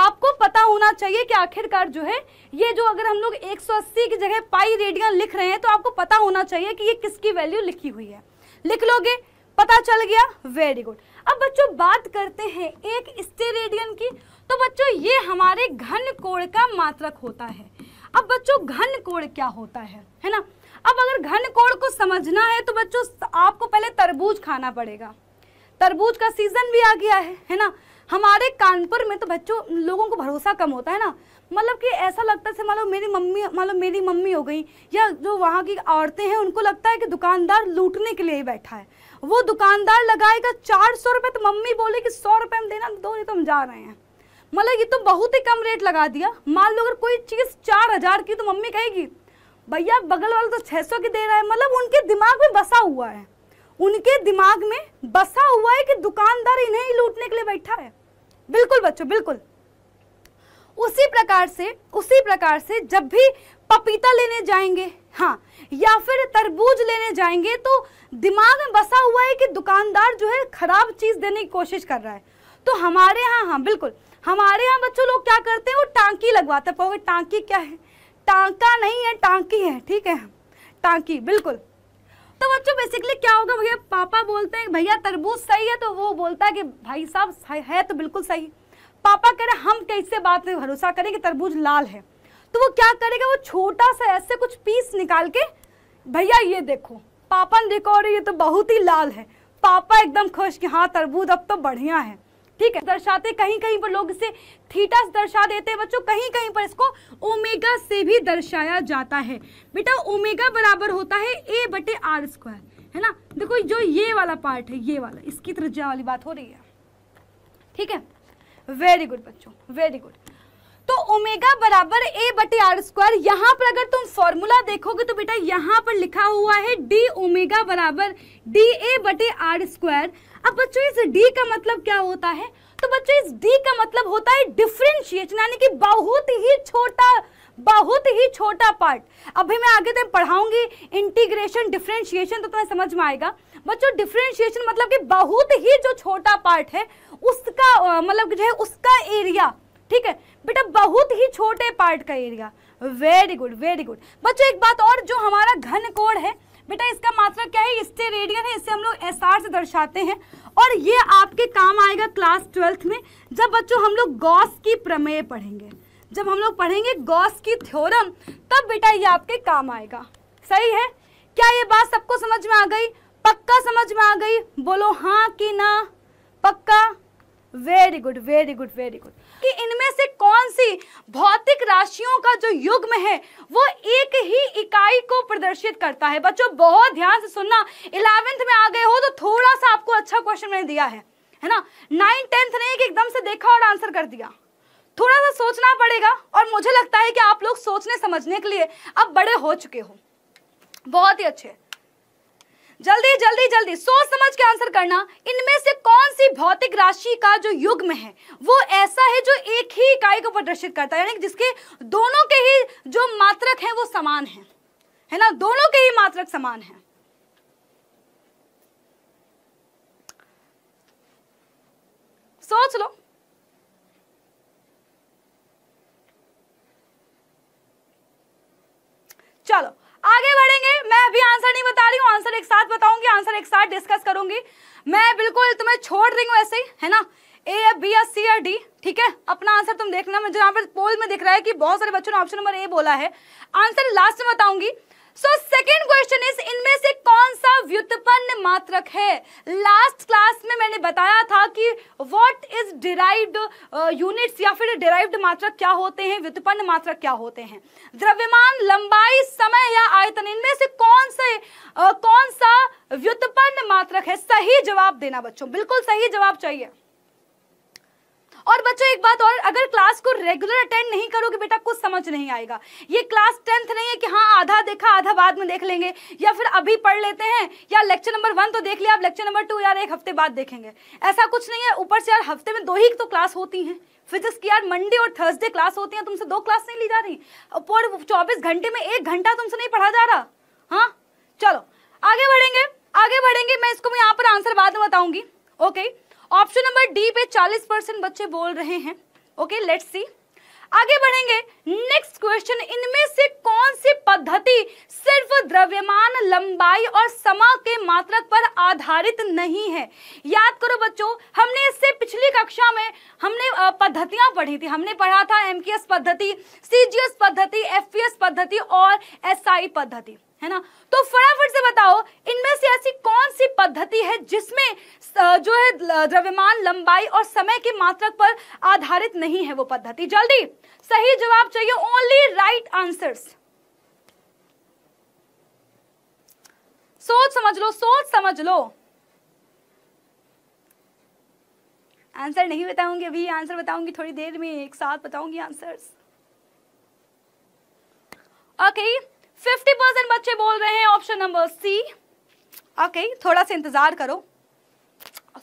आपको पता होना चाहिए कि आखिरकार जो है ये जो अगर हम लोग 180 की जगह पाई रेडियन लिख रहे हैं तो आपको पता होना चाहिए कि ये किसकी वैल्यू लिखी हुई है लिख लोगे पता चल गया वेरी गुड अब बच्चों बात करते हैं एक स्टेरेडियन की तो बच्चों ये हमारे घन कोण का मात्रक होता है अब बच्चों घन कोण क्या होता है है ना अब अगर घन कोड़ को समझना है तो बच्चों आपको पहले तरबूज खाना पड़ेगा तरबूज का सीजन भी आ गया है है ना हमारे कानपुर में तो बच्चों लोगों को भरोसा कम होता है ना मतलब कि ऐसा लगता है मतलब मेरी मम्मी मतलब मेरी मम्मी हो गई या जो वहाँ की औरतें हैं उनको लगता है कि दुकानदार लूटने के लिए ही बैठा है वो दुकानदार लगाएगा चार सौ रुपये तो मम्मी बोले कि सौ रुपये हम देना दो ये तो हम जा रहे हैं मतलब ये तो बहुत ही कम रेट लगा दिया मान लो अगर कोई चीज़ चार हज़ार की तो मम्मी कहेगी भैया बगल वाले तो 600 की दे रहा है मतलब उनके दिमाग में बसा हुआ है उनके दिमाग में बसा हुआ है कि दुकानदार इन्हें ही लूटने के लिए बैठा है बिल्कुल बच्चों बिल्कुल उसी प्रकार से उसी प्रकार से जब भी पपीता लेने जाएंगे हाँ या फिर तरबूज लेने जाएंगे तो दिमाग में बसा हुआ है कि दुकानदार जो है खराब चीज देने की कोशिश कर रहा है तो हमारे यहाँ हाँ बिल्कुल हमारे यहाँ बच्चों लोग क्या करते हैं वो टांकी लगवाते हैं टांकी क्या है टांका नहीं है टांकी है ठीक है टांकी बिल्कुल तो बच्चों बेसिकली क्या होगा भैया पापा बोलते हैं भैया तरबूज सही है तो वो बोलता है कि भाई साहब है तो बिल्कुल सही पापा कह रहे हम कैसे बात में भरोसा करें कि तरबूज लाल है तो वो क्या करेगा वो छोटा सा ऐसे कुछ पीस निकाल के भैया ये देखो पापा ने देखो अरे ये तो बहुत ही लाल है पापा एकदम खुश कि हाँ तरबूज अब तो बढ़िया है ठीक है दर्शाते कहीं कहीं पर लोग इसे थीटा दर्शा देते हैं बच्चों कहीं कहीं पर इसको ओमेगा से भी दर्शाया जाता है बेटा ओमेगा बराबर होता है ए बटे आर स्क्वायर है ना देखो जो ये वाला पार्ट है ये वाला इसकी त्रिज्या वाली बात हो रही है ठीक है वेरी गुड बच्चों वेरी गुड तो ओमेगा बराबर ए बटे आर स्क्वायर यहाँ पर अगर तुम फॉर्मूला देखोगे तो बेटा यहाँ पर लिखा हुआ है डी ओमेगा बराबर डी ए बटे आर स्क्वायर अब बच्चों इस डी का मतलब क्या होता है तो बच्चों इस डी का मतलब होता है डिफरेंशिएशन यानी कि बहुत ही छोटा बहुत ही छोटा पार्ट अभी मैं आगे तक तो पढ़ाऊंगी इंटीग्रेशन डिफरेंशिएशन तो तुम्हें समझ में आएगा बच्चों डिफरेंशिएशन मतलब कि बहुत ही जो छोटा पार्ट है उसका मतलब जो है उसका एरिया ठीक है बेटा बहुत ही छोटे पार्ट का area very good very good बच्चों एक बात और जो हमारा घन कोण है बेटा इसका मात्रा मतलब क्या है इससे रेडियन है इससे हम लोग एस से दर्शाते हैं और ये आपके काम आएगा क्लास ट्वेल्थ में जब बच्चों हम लोग गॉस की प्रमेय पढ़ेंगे जब हम लोग पढ़ेंगे गॉस की थ्योरम तब बेटा ये आपके काम आएगा सही है क्या ये बात सबको समझ में आ गई पक्का समझ में आ गई बोलो हाँ कि ना पक्का very good very good very good कि इनमें से कौन सी भौतिक राशियों का जो युग्म है वो एक ही इकाई को प्रदर्शित करता है बच्चों बहुत ध्यान से सुनना इलेवेंथ में आ गए हो तो थोड़ा सा आपको अच्छा क्वेश्चन मैंने दिया है है ना नाइन टेंथ ने कि एकदम से देखा और आंसर कर दिया थोड़ा सा सोचना पड़ेगा और मुझे लगता है कि आप लोग सोचने समझने के लिए अब बड़े हो चुके हो बहुत ही अच्छे जल्दी जल्दी जल्दी सोच समझ के आंसर करना इनमें से कौन सी भौतिक राशि का जो युग्म है वो ऐसा है जो एक ही इकाई को प्रदर्शित करता है यानी जिसके दोनों के ही जो मात्रक हैं वो समान हैं है ना दोनों के ही मात्रक समान हैं सोच लो चलो आगे बढ़ेंगे मैं अभी आंसर नहीं बता रही हूँ आंसर एक साथ बताऊंगी आंसर एक साथ डिस्कस करूंगी मैं बिल्कुल तुम्हें छोड़ रही हूँ ऐसे ही है ना ए या बी या सी या डी ठीक है अपना आंसर तुम देखना मुझे यहाँ पर पोल में दिख रहा है कि बहुत सारे बच्चों ने ऑप्शन नंबर ए बोला है आंसर लास्ट में बताऊंगी सो सेकेंड क्वेश्चन इज इनमें से कौन सा व्युत्पन्न मात्रक है लास्ट क्लास में मैंने बताया था कि व्हाट इज डिराइव्ड यूनिट्स या फिर डिराइव्ड मात्रक क्या होते हैं व्युत्पन्न मात्रक क्या होते हैं द्रव्यमान लंबाई समय या आयतन इनमें से कौन से uh, कौन सा व्युत्पन्न मात्रक है सही जवाब देना बच्चों बिल्कुल सही जवाब चाहिए और बच्चों एक बात और अगर क्लास को रेगुलर अटेंड नहीं करोगे बेटा कुछ समझ नहीं आएगा ये क्लास टेंथ नहीं है कि हाँ आधा देखा आधा बाद में देख लेंगे या फिर अभी पढ़ लेते हैं या लेक्चर नंबर वन तो देख लिया आप लेक्चर नंबर टू यार एक हफ्ते बाद देखेंगे ऐसा कुछ नहीं है ऊपर से यार हफ्ते में दो ही तो क्लास होती हैं फिजिक्स की यार मंडे और थर्सडे क्लास होती हैं तुमसे दो क्लास नहीं ली जा रही और चौबीस घंटे में एक घंटा तुमसे नहीं पढ़ा जा रहा हाँ चलो आगे बढ़ेंगे आगे बढ़ेंगे मैं इसको यहाँ पर आंसर बाद में बताऊंगी ओके ऑप्शन नंबर डी पे 40 परसेंट बच्चे बोल रहे हैं ओके लेट्स सी आगे बढ़ेंगे नेक्स्ट क्वेश्चन इनमें से कौन सी पद्धति सिर्फ द्रव्यमान लंबाई और समा के मात्रक पर आधारित नहीं है याद करो बच्चों हमने इससे पिछली कक्षा में हमने पद्धतियां पढ़ी थी हमने पढ़ा था एमकेएस पद्धति सीजीएस पद्धति एफपीएस पद्धति और एसआई पद्धति है ना तो फटाफट से बताओ इनमें से ऐसी कौन सी पद्धति है जिसमें जो है द्रव्यमान लंबाई और समय के मात्रक पर आधारित नहीं है वो पद्धति जल्दी सही जवाब चाहिए ओनली राइट आंसर्स सोच समझ लो सोच समझ लो आंसर नहीं बताऊंगी अभी आंसर बताऊंगी थोड़ी देर में एक साथ बताऊंगी answers okay okay. Fifty percent बच्चे बोल रहे हैं ऑप्शन नंबर सी ओके थोड़ा सा इंतजार करो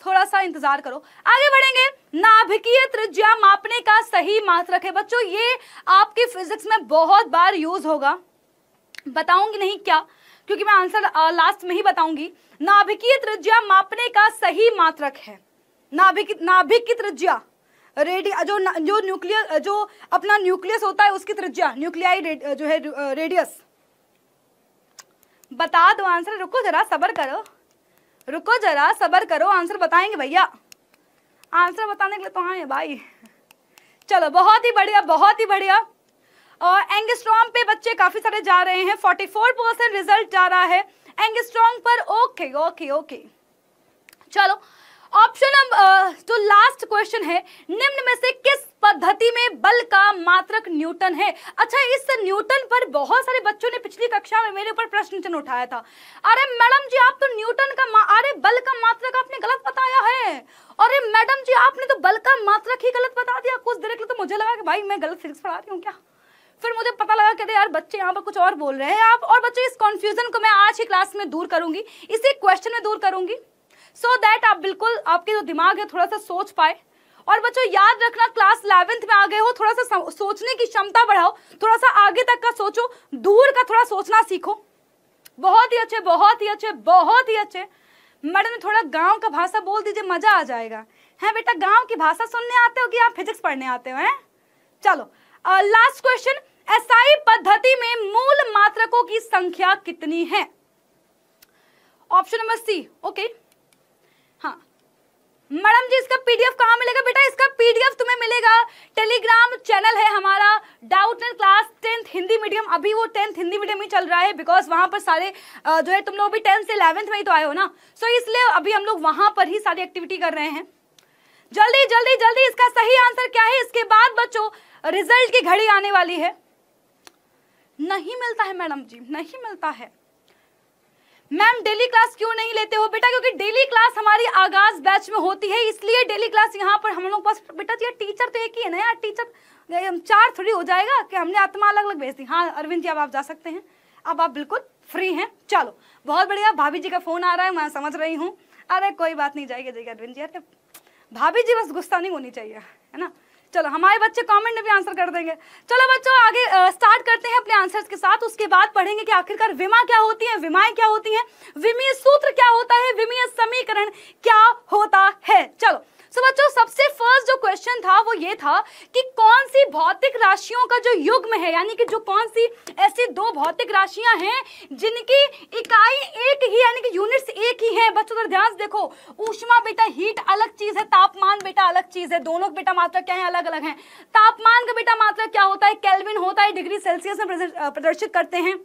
थोड़ा सा इंतजार करो आगे बढ़ेंगे नाभिकीय त्रिज्या मापने का सही मात्रक है बच्चों ये आपकी फिजिक्स में बहुत बार यूज होगा बताऊंगी नहीं क्या क्योंकि मैं आंसर लास्ट में ही बताऊंगी नाभिकीय त्रिज्या मापने का सही मात्रक है नाभिक नाभिक की त्रिज्या रेडी जो जो न्यूक्लियर जो अपना न्यूक्लियस होता है उसकी त्रिज्या न्यूक्लियाई जो है रेडियस बता दो आंसर रुको जरा सबर करो रुको जरा सबर करो आंसर बताएंगे भैया आंसर बताने के लिए तो आए भाई चलो बहुत ही बढ़िया बहुत ही बढ़िया और एंगस्ट्रॉम पे बच्चे काफ़ी सारे जा रहे हैं 44 परसेंट रिजल्ट जा रहा है एंगस्ट्रॉम पर ओके ओके ओके चलो ऑप्शन नंबर जो लास्ट क्वेश्चन है निम्न में से किस पद्धति में बल का मात्रक न्यूटन है अच्छा इस न्यूटन पर बहुत सारे बच्चों ने पिछली कक्षा में मेरे ऊपर प्रश्न चिन्ह उठाया था अरे मैडम जी आप तो न्यूटन का अरे बल का मात्रक आपने गलत बताया है अरे मैडम जी आपने तो बल का मात्रक ही गलत बता दिया कुछ देर के लिए तो मुझे लगा कि भाई मैं गलत फिजिक्स पढ़ा रही हूँ क्या फिर मुझे पता लगा कि यार बच्चे यहाँ पर कुछ और बोल रहे हैं आप और बच्चे इस कंफ्यूजन को मैं आज ही क्लास में दूर करूंगी इसी क्वेश्चन में दूर करूंगी सो so दैट आप बिल्कुल आपके जो दिमाग है थोड़ा सा सोच पाए और बच्चों याद रखना क्लास इलेवेंथ में आ गए हो थोड़ा सा सोचने की क्षमता बढ़ाओ थोड़ा सा आगे तक का सोचो दूर का थोड़ा सोचना सीखो बहुत ही अच्छे बहुत ही अच्छे बहुत ही अच्छे मैडम थोड़ा गांव का भाषा बोल दीजिए मजा आ जाएगा हैं बेटा गांव की भाषा सुनने आते हो कि आप फिजिक्स पढ़ने आते हो हैं चलो लास्ट क्वेश्चन एसआई पद्धति में मूल मात्रकों की संख्या कितनी है ऑप्शन नंबर सी ओके हाँ मैडम जी इसका पीडीएफ कहाँ मिलेगा बेटा इसका पीडीएफ तुम्हें मिलेगा टेलीग्राम चैनल है हमारा doubt end class tenth Hindi medium अभी वो टेंथ हिंदी मीडियम ही चल रहा है बिकॉज वहाँ पर सारे जो है तुम लोग अभी टेंथ से इलेवेंथ में ही तो आए हो ना सो so इसलिए अभी हम लोग वहाँ पर ही सारी एक्टिविटी कर रहे हैं जल्दी जल्दी जल्दी इसका सही आंसर क्या है इसके बाद बच्चों रिजल्ट की घड़ी आने वाली है नहीं मिलता है मैडम जी नहीं मिलता है मैम डेली क्लास क्यों नहीं लेते हो बेटा क्योंकि डेली क्लास हमारी आगाज बैच में होती है इसलिए डेली क्लास यहाँ पर हम लोग पास बेटा तो ये टीचर तो एक ही है ना यार टीचर चार थोड़ी हो जाएगा कि हमने आत्मा अलग अलग भेज दी हाँ अरविंद जी अब आप जा सकते हैं अब आप बिल्कुल फ्री हैं चलो बहुत बढ़िया भाभी जी का फ़ोन आ रहा है मैं समझ रही हूँ अरे कोई बात नहीं जाएगी जाएगी अरविंद जी अरे भाभी जी बस गुस्सा नहीं होनी चाहिए है ना चलो हमारे बच्चे कमेंट में भी आंसर कर देंगे चलो बच्चों आगे स्टार्ट करते हैं अपने आंसर्स के साथ उसके बाद पढ़ेंगे कि आखिरकार विमा क्या होती है विमाएं क्या होती हैं विमीय सूत्र क्या होता है विमीय समीकरण क्या होता है चलो सो बच्चों सबसे फर्स्ट जो क्वेश्चन था वो ये था कि कौन सी भौतिक राशियों का जो युग्म है यानी कि जो कौन सी ऐसी दो भौतिक राशियां हैं जिनकी इकाई एक ही यानी कि यूनिट्स एक ही है बच्चों तो ध्यान देखो ऊष्मा बेटा हीट अलग चीज है तापमान बेटा अलग चीज है दोनों बेटा मात्रा क्या है अलग अलग है तापमान का बेटा मात्रा क्या होता है कैलविन होता है डिग्री सेल्सियस में प्रदर्शित करते हैं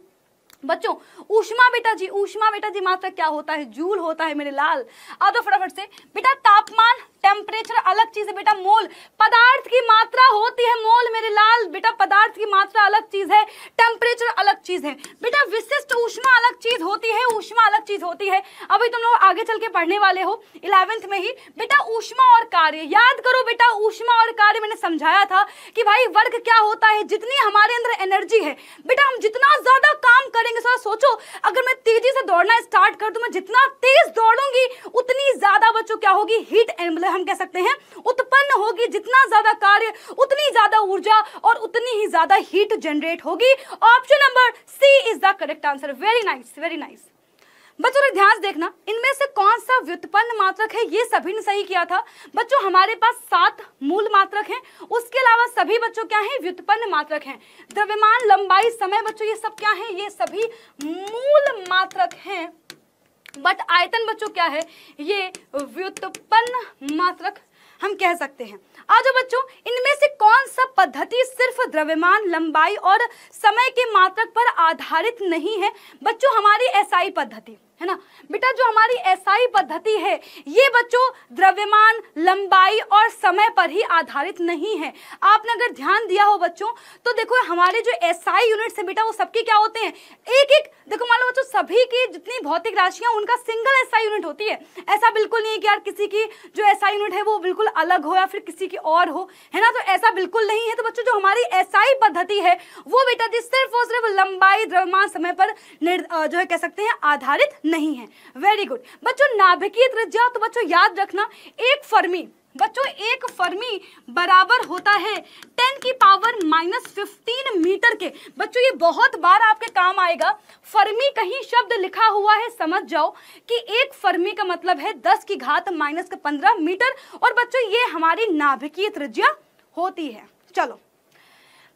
बच्चों ऊष्मा बेटा जी ऊष्मा बेटा जी मात्रा क्या होता है जूल होता है मेरे लाल आ तो फटाफट से बेटा तापमान टेम्परेचर अलग चीज है बेटा मोल पदार्थ की मात्रा होती है मोल मेरे लाल बेटा पदार्थ की मात्रा अलग चीज है टेम्परेचर अलग चीज है बेटा विशिष्ट ऊष्मा अलग चीज होती है ऊष्मा अलग चीज होती है अभी तुम लोग आगे चल के पढ़ने वाले हो इलेवेंथ में ही बेटा ऊष्मा और कार्य याद करो बेटा ऊष्मा और कार्य मैंने समझाया था कि भाई वर्ग क्या होता है जितनी हमारे अंदर एनर्जी है बेटा हम जितना ज्यादा काम करेंगे सोचो अगर मैं तेजी से दौड़ना स्टार्ट कर दू मैं जितना तेज दौड़ूंगी उतनी ज्यादा बच्चों क्या होगी हीट एनवलप हम कह सकते हैं उत्पन्न होगी जितना ज्यादा कार्य उतनी ज्यादा ऊर्जा और उतनी ही ज्यादा हीट जनरेट होगी option number C is the correct answer very nice very nice बच्चों ने ध्यान देखना इनमें से कौन सा व्युत्पन्न मात्रक है ये सभी ने सही किया था बच्चों हमारे पास सात मूल मात्रक हैं उसके अलावा सभी बच्चों क्या हैं व्युत्पन्न मात्रक हैं द्रव्यमान लंबाई समय बच्चों ये सब क्या हैं ये सभी मूल मात्रक हैं बट आयतन बच्चों क्या है ये व्युत्पन्न मात्रक हम कह सकते हैं आज बच्चों इनमें से कौन सा पद्धति सिर्फ द्रव्यमान लंबाई और समय के मात्रक पर आधारित नहीं है बच्चों हमारी एसआई पद्धति है ना बेटा जो हमारी एसआई पद्धति है ये बच्चों द्रव्यमान लंबाई और समय पर ही आधारित नहीं है आपने अगर ध्यान दिया हो बच्चों तो देखो हमारे जो एसआई यूनिट्स है बेटा वो सबके क्या होते हैं एक एक देखो मान लो बच्चों सभी की जितनी भौतिक राशियां उनका सिंगल एसआई यूनिट होती है ऐसा बिल्कुल नहीं है कि यार किसी की जो ऐसा यूनिट है वो बिल्कुल अलग हो या फिर किसी की और हो है ना तो ऐसा बिल्कुल नहीं है तो बच्चों जो हमारी एसआई पद्धति है वो बेटा जी सिर्फ और सिर्फ लंबाई द्रव्यमान समय पर जो है कह सकते हैं आधारित नहीं है वेरी गुड बच्चों नाभिकीय त्रिज्या तो बच्चों याद रखना एक फर्मी बच्चों एक फर्मी बराबर होता है टेन की पावर माइनस फिफ्टीन मीटर के बच्चों ये बहुत बार आपके काम आएगा फर्मी कहीं शब्द लिखा हुआ है समझ जाओ कि एक फर्मी का मतलब है दस की घात माइनस का पंद्रह मीटर और बच्चों ये हमारी नाभिकीय त्रिज्या होती है चलो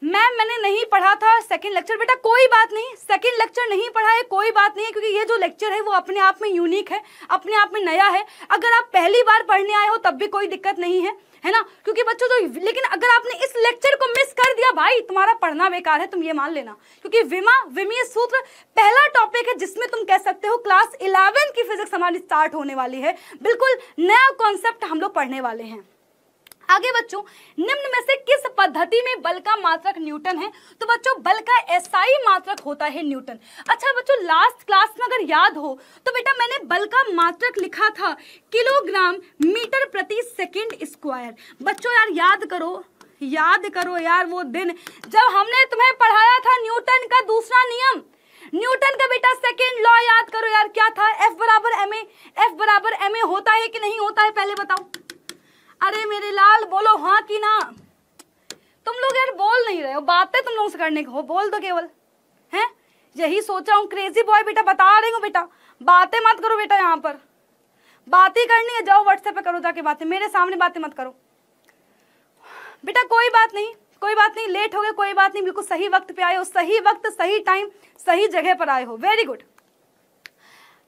मैम मैंने नहीं पढ़ा था सेकंड लेक्चर बेटा कोई बात नहीं सेकंड लेक्चर नहीं पढ़ा है कोई बात नहीं है क्योंकि ये जो लेक्चर है वो अपने आप में यूनिक है अपने आप में नया है अगर आप पहली बार पढ़ने आए हो तब भी कोई दिक्कत नहीं है है ना क्योंकि बच्चों जो लेकिन अगर आपने इस लेक्चर को मिस कर दिया भाई तुम्हारा पढ़ना बेकार है तुम ये मान लेना क्योंकि विमा विमीय सूत्र पहला टॉपिक है जिसमें तुम कह सकते हो क्लास इलेवन की फिजिक्स हमारी स्टार्ट होने वाली है बिल्कुल नया कॉन्सेप्ट हम लोग पढ़ने वाले हैं आगे बच्चों निम्न में से किस पद्धति में बल का मात्रक न्यूटन है तो बच्चों बल का एसआई मात्रक होता है न्यूटन अच्छा बच्चों लास्ट क्लास में अगर याद हो तो बेटा मैंने बल का मात्रक लिखा था किलोग्राम मीटर प्रति सेकंड स्क्वायर बच्चों यार याद करो याद करो यार वो दिन जब हमने तुम्हें पढ़ाया था न्यूटन का दूसरा नियम न्यूटन का बेटा सेकेंड लॉ याद करो यार क्या था एफ बराबर एम एफ बराबर एम होता है कि नहीं होता है पहले बताओ अरे मेरे लाल बोलो हाँ की ना तुम लोग यार बोल नहीं रहे हो बातें तुम लोगों से करने को हो बोल दो केवल हैं यही सोचा हूँ क्रेजी बॉय बेटा बता रही हूँ बेटा बातें मत करो बेटा यहाँ पर बातें करनी है जाओ व्हाट्सएप पे करो जाके बातें मेरे सामने बातें मत करो बेटा कोई बात नहीं कोई बात नहीं लेट हो गए कोई बात नहीं बिल्कुल सही वक्त पे आए हो सही वक्त सही टाइम सही जगह पर आए हो वेरी गुड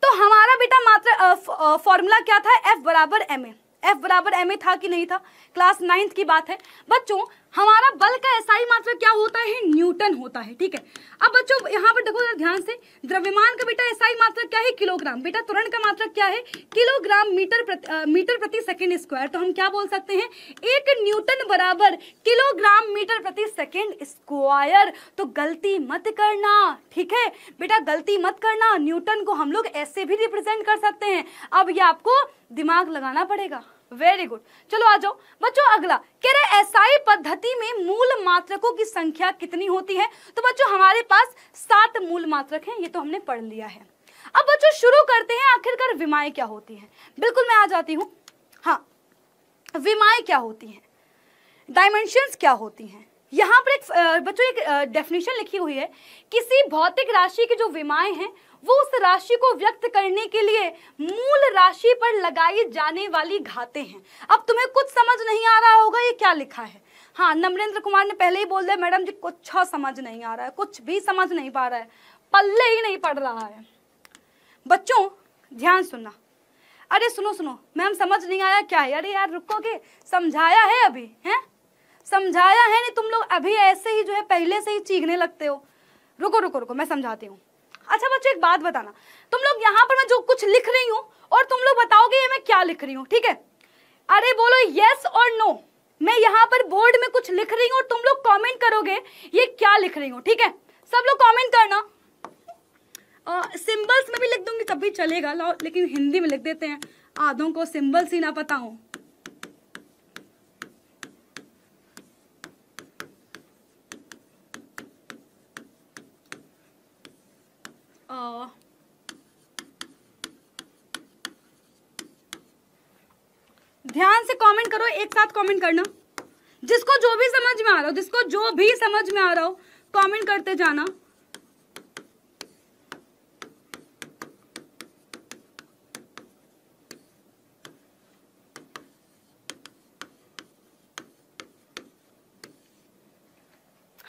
तो हमारा बेटा मात्र फॉर्मूला क्या था एफ बराबर एम ए एफ बराबर एम ए था कि नहीं था क्लास नाइन्थ की बात है बच्चों हमारा बल का ऐसा ही मात्रा क्या होता है न्यूटन होता है ठीक है अब बच्चों यहाँ पर देखो ध्यान से द्रव्यमान का बेटा ऐसा ही मात्रा क्या है किलोग्राम बेटा तुरंत का मात्रा क्या है किलोग्राम मीटर प्रति, आ, मीटर प्रति सेकेंड स्क्वायर तो हम क्या बोल सकते हैं एक न्यूटन बराबर किलोग्राम मीटर प्रति सेकेंड स्क्वायर तो गलती मत करना ठीक है बेटा गलती मत करना न्यूटन को हम लोग ऐसे भी रिप्रेजेंट कर सकते हैं अब ये आपको दिमाग लगाना पड़ेगा वेरी गुड चलो आ जाओ बच्चों अगला कह रहे ऐसाई पद्धति में मूल मात्रकों की संख्या कितनी होती है तो बच्चों हमारे पास सात मूल मात्रक हैं ये तो हमने पढ़ लिया है अब बच्चों शुरू करते हैं आखिरकार विमाएं क्या होती हैं बिल्कुल मैं आ जाती हूँ हाँ विमाएं क्या होती हैं डायमेंशन क्या होती हैं यहाँ पर एक बच्चों एक डेफिनेशन लिखी हुई है किसी भौतिक राशि की जो विमाएं हैं वो उस राशि को व्यक्त करने के लिए मूल राशि पर लगाई जाने वाली घाते हैं अब तुम्हें कुछ समझ नहीं आ रहा होगा ये क्या लिखा है हाँ नमरेंद्र कुमार ने पहले ही बोल दिया मैडम जी कुछ समझ नहीं आ रहा है कुछ भी समझ नहीं पा रहा है पल्ले ही नहीं पड़ रहा है बच्चों ध्यान सुनना अरे सुनो सुनो मैम समझ नहीं आया क्या है अरे यार रुकोगे समझाया है अभी हैं समझाया है नहीं तुम लोग अभी ऐसे ही जो है पहले से ही चीखने लगते हो रुको रुको रुको मैं समझाती हूँ अच्छा बच्चों एक बात बताना तुम लोग यहाँ पर मैं जो कुछ लिख रही हूँ और तुम लोग बताओगे ये मैं क्या लिख रही हूँ ठीक है अरे बोलो यस और नो मैं यहाँ पर बोर्ड में कुछ लिख रही हूँ तुम लोग कॉमेंट करोगे ये क्या लिख रही हूँ ठीक है सब लोग कॉमेंट करना सिंबल्स में भी लिख दूंगी तब भी चलेगा लेकिन हिंदी में लिख देते हैं आधों को सिंबल्स ही ना पता हूँ are ध्यान से कमेंट करो एक साथ कमेंट करना जिसको जो भी समझ में आ रहा हो जिसको जो भी समझ में आ रहा हो कमेंट करते जाना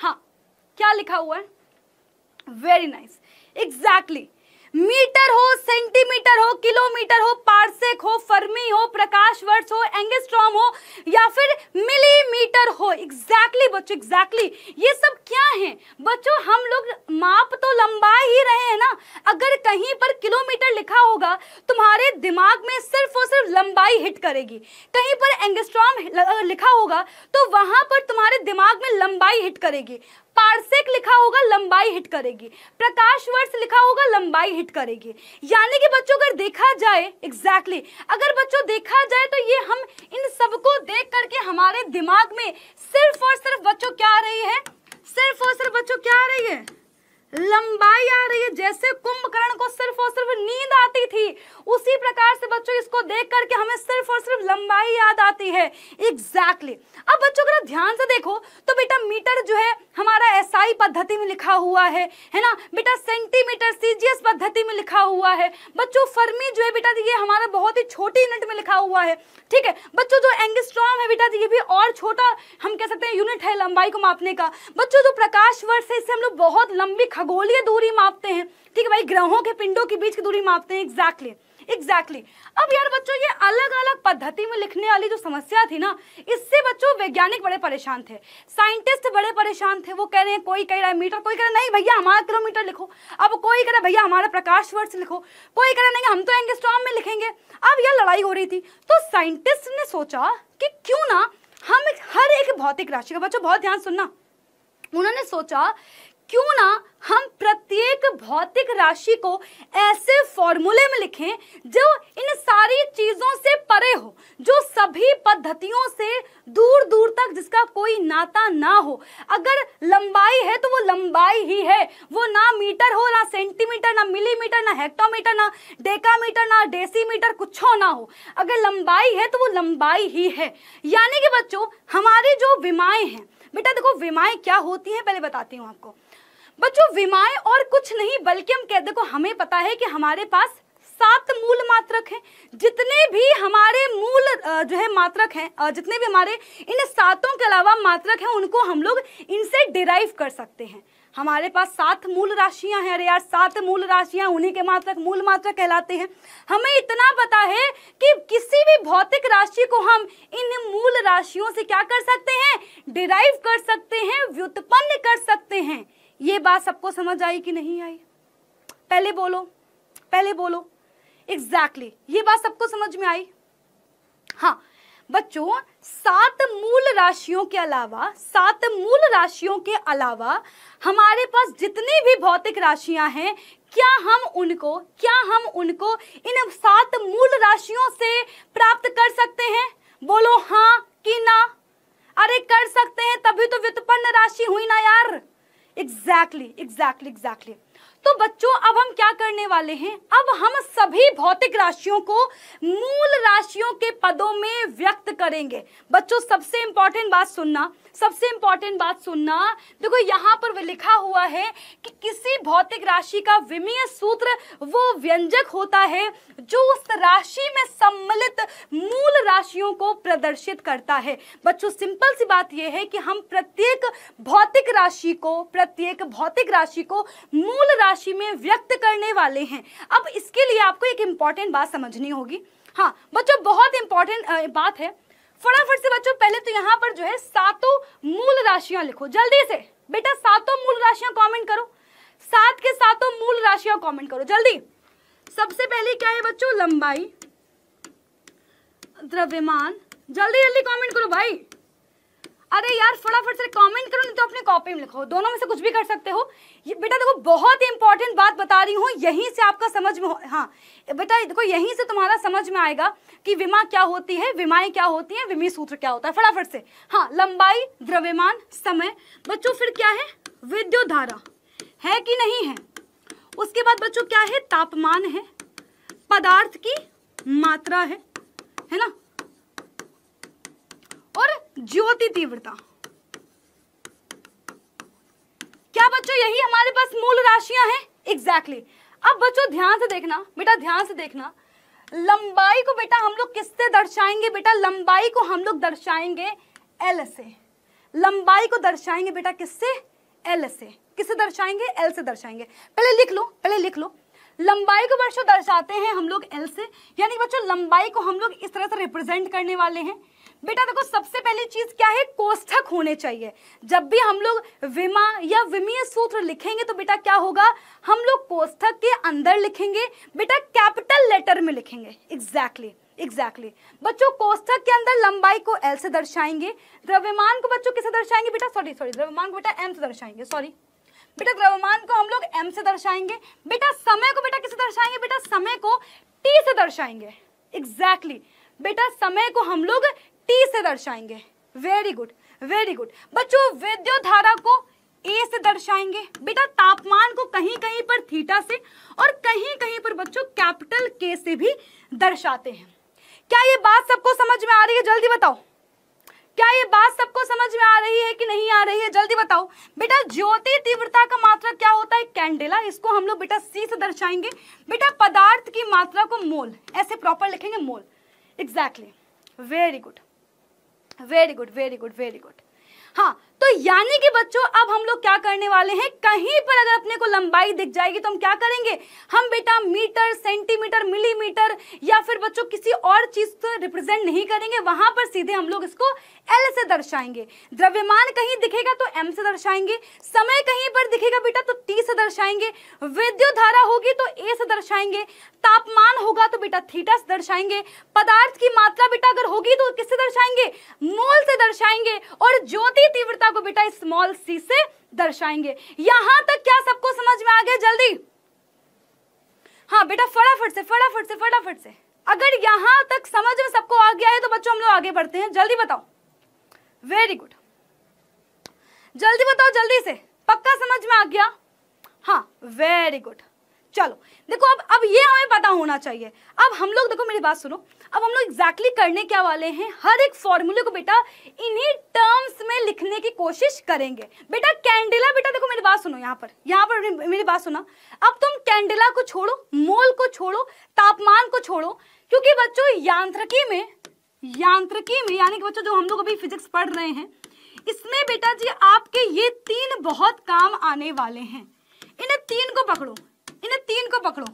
हाँ क्या लिखा हुआ है very nice nice. Exactly exactly. Metre हो सेंटीमीटर हो किलोमीटर हो पार्सेक हो फर्मी हो प्रकाश वर्ष हो एंगेस्ट्रॉम हो या फिर मिलीमीटर हो एग्जैक्टली exactly बच्चों एग्जैक्टली exactly. ये सब क्या है बच्चों हम लोग माप तो लंबा ही रहे हैं ना अगर कहीं पर किलोमीटर लिखा होगा तुम्हारे दिमाग में सिर्फ और सिर्फ लंबाई हिट करेगी कहीं पर एंगेस्ट्रॉम लिखा होगा तो वहां पर तुम्हारे दिमाग में लंबाई हिट करेगी पार्सेक लिखा होगा लंबाई हिट करेगी प्रकाश वर्ष लिखा होगा लंबाई हिट करेगी यानी कि बच्चों अगर देखा जाए एग्जैक्टली exactly, अगर बच्चों देखा जाए तो ये हम इन सबको देख करके हमारे दिमाग में सिर्फ और सिर्फ बच्चों क्या आ रही है सिर्फ और सिर्फ बच्चों क्या आ रही है लंबाई आ रही है जैसे कुंभकर्ण को सिर्फ और सिर्फ नींद आती थी उसी प्रकार से बच्चों इसको देख करके हमें सिर्फ और सिर्फ लंबाई याद आती है एग्जैक्टली exactly. अब बच्चों अगर ध्यान से देखो तो बेटा मीटर जो है हमारा एसआई पद्धति में लिखा हुआ है है ना बेटा सेंटीमीटर सीजीएस पद्धति में लिखा हुआ है बच्चों फर्मी जो है बेटा ये हमारा बहुत ही छोटी यूनिट में लिखा हुआ है ठीक है बच्चों जो एंगस्ट्रॉम है बेटा ये भी और छोटा हम कह सकते हैं यूनिट है लंबाई को मापने का बच्चों जो प्रकाश वर्ष है इससे हम लोग बहुत लंबी खगोलीय दूरी मापते हैं ठीक है भाई ग्रहों के पिंडों के बीच की दूरी मापते हैं एग्जैक्टली एग्जैक्टली exactly. अब यार बच्चों ये अलग अलग पद्धति में लिखने वाली जो समस्या थी ना इससे बच्चों वैज्ञानिक बड़े परेशान थे साइंटिस्ट बड़े परेशान थे वो कह रहे हैं कोई कह रहा है मीटर कोई कह रहा है नहीं भैया हमारा किलोमीटर लिखो अब कोई कह रहा है भैया हमारा प्रकाश वर्ष लिखो कोई कह रहा नहीं हम तो एंगस्ट्रॉम में लिखेंगे अब यह लड़ाई हो रही थी तो साइंटिस्ट ने सोचा कि क्यों ना हम हर एक भौतिक राशि का बच्चों बहुत ध्यान सुनना उन्होंने सोचा क्यों ना हम प्रत्येक भौतिक राशि को ऐसे फॉर्मूले में लिखें जो इन सारी चीज़ों से परे हो जो सभी पद्धतियों से दूर दूर तक जिसका कोई नाता ना हो अगर लंबाई है तो वो लंबाई ही है वो ना मीटर हो ना सेंटीमीटर ना मिलीमीटर ना हेक्टोमीटर ना डेकामीटर ना डेसीमीटर कुछ हो ना हो अगर लंबाई है तो वो लंबाई ही है यानी कि बच्चों हमारी जो विमाएँ हैं बेटा देखो विमाएँ क्या होती हैं पहले बताती हूँ आपको बच्चों विमाएं और कुछ नहीं बल्कि हम कह देखो हमें पता है कि हमारे पास सात मूल मात्रक हैं जितने भी हमारे मूल जो है मात्रक हैं जितने भी हमारे इन सातों के अलावा मात्रक हैं उनको हम लोग इनसे डिराइव कर सकते हैं हमारे पास सात मूल राशियां हैं अरे यार सात मूल राशियां उन्हीं के मात्रक मूल मात्रक कहलाते हैं हमें इतना पता है कि किसी भी भौतिक राशि को हम इन मूल राशियों से क्या कर सकते हैं डिराइव कर सकते हैं व्युत्पन्न कर सकते हैं ये बात सबको समझ आई कि नहीं आई पहले बोलो पहले बोलो एग्जैक्टली exactly, ये बात सबको समझ में आई हाँ बच्चों सात मूल राशियों के अलावा सात मूल राशियों के अलावा हमारे पास जितनी भी भौतिक राशियां हैं क्या हम उनको क्या हम उनको इन सात मूल राशियों से प्राप्त कर सकते हैं बोलो हाँ कि ना अरे कर सकते हैं तभी तो व्युत्पन्न राशि हुई ना यार एग्जैक्टली एग्जैक्टली एग्जैक्टली तो बच्चों अब हम क्या करने वाले हैं अब हम सभी भौतिक राशियों को मूल राशियों के पदों में व्यक्त करेंगे बच्चों सबसे इंपॉर्टेंट बात सुनना सबसे इंपॉर्टेंट बात सुनना देखो यहाँ पर लिखा हुआ है कि किसी भौतिक राशि का विमीय सूत्र वो व्यंजक होता है जो उस राशि में सम्मिलित मूल राशियों को प्रदर्शित करता है बच्चों सिंपल सी बात यह है कि हम प्रत्येक भौतिक राशि को प्रत्येक भौतिक राशि को मूल राशि में व्यक्त करने वाले हैं अब इसके लिए आपको एक इंपॉर्टेंट बात समझनी होगी हाँ बच्चों बहुत इंपॉर्टेंट बात है फटाफट से बच्चों पहले तो यहाँ पर जो है सातों मूल राशियां लिखो जल्दी से बेटा सातों मूल राशियां कमेंट करो सात के सातों मूल राशियां कमेंट करो जल्दी सबसे पहले क्या है बच्चों लंबाई द्रव्यमान जल्दी जल्दी कमेंट करो भाई अरे यार फटाफट से कमेंट करो नहीं तो अपने कॉपी में लिखो दोनों में से कुछ भी कर सकते हो ये बेटा देखो बहुत इंपॉर्टेंट बात बता रही हूँ यहीं से आपका समझ में हाँ बेटा देखो यहीं से तुम्हारा समझ में आएगा कि विमा क्या होती है विमाएं क्या होती है विमी सूत्र क्या होता है फटाफट से हाँ लंबाई द्रव्यमान समय बच्चों फिर क्या है विद्युत धारा है कि नहीं है उसके बाद बच्चों क्या है तापमान है पदार्थ की मात्रा है है ना और ज्योति तीव्रता क्या बच्चों यही हमारे पास मूल राशियां हैं एग्जैक्टली exactly. अब बच्चों ध्यान से देखना बेटा ध्यान से देखना लंबाई को बेटा हम लोग किससे दर्शाएंगे बेटा लंबाई को हम लोग दर्शाएंगे एल से लंबाई को दर्शाएंगे बेटा किससे एल से किससे दर्शाएंगे एल से दर्शाएंगे पहले लिख लो पहले लिख लो लंबाई को बच्चों दर्शाते हैं हम लोग एल से यानी बच्चों लंबाई को हम लोग इस तरह से रिप्रेजेंट करने वाले हैं बेटा देखो सबसे पहली चीज क्या है कोष्ठक होने चाहिए जब भी हम लोग विमा या विमीय सूत्र लिखेंगे तो बेटा क्या होगा हम लोग कोष्ठक के अंदर लिखेंगे बेटा कैपिटल लेटर में लिखेंगे एग्जैक्टली exactly. एग्जैक्टली बच्चों कोष्ठक के अंदर लंबाई को एल से दर्शाएंगे द्रव्यमान को बच्चों किसे दर्शाएंगे बेटा सॉरी सॉरी द्रव्यमान को बेटा एम से दर्शाएंगे सॉरी बेटा द्रव्यमान को हम लोग एम से दर्शाएंगे बेटा समय को बेटा किसे दर्शाएंगे बेटा समय को टी से दर्शाएंगे एग्जैक्टली exactly. बेटा समय को हम लोग टी से दर्शाएंगे वेरी गुड वेरी गुड बच्चों विद्युत धारा को ए से दर्शाएंगे बेटा तापमान को कहीं कहीं पर थीटा से और कहीं कहीं पर बच्चों कैपिटल के से भी दर्शाते हैं क्या ये बात सबको समझ में आ रही है जल्दी बताओ क्या ये बात सबको समझ में आ रही है कि नहीं आ रही है जल्दी बताओ बेटा ज्योति तीव्रता का मात्रा क्या होता है कैंडेला इसको हम लोग बेटा सी से दर्शाएंगे बेटा पदार्थ की मात्रा को मोल ऐसे प्रॉपर लिखेंगे mole exactly very good very good very good very good हाँ तो यानी कि बच्चों अब हम लोग क्या करने वाले हैं कहीं पर अगर अपने को लंबाई दिख जाएगी तो हम क्या करेंगे हम बेटा मीटर सेंटीमीटर मिलीमीटर या फिर बच्चों किसी और चीज से रिप्रेजेंट नहीं करेंगे वहां पर सीधे हम लोग इसको एल से दर्शाएंगे द्रव्यमान कहीं दिखेगा तो एम से दर्शाएंगे समय कहीं पर दिखेगा बेटा तो टी से दर्शाएंगे विद्युत धारा होगी तो ए से दर्शाएंगे तापमान होगा तो बेटा थीटा से दर्शाएंगे पदार्थ की मात्रा बेटा अगर होगी तो किससे दर्शाएंगे मोल से दर्शाएंगे और ज्योति तीव्रता को बेटा स्मॉल सी से दर्शाएंगे यहां तक क्या सबको समझ में आ गया जल्दी हाँ बेटा फटाफट से फटाफट से फटाफट से अगर यहां तक समझ में सबको आ गया है तो बच्चों हम लोग आगे बढ़ते हैं जल्दी बताओ वेरी गुड जल्दी बताओ जल्दी से पक्का समझ में आ गया हाँ वेरी गुड चलो देखो अब अब ये हमें पता होना चाहिए अब हम लोग देखो मेरी बात सुनो अब हम लोग एग्जैक्टली exactly करने क्या वाले हैं हर एक फॉर्मूले को बेटा इन्हीं टर्म्स में लिखने की कोशिश करेंगे बेटा कैंडेला बेटा देखो मेरी बात सुनो यहाँ पर यहाँ पर मेरी बात सुना अब तुम कैंडेला को छोड़ो मोल को छोड़ो तापमान को छोड़ो क्योंकि बच्चों यांत्रिकी में यांत्रिकी में यानी कि बच्चों जो हम लोग अभी फिजिक्स पढ़ रहे हैं इसमें बेटा जी आपके ये तीन बहुत काम आने वाले हैं इन्हें तीन को पकड़ो इन्हें तीन को पकड़ो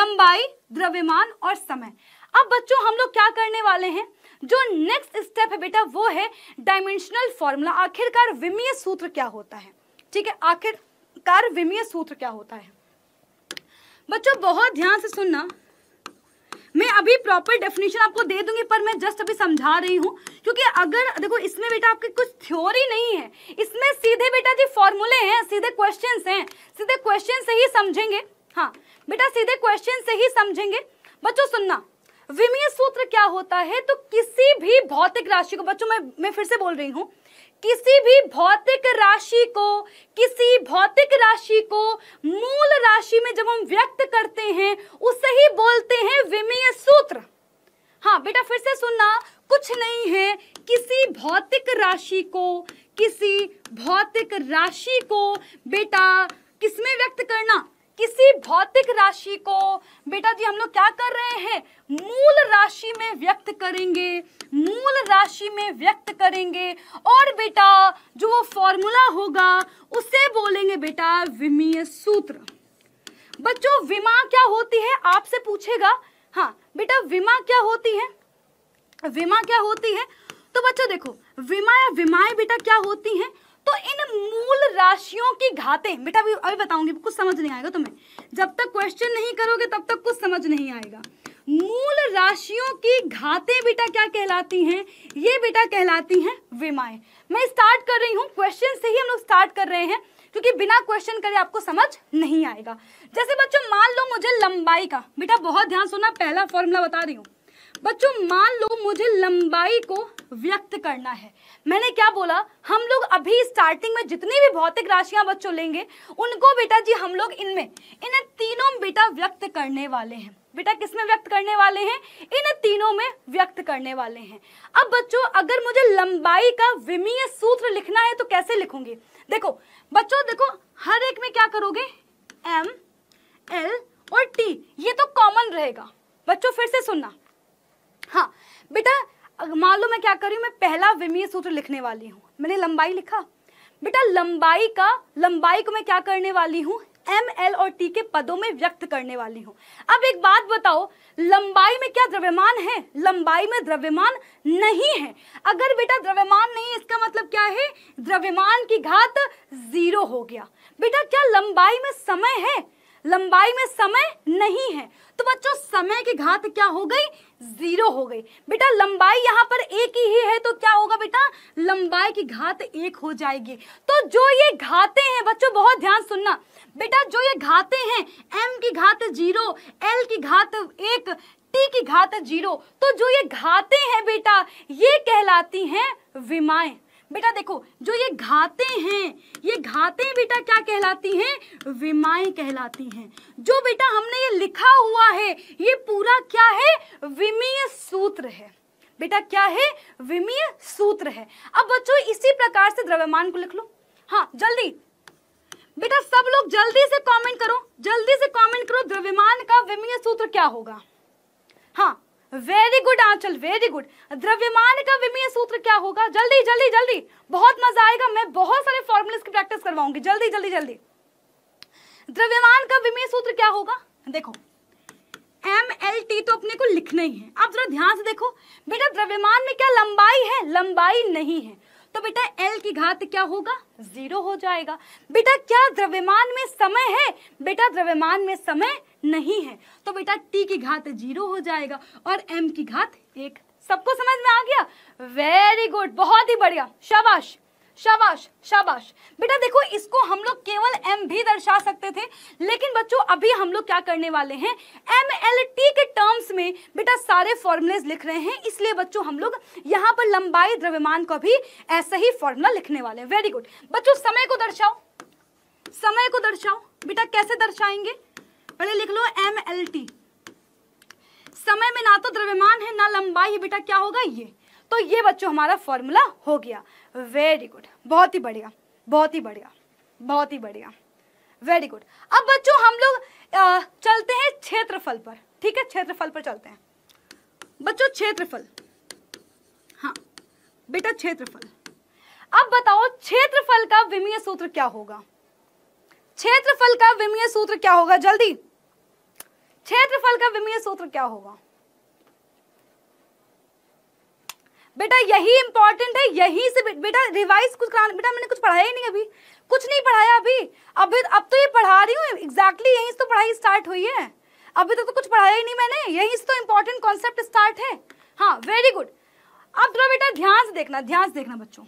लंबाई द्रव्यमान और समय अब बच्चों हम लोग क्या करने वाले हैं जो नेक्स्ट स्टेप है बेटा वो है डायमेंशनल फॉर्मूला आखिरकार विमीय सूत्र क्या होता है ठीक है आखिरकार विमीय सूत्र क्या होता है बच्चों बहुत ध्यान से सुनना मैं अभी प्रॉपर डेफिनेशन आपको दे दूंगी पर मैं जस्ट अभी समझा रही हूँ क्योंकि अगर देखो इसमें बेटा आपकी कुछ थ्योरी नहीं है इसमें सीधे बेटा जी फॉर्मूले हैं सीधे क्वेश्चन हैं सीधे क्वेश्चन से ही समझेंगे हाँ बेटा सीधे क्वेश्चन से ही समझेंगे बच्चों सुनना विमीय सूत्र क्या होता है तो किसी भी भौतिक राशि को बच्चों मैं मैं फिर से बोल रही हूं किसी भी भौतिक राशि को किसी भौतिक राशि को मूल राशि में जब हम व्यक्त करते हैं उसे ही बोलते हैं विमीय सूत्र हाँ बेटा फिर से सुनना कुछ नहीं है किसी भौतिक राशि को किसी भौतिक राशि को बेटा किसमें व्यक्त करना किसी भौतिक राशि को बेटा जी हम लोग क्या कर रहे हैं मूल राशि में व्यक्त करेंगे मूल राशि में व्यक्त करेंगे और बेटा जो वो फॉर्मूला होगा उसे बोलेंगे बेटा विमीय सूत्र बच्चों विमा क्या होती है आपसे पूछेगा हाँ बेटा विमा क्या होती है विमा क्या होती है तो बच्चों देखो विमा या विमाएं बेटा क्या होती हैं तो इन मूल राशियों की घाते बेटा अभी अभी बताऊंगी कुछ समझ नहीं आएगा तुम्हें जब तक क्वेश्चन नहीं करोगे तब तक कुछ समझ नहीं आएगा मूल राशियों की घाते बेटा क्या कहलाती हैं ये बेटा कहलाती हैं विमाएं मैं स्टार्ट कर रही हूँ क्वेश्चन से ही हम लोग स्टार्ट कर रहे हैं क्योंकि बिना क्वेश्चन करे आपको समझ नहीं आएगा जैसे बच्चों मान लो मुझे लंबाई का बेटा बहुत ध्यान सुना पहला फॉर्मूला बता रही हूँ बच्चों मान लो मुझे लंबाई को व्यक्त करना है मैंने क्या बोला हम लोग अभी स्टार्टिंग में जितनी भी भौतिक राशियां बच्चों लेंगे उनको बेटा जी हम लोग इनमें इन तीनों बेटा व्यक्त करने वाले हैं बेटा किसमें व्यक्त करने वाले हैं इन तीनों में व्यक्त करने वाले हैं अब बच्चों अगर मुझे लंबाई का विमीय सूत्र लिखना है तो कैसे लिखूंगी देखो बच्चों देखो हर एक में क्या करोगे एम एल और टी ये तो कॉमन रहेगा बच्चों फिर से सुनना हाँ बेटा मान लो मैं क्या कर रही हूँ मैं पहला विमीय सूत्र लिखने वाली हूँ मैंने लंबाई लिखा बेटा लंबाई का लंबाई को मैं क्या करने वाली हूँ एम एल और टी के पदों में व्यक्त करने वाली हूँ अब एक बात बताओ लंबाई में क्या द्रव्यमान है लंबाई में द्रव्यमान नहीं है अगर बेटा द्रव्यमान नहीं इसका मतलब क्या है द्रव्यमान की घात जीरो हो गया बेटा क्या लंबाई में समय है लंबाई में समय नहीं है तो बच्चों समय की घात क्या हो गई जीरो हो गई बेटा लंबाई यहाँ पर एक ही है तो क्या होगा बेटा लंबाई की घात एक हो जाएगी तो जो ये घाते हैं बच्चों बहुत ध्यान सुनना बेटा जो ये घाते हैं एम की घात जीरो एल की घात एक टी की घात जीरो तो जो ये घाते हैं बेटा ये कहलाती हैं विमाएं बेटा देखो जो ये घाते हैं ये घाते बेटा क्या कहलाती हैं विमाएं कहलाती हैं जो बेटा हमने ये लिखा हुआ है ये पूरा क्या है विमीय सूत्र है बेटा क्या है विमीय सूत्र है अब बच्चों इसी प्रकार से द्रव्यमान को लिख लो हाँ जल्दी बेटा सब लोग जल्दी से कमेंट करो जल्दी से कमेंट करो द्रव्यमान का विमीय सूत्र क्या होगा हाँ very good Anchal very good द्रव्यमान का विमीय सूत्र क्या होगा जल्दी जल्दी जल्दी बहुत मजा आएगा मैं बहुत सारे फॉर्मुलस की प्रैक्टिस करवाऊंगी जल्दी जल्दी जल्दी द्रव्यमान का विमीय सूत्र क्या होगा देखो एम एल टी तो अपने को लिखना ही है आप जरा ध्यान से देखो बेटा द्रव्यमान में क्या लंबाई है लंबाई नहीं है तो बेटा एल की घात क्या होगा जीरो हो जाएगा बेटा क्या द्रव्यमान में समय है बेटा द्रव्यमान में समय नहीं है तो बेटा टी की घात जीरो हो जाएगा और एम की घात एक सबको समझ में आ गया वेरी गुड बहुत ही बढ़िया शाबाश शाबाश शाबाश बेटा देखो इसको हम लोग केवल एम भी दर्शा सकते थे लेकिन बच्चों अभी हम लोग क्या करने वाले हैं एम एल टी के टर्म्स में बेटा सारे फॉर्मूलेज लिख रहे हैं इसलिए बच्चों हम लोग यहाँ पर लंबाई द्रव्यमान को भी ऐसा ही फॉर्मूला लिखने वाले हैं वेरी गुड बच्चों समय को दर्शाओ समय को दर्शाओ बेटा कैसे दर्शाएंगे पहले लिख लो एम एल टी समय में ना तो द्रव्यमान है ना लंबाई है बेटा क्या होगा ये तो ये बच्चों हमारा फॉर्मूला हो गया वेरी गुड बहुत ही बढ़िया बहुत ही बढ़िया बहुत ही बढ़िया वेरी गुड अब बच्चों हम लोग चलते हैं क्षेत्रफल पर ठीक है क्षेत्रफल पर चलते हैं बच्चों क्षेत्रफल हाँ बेटा क्षेत्रफल अब बताओ क्षेत्रफल का विमीय सूत्र क्या होगा क्षेत्रफल का विमीय सूत्र क्या होगा जल्दी क्षेत्रफल का विमीय सूत्र क्या होगा बेटा यही इंपॉर्टेंट है यही से बेटा रिवाइज कुछ कराना बेटा मैंने कुछ पढ़ाया ही नहीं अभी कुछ नहीं पढ़ाया अभी अभी अब तो ये पढ़ा रही हूँ एग्जैक्टली यहीं से तो पढ़ाई स्टार्ट हुई है अभी तक तो, तो कुछ पढ़ाया ही नहीं मैंने यहीं से तो इम्पोर्टेंट कॉन्सेप्ट स्टार्ट है हाँ वेरी गुड अब थोड़ा बेटा ध्यान से देखना ध्यान से देखना बच्चों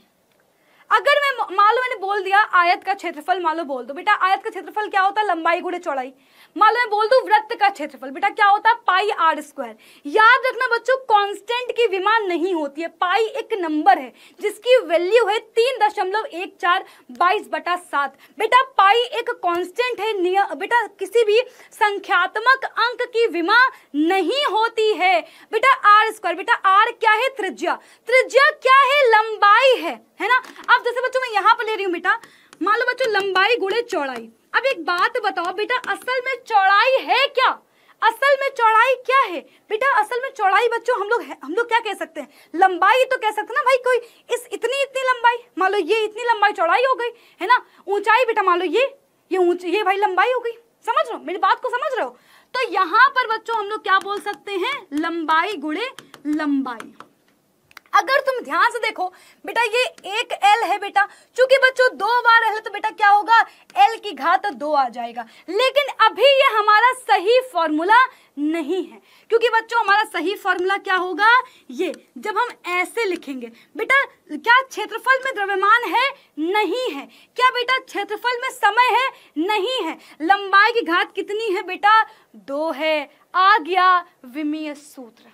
अगर मैं मान लो मैंने बोल दिया आयत का क्षेत्रफल मान लो बोल दो बेटा आयत का क्षेत्रफल क्या होता है लंबाई गुड़े चौड़ाई मान लो मैं बोल दू वृत्त का क्षेत्रफल बेटा क्या होता है पाई आर स्क्वायर याद रखना बच्चों कांस्टेंट की विमान नहीं होती है पाई एक नंबर है जिसकी वैल्यू है तीन दशमलव एक चार बाईस बटा सात बेटा पाई एक कांस्टेंट है बेटा किसी भी संख्यात्मक अंक की विमा नहीं होती है बेटा आर स्क्वायर बेटा आर क्या है त्रिज्या त्रिज्या क्या है लंबाई है है ना अब जैसे बच्चों में यहाँ पर ले रही हूँ बेटा मान लो बच्चों लंबाई गुड़े चौड़ाई अब एक बात बताओ बेटा असल में चौड़ाई है क्या असल में चौड़ाई क्या है बेटा असल में चौड़ाई बच्चों हम लोग हम लोग क्या कह सकते हैं लंबाई तो कह सकते हैं ना भाई कोई इस इतनी इतनी लंबाई मान लो ये इतनी लंबाई चौड़ाई हो गई है ना ऊंचाई बेटा मान लो ये ये ऊंचाई ये भाई लंबाई हो गई समझ रहे हो मेरी बात को समझ रहे हो तो यहाँ पर बच्चों हम लोग क्या बोल सकते हैं लंबाई गुड़े लंबाई अगर तुम ध्यान से देखो बेटा ये एक एल है बेटा चूंकि बच्चों दो बार एल है तो बेटा क्या होगा एल की घात दो आ जाएगा लेकिन अभी ये हमारा सही फॉर्मूला नहीं है क्योंकि बच्चों हमारा सही फॉर्मूला क्या होगा ये जब हम ऐसे लिखेंगे बेटा क्या क्षेत्रफल में द्रव्यमान है नहीं है क्या बेटा क्षेत्रफल में समय है नहीं है लंबाई की घात कितनी है बेटा दो है आ गया विमीय सूत्र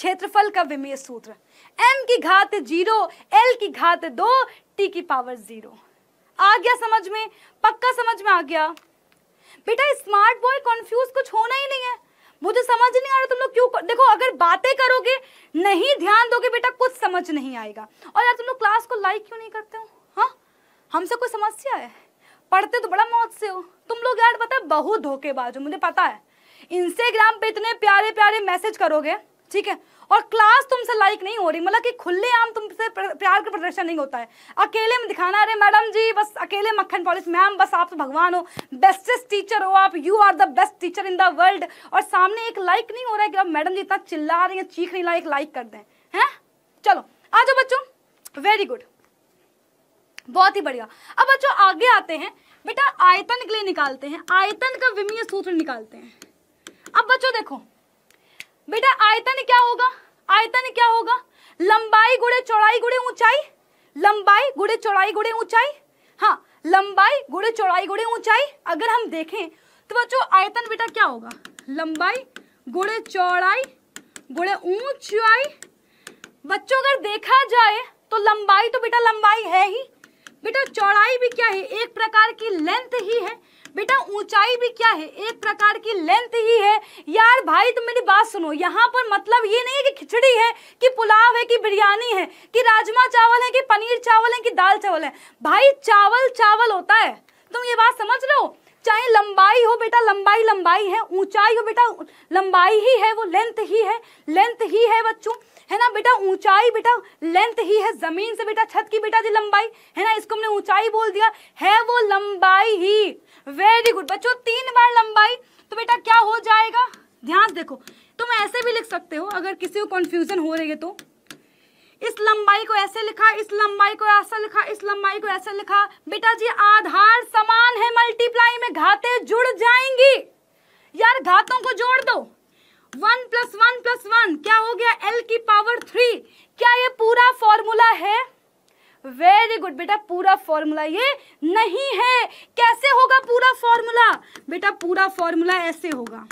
क्षेत्रफल का विमीय सूत्र एम की घात जीरो एल की घात दो टी की पावर जीरो आ गया समझ में पक्का समझ में आ गया बेटा स्मार्ट बॉय कंफ्यूज कुछ होना ही नहीं है मुझे समझ नहीं आ रहा तुम लोग क्यों देखो अगर बातें करोगे नहीं ध्यान दोगे बेटा कुछ समझ नहीं आएगा और यार तुम लोग क्लास को लाइक क्यों नहीं करते हो हाँ हमसे कोई समस्या है पढ़ते तो बड़ा मौत से हो तुम लोग यार पता है बहुत धोखेबाज हो मुझे पता है इंस्टाग्राम पे इतने प्यारे प्यारे मैसेज करोगे ठीक है और क्लास तुमसे लाइक नहीं हो रही मतलब कि खुले आम तुमसे प्यार का प्रदर्शन नहीं होता है अकेले में दिखाना अरे मैडम जी बस अकेले मक्खन पॉलिस मैम बस आप तो भगवान हो बेस्टेस्ट टीचर हो आप you are the best teacher in the world और सामने एक लाइक नहीं हो रहा है कि अब मैडम जी इतना चिल्ला रही है चीख रही लाइक लाइक कर दें हैं चलो आ जाओ बच्चों वेरी गुड बहुत ही बढ़िया अब बच्चों आगे आते हैं बेटा आयतन के लिए निकालते हैं आयतन का विमीय सूत्र निकालते हैं अब बच्चों देखो बेटा आयतन क्या होगा आयतन क्या होगा लंबाई गुड़े चौड़ाई गुड़े ऊंचाई लंबाई गुड़े चौड़ाई गुड़े ऊंचाई हाँ लंबाई गुड़े चौड़ाई गुड़े ऊंचाई अगर हम देखें तो बच्चों आयतन बेटा क्या होगा लंबाई गुड़े चौड़ाई गुड़े ऊंचाई बच्चों अगर देखा जाए तो लंबाई तो बेटा लंबाई है ही बेटा चौड़ाई भी क्या है एक प्रकार की लेंथ ही है बेटा ऊंचाई भी क्या है एक प्रकार की लेंथ ही है यार भाई तुम मेरी बात सुनो यहाँ पर मतलब ये नहीं है कि खिचड़ी है कि पुलाव है कि बिरयानी है कि राजमा चावल है कि पनीर चावल है कि दाल चावल है भाई चावल चावल होता है तुम ये बात समझ रहे हो चाहे लंबाई हो बेटा लंबाई लंबाई है ऊंचाई हो बेटा लंबाई ही है वो लेंथ ही है लेंथ ही है बच्चों है ना बेटा ऊंचाई बेटा लेंथ ही है जमीन से बेटा छत की बेटा जी लंबाई है ना इसको हमने ऊंचाई बोल दिया है वो लंबाई ही वेरी गुड बच्चों तीन बार लंबाई तो बेटा क्या हो जाएगा ध्यान देखो तुम ऐसे भी लिख सकते हो अगर किसी को कंफ्यूजन हो रही है तो इस लंबाई को ऐसे लिखा इस लंबाई को ऐसा लिखा इस लंबाई को ऐसे लिखा बेटा जी आधार समान है मल्टीप्लाई में घाते जुड़ जाएंगी यार घातों को जोड़ दो one plus one plus one क्या हो गया एल की पावर थ्री क्या ये पूरा फॉर्मूला है वेरी गुड बेटा पूरा फॉर्मूला ये नहीं है कैसे होगा पूरा फॉर्मूला बेटा पूरा फॉर्मूला ऐसे होगा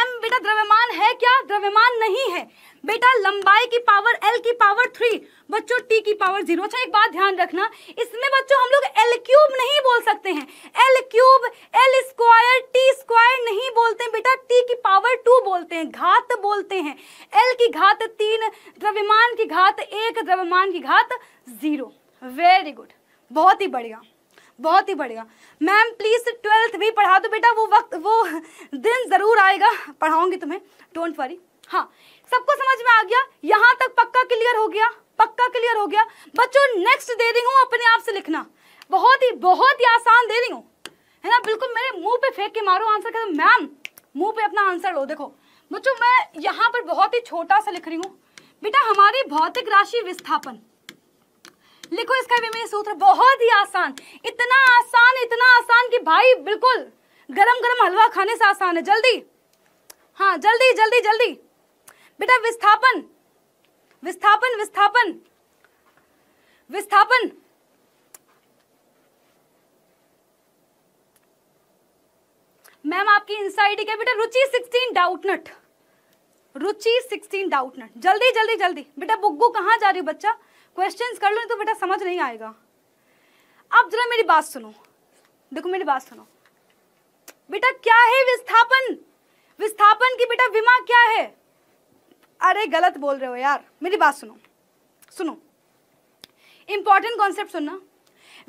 एम बेटा द्रव्यमान है क्या द्रव्यमान नहीं है बेटा लंबाई की पावर एल की पावर थ्री बच्चों टी की पावर जीरो अच्छा एक बात ध्यान रखना इसमें बच्चों हम लोग एल क्यूब नहीं बोल सकते हैं L cube L square T square नहीं बोलते हैं बेटा टी की पावर टू बोलते हैं घात बोलते हैं एल की घात तीन द्रव्यमान की घात एक द्रव्यमान की घात जीरो वेरी गुड बहुत ही बढ़िया बहुत ही बढ़िया मैम प्लीज़ ट्वेल्थ भी पढ़ा दो बेटा वो वक्त वो दिन ज़रूर आएगा पढ़ाऊंगी तुम्हें डोंट वरी हाँ सबको समझ में आ गया यहाँ तक पक्का क्लियर हो गया पक्का क्लियर हो गया बच्चों नेक्स्ट दे रही हूँ अपने आप से लिखना बहुत ही बहुत ही आसान दे रही हूँ है ना बिल्कुल मेरे मुंह पे फेंक के मारो आंसर कर मैम मुंह पे अपना आंसर लो देखो बच्चों मैं यहाँ पर बहुत ही छोटा सा लिख रही हूँ बेटा हमारी भौतिक राशि विस्थापन लिखो इसका भी मेरे सूत्र बहुत ही आसान इतना आसान इतना आसान कि भाई बिल्कुल गरम गरम हलवा खाने से आसान है जल्दी हाँ जल्दी जल्दी जल्दी बेटा विस्थापन विस्थापन विस्थापन विस्थापन मैम आपकी इंस्टा क्या बेटा Ruchi sixteen Doubtnut Ruchi sixteen Doubtnut जल्दी जल्दी जल्दी बेटा बुग्गू कहाँ जा रही हो बच्चा क्वेश्चंस कर लो नहीं तो बेटा समझ नहीं आएगा अब जरा मेरी बात सुनो देखो मेरी बात सुनो बेटा क्या है विस्थापन विस्थापन की बेटा विमा क्या है अरे गलत बोल रहे हो यार मेरी बात सुनो सुनो इंपॉर्टेंट कॉन्सेप्ट सुनना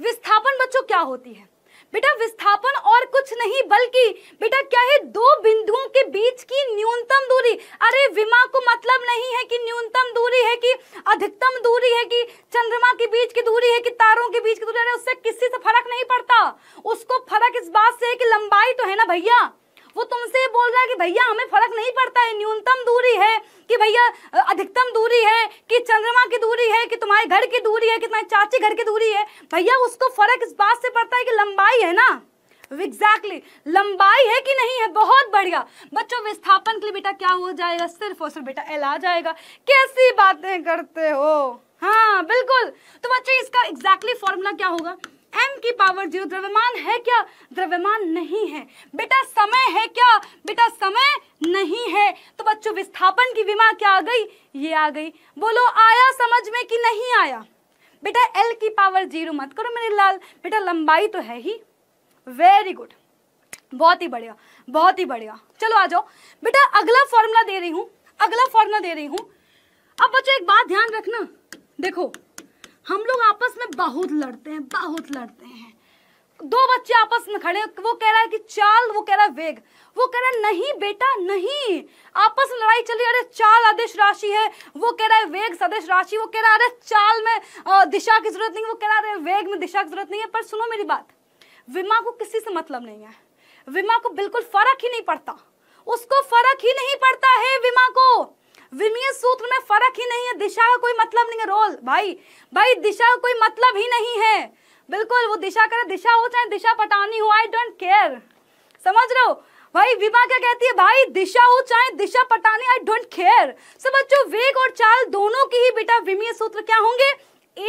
विस्थापन बच्चों क्या होती है बेटा विस्थापन और कुछ नहीं बल्कि बेटा क्या है दो बिंदुओं के बीच की न्यूनतम दूरी अरे विमा को मतलब नहीं है कि न्यूनतम दूरी है कि अधिकतम दूरी है कि चंद्रमा के बीच की दूरी है कि तारों के बीच की दूरी है उससे किसी से फर्क नहीं पड़ता उसको फर्क इस बात से है कि लंबाई तो है ना भैया वो तुमसे ये बोल रहा है कि भैया हमें फर्क नहीं पड़ता है न्यूनतम दूरी है कि भैया अधिकतम दूरी है कि चंद्रमा की दूरी है कि तुम्हारे घर की दूरी है कि तुम्हारे चाची घर की दूरी है भैया उसको फर्क इस बात से पड़ता है कि लंबाई है ना एग्जैक्टली exactly. लंबाई है कि नहीं है बहुत बढ़िया बच्चों विस्थापन के लिए बेटा क्या हो जाएगा सिर्फ और सिर्फ बेटा एल आ जाएगा कैसी बातें करते हो हाँ बिल्कुल तो बच्चों इसका एग्जैक्टली exactly फॉर्मूला क्या होगा एम की पावर जीरो द्रव्यमान है क्या द्रव्यमान नहीं है बेटा समय है क्या बेटा समय नहीं है तो बच्चों विस्थापन की विमा क्या आ गई ये आ गई बोलो आया समझ में कि नहीं आया बेटा एल की पावर जीरो मत करो मेरे लाल बेटा लंबाई तो है ही वेरी गुड बहुत ही बढ़िया बहुत ही बढ़िया चलो आ जाओ बेटा अगला फॉर्मूला दे रही हूँ अगला फॉर्मूला दे रही हूँ अब बच्चों एक बात ध्यान रखना देखो हम लोग आपस में बहुत लड़ते हैं बहुत लड़ते हैं दो बच्चे आपस में खड़े वो कह रहा है कि चाल वो कह रहा है वेग वो कह रहा है नहीं बेटा नहीं आपस में लड़ाई चली अरे चाल आदेश राशि है वो कह रहा है वेग सदेश राशि वो कह रहा है अरे चाल में दिशा की जरूरत नहीं वो कह रहा है वेग में दिशा की जरूरत नहीं है पर सुनो मेरी बात विमा को किसी से मतलब नहीं है विमा को बिल्कुल फर्क ही नहीं पड़ता उसको फर्क ही नहीं पड़ता है विमा को विमीय सूत्र में फर्क ही नहीं है दिशा का कोई मतलब नहीं है रोल भाई भाई दिशा का कोई मतलब ही नहीं है बिल्कुल वो दिशा करे दिशा हो चाहे दिशा पटानी हो आई डोंट केयर समझ रहे हो भाई विमा क्या कहती है भाई दिशा हो चाहे Disha Patani I don't care सब बच्चों वेग और चाल दोनों की ही बेटा विमीय सूत्र क्या होंगे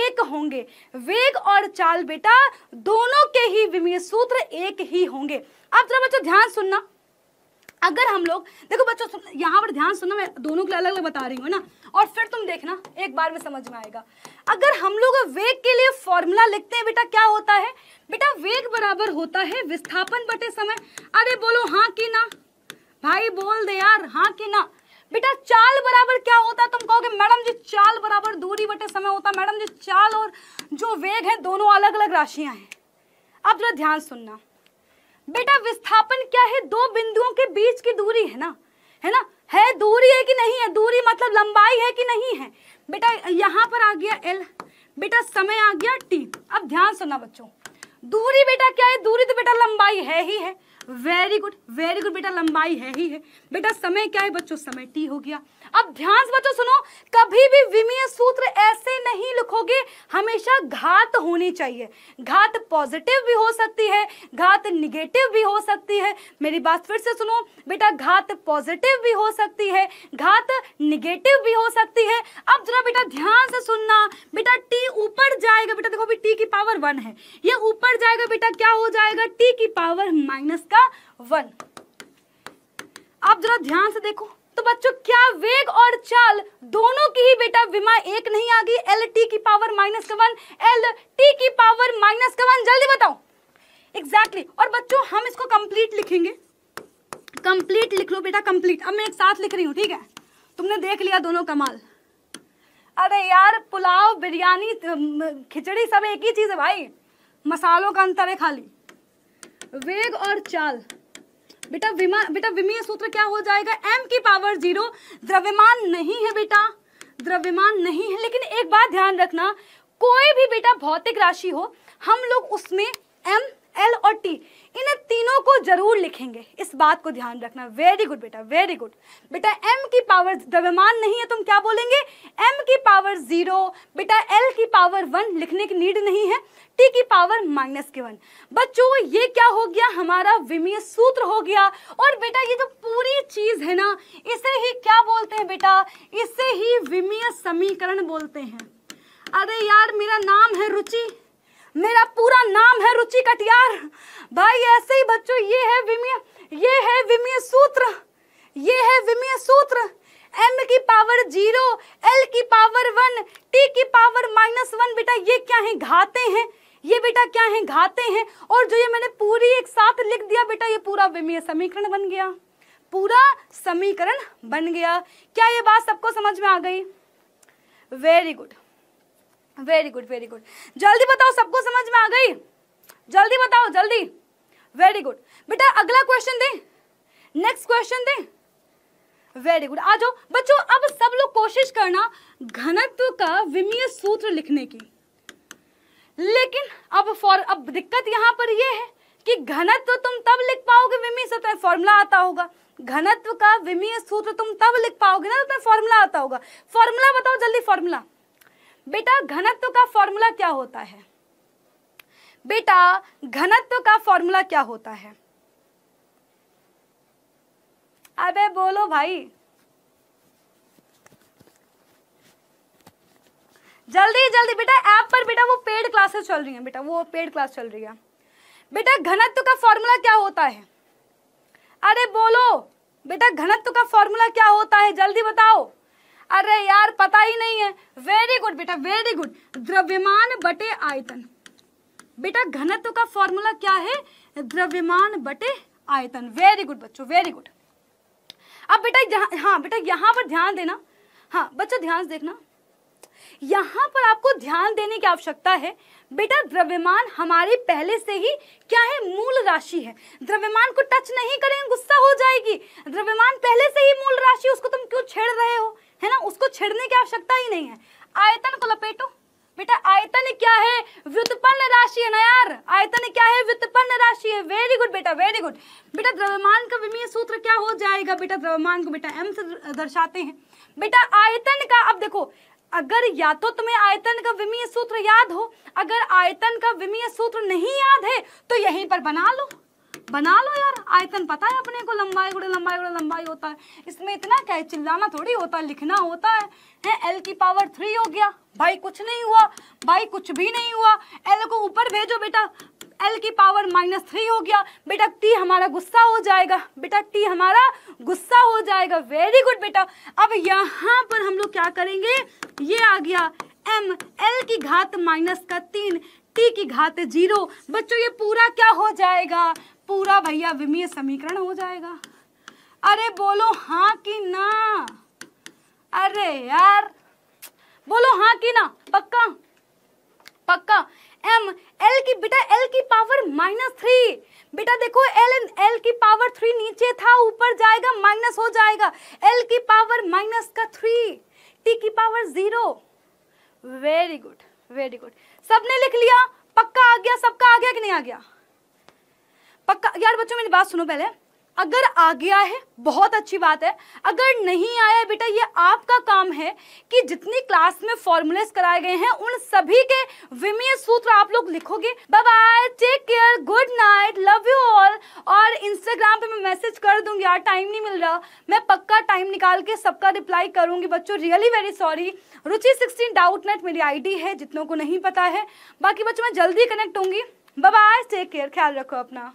एक होंगे वेग और चाल बेटा दोनों के ही विमीय सूत्र एक ही होंगे अब जरा बच्चों ध्यान सुनना अगर हम लोग देखो बच्चों यहाँ पर ध्यान सुनो मैं दोनों के अलग अलग बता रही हूँ ना और फिर तुम देखना एक बार में समझ में आएगा अगर हम लोग वेग के लिए फॉर्मूला लिखते हैं बेटा क्या होता है बेटा वेग बराबर होता है विस्थापन बटे समय अरे बोलो हाँ कि ना भाई बोल दे यार हाँ कि ना बेटा चाल बराबर क्या होता है तुम कहोगे मैडम जी चाल बराबर दूरी बटे समय होता है मैडम जी चाल और जो वेग है दोनों अलग अलग राशियां हैं अब जरा ध्यान सुनना बेटा विस्थापन क्या है दो बिंदुओं के बीच की दूरी है ना है ना है दूरी है कि नहीं है दूरी मतलब लंबाई है कि नहीं है बेटा यहाँ पर आ गया एल बेटा समय आ गया टी अब ध्यान सुना बच्चों दूरी बेटा क्या है दूरी तो बेटा लंबाई है ही है वेरी गुड वेरी गुड बेटा लंबाई है ही है बेटा समय क्या है बच्चों समय टी हो गया अब ध्यान से बच्चों सुनो कभी भी विमीय सूत्र ऐसे नहीं लिखोगे हमेशा घात होनी चाहिए घात पॉजिटिव भी हो सकती है घात निगेटिव भी हो सकती है मेरी बात फिर से सुनो बेटा घात पॉजिटिव भी हो सकती है घात निगेटिव भी हो सकती है अब जरा बेटा ध्यान से सुनना बेटा टी ऊपर जाएगा बेटा देखो अभी टी की पावर वन है ये ऊपर जाएगा बेटा क्या हो जाएगा टी की पावर माइनस का जाएगा वन आप जरा ध्यान से देखो तो बच्चों क्या वेग और चाल दोनों की ही बेटा विमा एक नहीं आ गई एल टी की पावर माइनस का वन एल टी की पावर माइनस का वन जल्दी बताओ एग्जैक्टली exactly. और बच्चों हम इसको कंप्लीट लिखेंगे कंप्लीट लिख लो बेटा कंप्लीट अब मैं एक साथ लिख रही हूं ठीक है तुमने देख लिया दोनों कमाल अरे यार पुलाव बिरयानी खिचड़ी सब एक ही चीज़ है भाई मसालों का अंतर है खाली वेग और चाल बेटा विमा बेटा विमीय सूत्र क्या हो जाएगा एम की पावर जीरो द्रव्यमान नहीं है बेटा द्रव्यमान नहीं है लेकिन एक बात ध्यान रखना कोई भी बेटा भौतिक राशि हो हम लोग उसमें एम एल और टी इन तीनों को जरूर लिखेंगे इस बात को ध्यान रखना वेरी गुड बेटा वेरी गुड बेटा एम की पावर द्रव्यमान नहीं है तुम क्या बोलेंगे एम की पावर जीरो बेटा एल की पावर वन लिखने की नीड नहीं है टी की पावर माइनस के वन बच्चों ये क्या हो गया हमारा विमीय सूत्र हो गया और बेटा ये जो पूरी चीज है ना इसे ही क्या बोलते हैं बेटा इसे ही विमीय समीकरण बोलते हैं अरे यार मेरा नाम है रुचि मेरा पूरा नाम है रुचि कटियार भाई ऐसे ही बच्चों ये है विमय ये है विमय सूत्र ये है विमय सूत्र एम की पावर जीरो एल की पावर वन टी की पावर माइनस वन बेटा ये क्या है घाते हैं ये बेटा क्या है घाते हैं और जो ये मैंने पूरी एक साथ लिख दिया बेटा ये पूरा विमय समीकरण बन गया पूरा समीकरण बन गया क्या ये बात सबको समझ में आ गई very good very good very good जल्दी बताओ सबको समझ में आ गई जल्दी बताओ जल्दी वेरी गुड बेटा अगला क्वेश्चन दे नेक्स्ट क्वेश्चन दे वेरी गुड आ जाओ बच्चों अब सब लोग कोशिश करना घनत्व का विमीय सूत्र लिखने की लेकिन अब फॉर अब दिक्कत यहां पर यह है कि घनत्व तुम तब लिख पाओगे विमीय सतह फॉर्मूला आता होगा घनत्व का विमीय सूत्र तुम तब लिख पाओगे ना तुम्हें फॉर्मूला आता होगा फॉर्मूला बताओ जल्दी फॉर्मूला बेटा घनत्व का फॉर्मूला क्या होता है बेटा घनत्व का फॉर्मूला क्या होता है अबे बोलो भाई जल्दी जल्दी बेटा ऐप पर बेटा वो पेड क्लासेस चल रही हैं बेटा वो पेड क्लास चल रही है बेटा घनत्व का फॉर्मूला क्या होता है अरे बोलो बेटा घनत्व का फॉर्मूला क्या होता है जल्दी बताओ अरे यार पता ही नहीं है वेरी गुड बेटा वेरी गुड द्रव्यमान बटे आयतन बेटा घनत्व का फॉर्मूला क्या है द्रव्यमान बटे आयतन वेरी गुड बच्चों वेरी गुड अब बेटा हाँ बेटा यहाँ पर ध्यान देना हाँ बच्चों ध्यान से देखना यहाँ पर आपको ध्यान देने की आवश्यकता है बेटा द्रव्यमान हमारी पहले से ही क्या है मूल राशि है द्रव्यमान को टच नहीं करें गुस्सा हो जाएगी द्रव्यमान पहले से ही मूल राशि उसको तुम क्यों छेड़ रहे हो है ना उसको छेड़ने की आवश्यकता ही नहीं है आयतन को लपेटो बेटा आयतन क्या है व्युत्पन्न राशि है ना यार आयतन क्या है व्युत्पन्न राशि है वेरी गुड बेटा वेरी गुड बेटा द्रव्यमान का विमीय सूत्र क्या हो जाएगा बेटा द्रव्यमान को बेटा एम से दर्शाते हैं बेटा आयतन का अब देखो अगर या तो तुम्हें आयतन का विमीय सूत्र याद हो अगर आयतन का विमीय सूत्र नहीं याद है तो यहीं पर बना लो बना लो यार आयतन पता है अपने को लंबाई गुड़े लंबाई गुड़े लंबाई होता है इसमें इतना क्या चिल्लाना थोड़ी होता है लिखना होता है है एल की पावर थ्री हो गया भाई कुछ नहीं हुआ भाई कुछ भी नहीं हुआ एल को ऊपर भेजो बेटा एल की पावर माइनस थ्री हो गया बेटा टी हमारा गुस्सा हो जाएगा बेटा टी हमारा गुस्सा हो जाएगा वेरी गुड बेटा अब यहाँ पर हम लोग क्या करेंगे ये आ गया एम एल की घात माइनस का तीन टी की घात जीरो बच्चों ये पूरा क्या हो जाएगा पूरा भैया विमीय समीकरण हो जाएगा अरे बोलो हाँ कि ना अरे यार बोलो हाँ कि ना पक्का पक्का एम एल की बेटा एल की पावर माइनस थ्री बेटा देखो एल एन एल की पावर थ्री नीचे था ऊपर जाएगा माइनस हो जाएगा एल की पावर माइनस का थ्री टी की power zero very good very good सबने लिख लिया पक्का आ गया सबका आ गया कि नहीं आ गया पक्का यार बच्चों मेरी बात सुनो पहले अगर आ गया है बहुत अच्छी बात है अगर नहीं आया बेटा ये आपका काम है कि जितनी क्लास में फॉर्मूलेस कराए गए हैं उन सभी के विमीय सूत्र आप लोग लिखोगे bye bye take care good night love you all और इंस्टाग्राम पे मैं मैसेज कर दूंगी यार टाइम नहीं मिल रहा मैं पक्का टाइम निकाल के सबका रिप्लाई करूंगी बच्चों really very sorry Ruchi sixteen doubt नेट मेरी आई है जितनों को नहीं पता है बाकी बच्चों मैं जल्दी कनेक्ट होंगी बाय टेक केयर ख्याल रखो अपना